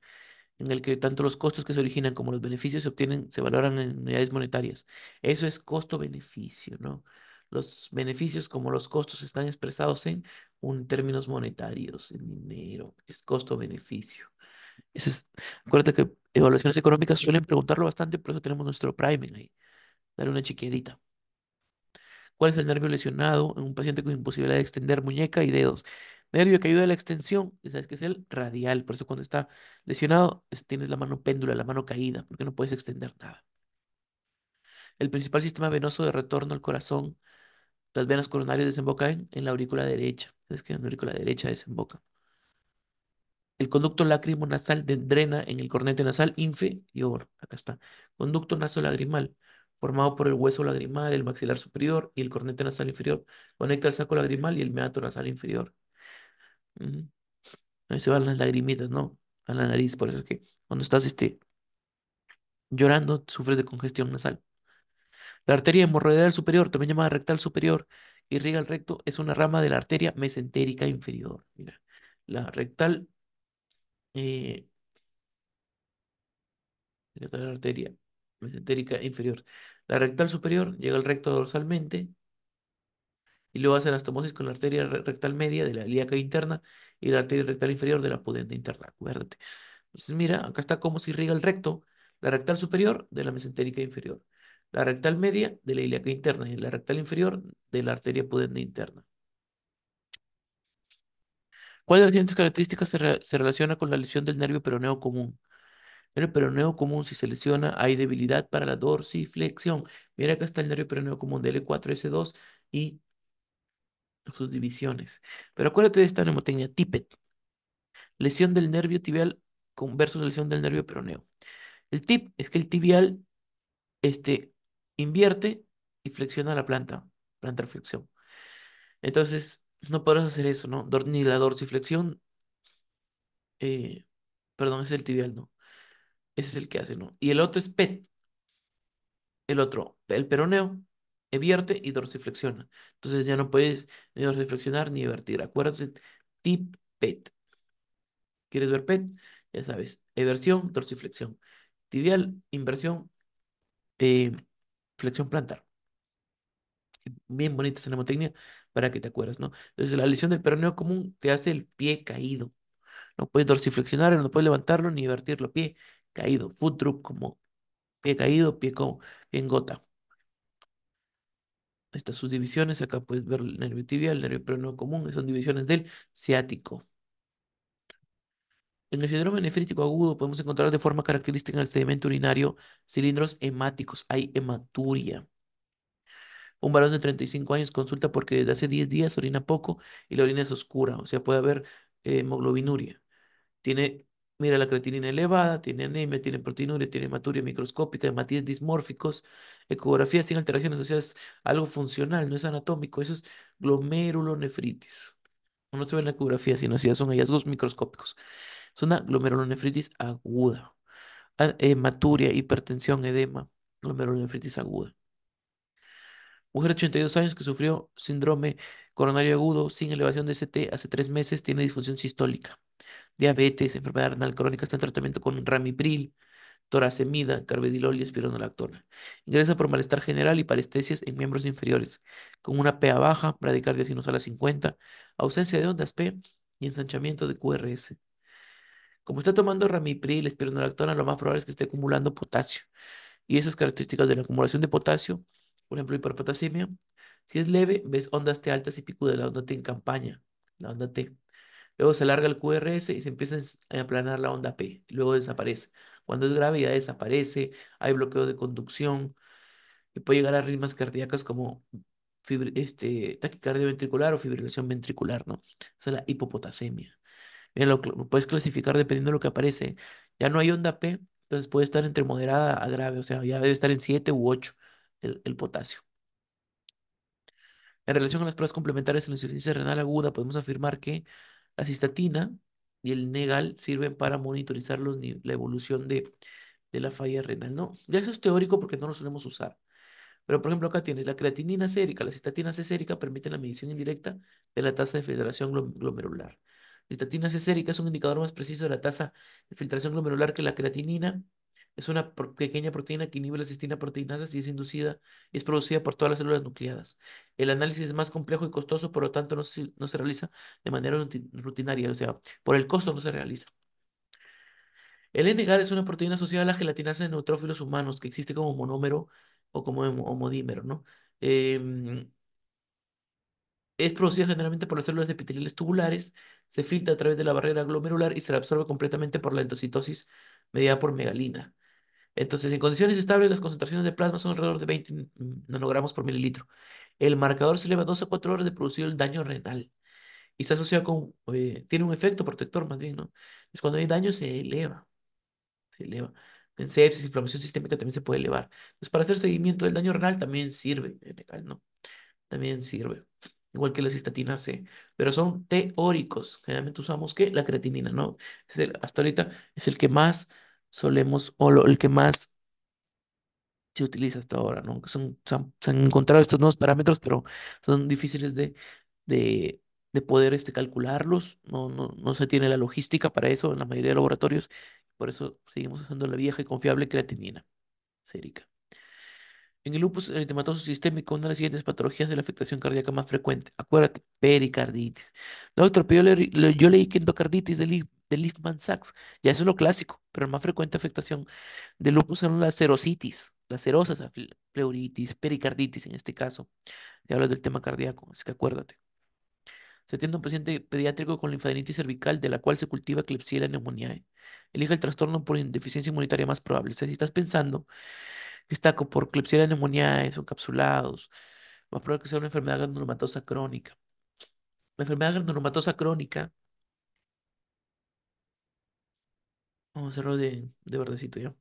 en el que tanto los costos que se originan como los beneficios se obtienen, se valoran en unidades monetarias. Eso es costo-beneficio, ¿no? Los beneficios como los costos están expresados en un, términos monetarios, en dinero, es costo-beneficio. es, acuérdate que evaluaciones económicas suelen preguntarlo bastante, por eso tenemos nuestro priming ahí. darle una chiquedita. ¿Cuál es el nervio lesionado en un paciente con imposibilidad de extender muñeca y dedos? nervio que ayuda a la extensión, sabes que es el radial. Por eso cuando está lesionado tienes la mano péndula, la mano caída, porque no puedes extender nada. El principal sistema venoso de retorno al corazón, las venas coronarias desembocan en, la aurícula derecha. Es que en la aurícula derecha desemboca. El conducto lácrimo nasal de, drena en el cornete nasal, infe y Acá está. Conducto nasolagrimal, formado por el hueso lagrimal, el maxilar superior y el cornete nasal inferior. Conecta el saco lagrimal y el meato nasal inferior. Ahí se van las lagrimitas, ¿no? A la nariz, por eso que cuando estás este, llorando sufres de congestión nasal. La arteria hemorroidal superior, también llamada rectal superior, irriga el recto, es una rama de la arteria mesentérica inferior. Mira, la rectal. Eh, la arteria mesentérica inferior. La rectal superior llega al recto dorsalmente, y luego hacen anastomosis con la arteria rectal media de la ilíaca interna y la arteria rectal inferior de la pudenda interna. Acuérdate. Entonces, mira, acá está cómo se irriga el recto, la rectal superior de la mesentérica inferior, la rectal media de la ilíaca interna y la rectal inferior de la arteria pudenda interna. ¿Cuál de las siguientes características se, se relaciona con la lesión del nervio peroneo común? El nervio peroneo común, si se lesiona, hay debilidad para la dorsiflexión. Mira, acá está el nervio peroneo común de L4S2 y sus divisiones. Pero acuérdate de esta neumotecnia, TIPET. Lesión del nervio tibial versus lesión del nervio peroneo. El tip es que el tibial este, invierte y flexiona la planta, planta flexión. Entonces, no podrás hacer eso, ¿no? Ni la dorsiflexión, eh, perdón, es el tibial, ¿no? Ese es el que hace, ¿no? Y el otro es PET. El otro, el peroneo, Evierte y dorsiflexiona. Entonces ya no puedes ni dorsiflexionar ni vertir. Acuérdate, tip PET. ¿Quieres ver PET? Ya sabes, eversión, dorsiflexión. Tibial, inversión, eh, flexión plantar. Bien bonita esa mnemotecnia para que te acuerdas, ¿no? Entonces la lesión del peroneo común te hace el pie caído. No puedes dorsiflexionar, no puedes levantarlo ni vertirlo. Pie caído, foot drop como pie caído, pie, con, pie en gota estas subdivisiones acá puedes ver el nervio tibial, el nervio peroneo común, son divisiones del ciático. En el síndrome nefrítico agudo podemos encontrar de forma característica en el sedimento urinario cilindros hemáticos, hay hematuria. Un varón de 35 años consulta porque desde hace 10 días orina poco y la orina es oscura, o sea, puede haber eh, hemoglobinuria. Tiene Mira la creatinina elevada, tiene anemia, tiene proteinuria, tiene hematuria microscópica, hematitis dismórficos, ecografía sin alteraciones, o sea, es algo funcional, no es anatómico, eso es glomerulonefritis. No se ve en la ecografía, sino si son hallazgos microscópicos. Es una glomerulonefritis aguda. Ah, hematuria, hipertensión, edema, glomerulonefritis aguda. Mujer de 82 años que sufrió síndrome coronario agudo sin elevación de ST hace tres meses, tiene disfunción sistólica diabetes, enfermedad renal crónica, está en tratamiento con ramipril, toracemida, carvedilol y espironolactona. Ingresa por malestar general y parestesias en miembros inferiores, con una PA baja, bradicardia sinusal a 50, ausencia de ondas P y ensanchamiento de QRS. Como está tomando ramipril, espironolactona, lo más probable es que esté acumulando potasio. Y esas características de la acumulación de potasio, por ejemplo, hiperpotasemia, si es leve, ves ondas T altas y pico de la onda T en campaña, la onda T. Luego se alarga el QRS y se empieza a aplanar la onda P. Luego desaparece. Cuando es grave ya desaparece, hay bloqueo de conducción y puede llegar a ritmos cardíacas como este, taquicardia ventricular o fibrilación ventricular, ¿no? Esa es la hipopotasemia. lo, puedes clasificar dependiendo de lo que aparece. Ya no hay onda P, entonces puede estar entre moderada a grave, o sea, ya debe estar en 7 u 8 el, potasio. En relación con las pruebas complementarias en la insuficiencia renal aguda, podemos afirmar que la cistatina y el negal sirven para monitorizar la evolución de, de la falla renal. No, ya eso es teórico porque no lo solemos usar. Pero, por ejemplo, acá tienes la creatinina sérica. La cistatina sérica permite la medición indirecta de la tasa de filtración glomerular. La cistatina sérica es un indicador más preciso de la tasa de filtración glomerular que la creatinina es una pequeña proteína que inhibe la cistina proteinasa y es inducida y es producida por todas las células nucleadas. El análisis es más complejo y costoso, por lo tanto no se, realiza de manera rutinaria, o sea, por el costo no se realiza. El NGAL es una proteína asociada a la gelatinasa de neutrófilos humanos que existe como monómero o como homodímero, ¿no? Em, es producida generalmente por las células epiteliales tubulares, se filtra a través de la barrera glomerular y se absorbe completamente por la endocitosis mediada por megalina. Entonces, en condiciones estables, las concentraciones de plasma son alrededor de 20 nanogramos por mililitro. El marcador se eleva dos a cuatro horas de producir el daño renal y está asociado con, eh, tiene un efecto protector más bien, ¿no? es cuando hay daño se eleva, se eleva. En sepsis, inflamación sistémica también se puede elevar. Entonces, para hacer seguimiento del daño renal también sirve, ¿no? También sirve igual que la cistatina C, pero son teóricos. Generalmente usamos que la creatinina, ¿no? Es hasta ahorita es el que más solemos, o el que más se utiliza hasta ahora, ¿no? Son, se, han, encontrado estos nuevos parámetros, pero son difíciles de, de, poder este, calcularlos, no, no, no se tiene la logística para eso en la mayoría de laboratorios, por eso seguimos usando la vieja y confiable creatinina sérica. En el lupus eritematoso sistémico, una de las siguientes patologías de la afectación cardíaca más frecuente. Acuérdate, pericarditis. Doctor, yo, leí que endocarditis del, de Sachs. Ya eso es lo clásico, pero la más frecuente afectación de lupus son las serositis, las serosas, pleuritis, pericarditis en este caso. Ya hablas del tema cardíaco, así que acuérdate. Se atiende a un paciente pediátrico con linfadenitis cervical, de la cual se cultiva Klebsiella pneumoniae. ¿eh? elige el trastorno por deficiencia inmunitaria más probable. si estás pensando que está por Klebsiella pneumoniae, eh, son capsulados, más probable que sea una enfermedad granulomatosa crónica. La enfermedad granulomatosa crónica Vamos a hacerlo de, verdecito ya.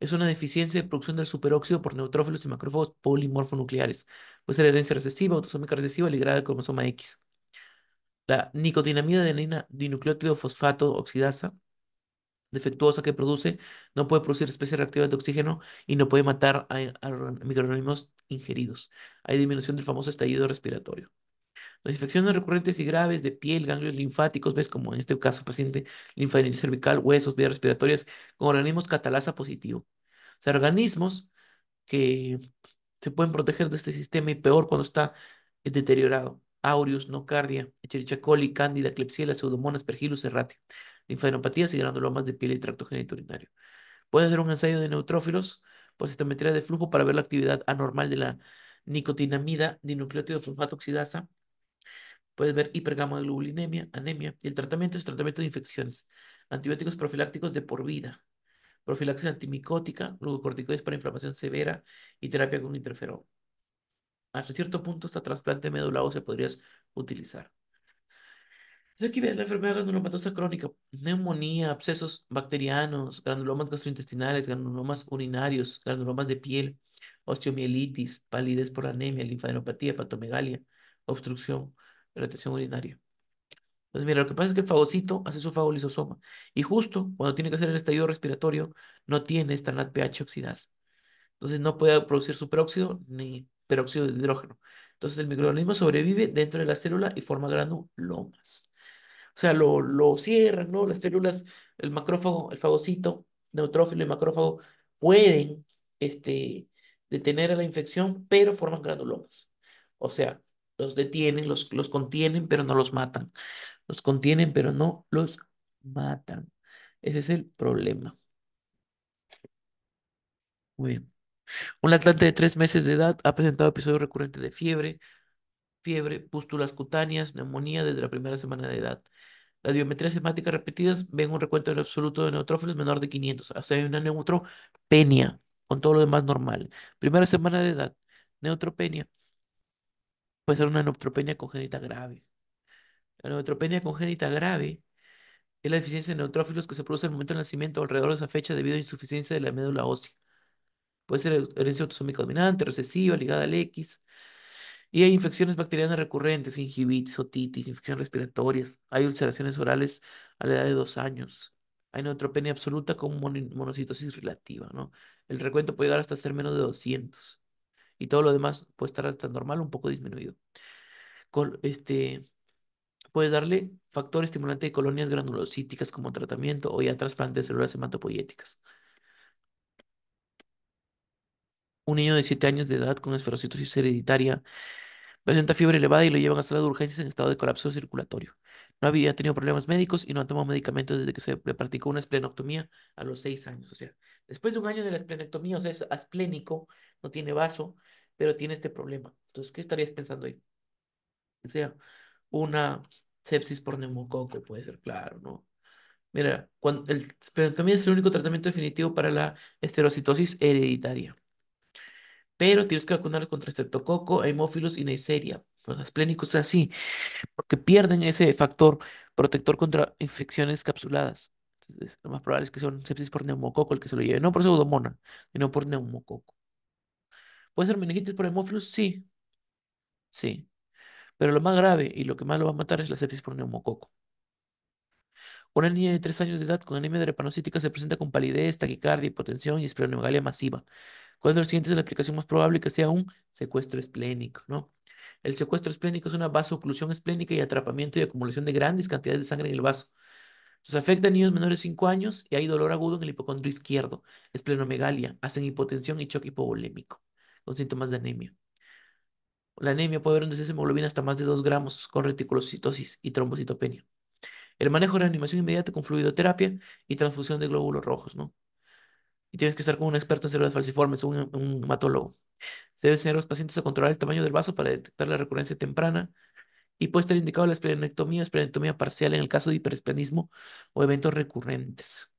Es una deficiencia de producción del superóxido por neutrófilos y macrófagos polimorfonucleares. Puede ser herencia recesiva, autosómica recesiva ligada al cromosoma X. La nicotinamida de adenina dinucleótido fosfato oxidasa defectuosa que produce no puede producir especies reactivas de oxígeno y no puede matar a microorganismos ingeridos. Hay disminución del famoso estallido respiratorio. Las infecciones recurrentes y graves de piel, ganglios linfáticos, ves como en este caso paciente linfadenitis cervical, huesos, vías respiratorias, con organismos catalasa positivo. O sea, organismos que se pueden proteger de este sistema y peor cuando está eh, deteriorado. Aureus, nocardia, echerichia coli, cándida, clepsiela, pseudomonas, pergilus, serratio Linfadenopatías y granulomas de piel y tracto genitourinario. Puedes hacer un ensayo de neutrófilos por pues citometría de flujo para ver la actividad anormal de la nicotinamida dinucleotido, fosfato oxidasa Puedes ver hipergamaglobulinemia, anemia. Y el tratamiento es tratamiento de infecciones. Antibióticos profilácticos de por vida. Profilaxis antimicótica, glucocorticoides para inflamación severa y terapia con interferón. Hasta cierto punto, hasta trasplante medulado se podrías utilizar. aquí ves la enfermedad granulomatosa crónica, neumonía, abscesos bacterianos, granulomas gastrointestinales, granulomas urinarios, granulomas de piel, osteomielitis, palidez por anemia, linfadenopatía, fatomegalia, obstrucción de la retención urinaria. Entonces, mira, lo que pasa es que el fagocito hace su fagolisosoma y justo cuando tiene que hacer el estallido respiratorio no tiene esta pH oxidasa. Entonces no puede producir superóxido ni peróxido de hidrógeno. Entonces el microorganismo sobrevive dentro de la célula y forma granulomas. O sea, lo, cierran, ¿no? Las células, el macrófago, el fagocito, neutrófilo y macrófago pueden este, detener a la infección, pero forman granulomas. O sea, los detienen, los, los contienen, pero no los matan. Los contienen, pero no los matan. Ese es el problema. Muy Un lactante de tres meses de edad ha presentado episodio recurrente de fiebre, fiebre, pústulas cutáneas, neumonía desde la primera semana de edad. La biometrías semática repetidas ven un recuento en absoluto de neutrófilos menor de 500. O sea, hay una neutropenia, con todo lo demás normal. Primera semana de edad, neutropenia puede ser una neutropenia congénita grave. La neutropenia congénita grave es la deficiencia de neutrófilos que se produce al momento del nacimiento o alrededor de esa fecha debido a insuficiencia de la médula ósea. Puede ser herencia autosómica dominante, recesiva, ligada al X. Y hay infecciones bacterianas recurrentes, gingivitis, otitis, infecciones respiratorias. Hay ulceraciones orales a la edad de dos años. Hay neutropenia absoluta con monocitosis relativa, ¿no? El recuento puede llegar hasta ser menos de 200 y todo lo demás puede estar hasta normal un poco disminuido. con este, puedes darle factor estimulante de colonias granulocíticas como tratamiento o ya trasplante de células hematopoyéticas. Un niño de 7 años de edad con esferocitosis hereditaria presenta fiebre elevada y lo llevan a sala de urgencias en estado de colapso circulatorio. No había tenido problemas médicos y no ha tomado medicamentos desde que se le practicó una esplenectomía a los seis años. O sea, después de un año de la esplenectomía, o sea, es asplénico, no tiene vaso, pero tiene este problema. Entonces, ¿qué estarías pensando ahí? O sea, una sepsis por neumococo puede ser, claro, ¿no? Mira, cuando el esplenectomía es el único tratamiento definitivo para la esterocitosis hereditaria. Pero tienes que vacunar contra estreptococo, hemófilos y neisseria las sea, así, porque pierden ese factor protector contra infecciones capsuladas. lo más probable es que sea un sepsis por neumococo el que se lo lleve, no por pseudomonas, sino por neumococo. ¿Puede ser meningitis por hemófilos? Sí. Sí. Pero lo más grave y lo que más lo va a matar es la sepsis por neumococo. Una niña de 3 años de edad con anemia drepanocítica se presenta con palidez, taquicardia, hipotensión y esplenomegalia masiva. ¿Cuál de los siguientes es la aplicación más probable que sea un secuestro esplénico? ¿no? El secuestro esplénico es una vasoclusión esplénica y atrapamiento y acumulación de grandes cantidades de sangre en el vaso. Los afecta a niños menores de 5 años y hay dolor agudo en el hipocondrio izquierdo, esplenomegalia, hacen hipotensión y choque hipovolémico, con síntomas de anemia. La anemia puede haber un de hemoglobina hasta más de 2 gramos, con reticulocitosis y trombocitopenia. El manejo de reanimación inmediata con fluidoterapia y transfusión de glóbulos rojos, ¿no? y tienes que estar con un experto en células falciformes, un, un hematólogo. debe enseñar a los pacientes a controlar el tamaño del vaso para detectar la recurrencia temprana y puede estar indicado la esplenectomía o esplenectomía parcial en el caso de hiperesplenismo o eventos recurrentes.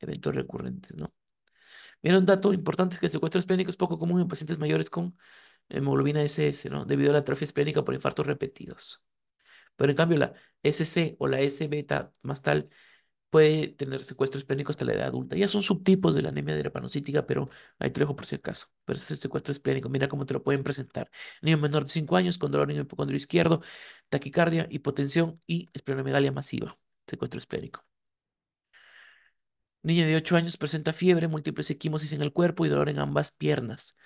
Eventos recurrentes, ¿no? Mira, un dato importante es que el secuestro esplénico es poco común en pacientes mayores con hemoglobina SS, ¿no? Debido a la atrofia esplénica por infartos repetidos. Pero en cambio, la SC o la S-beta más tal puede tener secuestro esplénico hasta la edad adulta. Ya son subtipos de la anemia de drepanocítica, pero hay trejo por si acaso. Pero es el secuestro esplénico, mira cómo te lo pueden presentar. Niño menor de 5 años con dolor en el hipocondrio izquierdo, taquicardia, hipotensión y esplenomegalia masiva, secuestro esplénico. Niña de 8 años presenta fiebre, múltiples equimosis en el cuerpo y dolor en ambas piernas.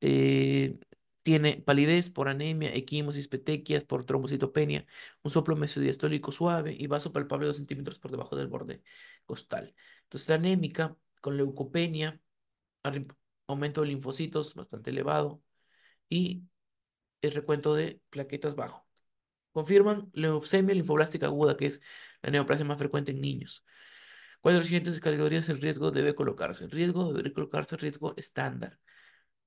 Eh, tiene palidez por anemia, equimosis, petequias, por trombocitopenia, un soplo mesodiastólico suave y vaso palpable 2 centímetros por debajo del borde costal. Entonces, anémica con leucopenia, aumento de linfocitos bastante elevado y el recuento de plaquetas bajo. Confirman leucemia linfoblástica aguda, que es la neoplasia más frecuente en niños. ¿Cuáles de las siguientes categorías el riesgo debe colocarse? El riesgo debe colocarse riesgo estándar.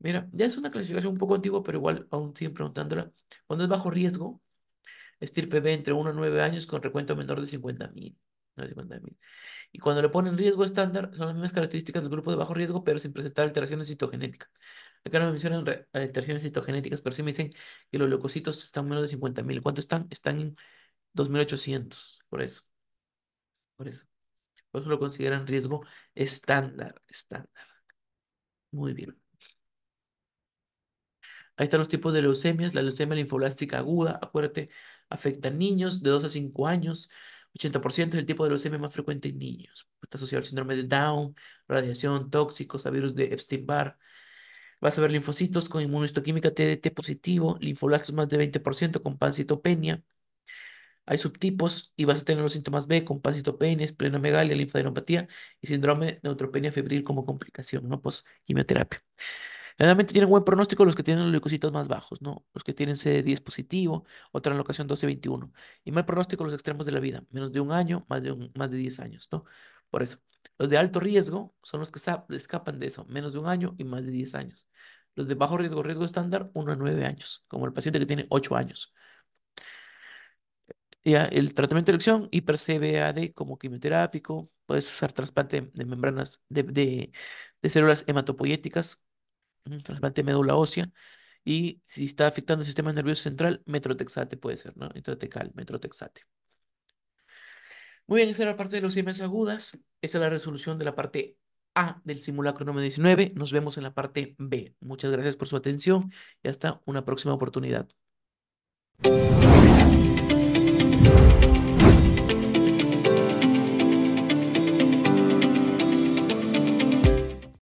Mira, ya es una clasificación un poco antigua, pero igual aún siguen preguntándola. Cuando es bajo riesgo, estirpe B entre 1 a 9 años con recuento menor de 50.000. mil. y cuando le ponen riesgo estándar, son las mismas características del grupo de bajo riesgo, pero sin presentar alteraciones citogenéticas. Acá no me mencionan alteraciones citogenéticas, pero sí me dicen que los leucocitos están menos de 50.000. ¿Cuánto están? Están en 2800, por eso. Por eso. Por eso lo consideran riesgo estándar, estándar. Muy bien. Ahí están los tipos de leucemias. La leucemia linfoblástica aguda, acuérdate, afecta a niños de 2 a 5 años. 80% es el tipo de leucemia más frecuente en niños. Está asociado al síndrome de Down, radiación, tóxicos, a virus de Epstein-Barr. Vas a ver linfocitos con inmunohistoquímica TDT positivo, linfoblastos más de 20% con pancitopenia. Hay subtipos y vas a tener los síntomas B con pancitopenia, esplenomegalia, linfadenopatía y síndrome de neutropenia febril como complicación, no pues quimioterapia. Generalmente tienen buen pronóstico los que tienen los leucocitos más bajos, ¿no? Los que tienen CD10 positivo o translocación 12-21. Y mal pronóstico los extremos de la vida, menos de un año, más de, más de 10 años, ¿no? Por eso, los de alto riesgo son los que escapan de eso, menos de un año y más de 10 años. Los de bajo riesgo, riesgo estándar, 1 a 9 años, como el paciente que tiene 8 años. Ya, el tratamiento de elección, hiper-CBAD como quimioterápico, puedes usar trasplante de membranas de, de células hematopoyéticas un trasplante médula ósea. Y si está afectando el sistema nervioso central, metrotexate puede ser, ¿no? Intratecal, metrotexate. Muy bien, esa era la parte de los IMS agudas. esta es la resolución de la parte A del simulacro número 19. Nos vemos en la parte B. Muchas gracias por su atención y hasta una próxima oportunidad.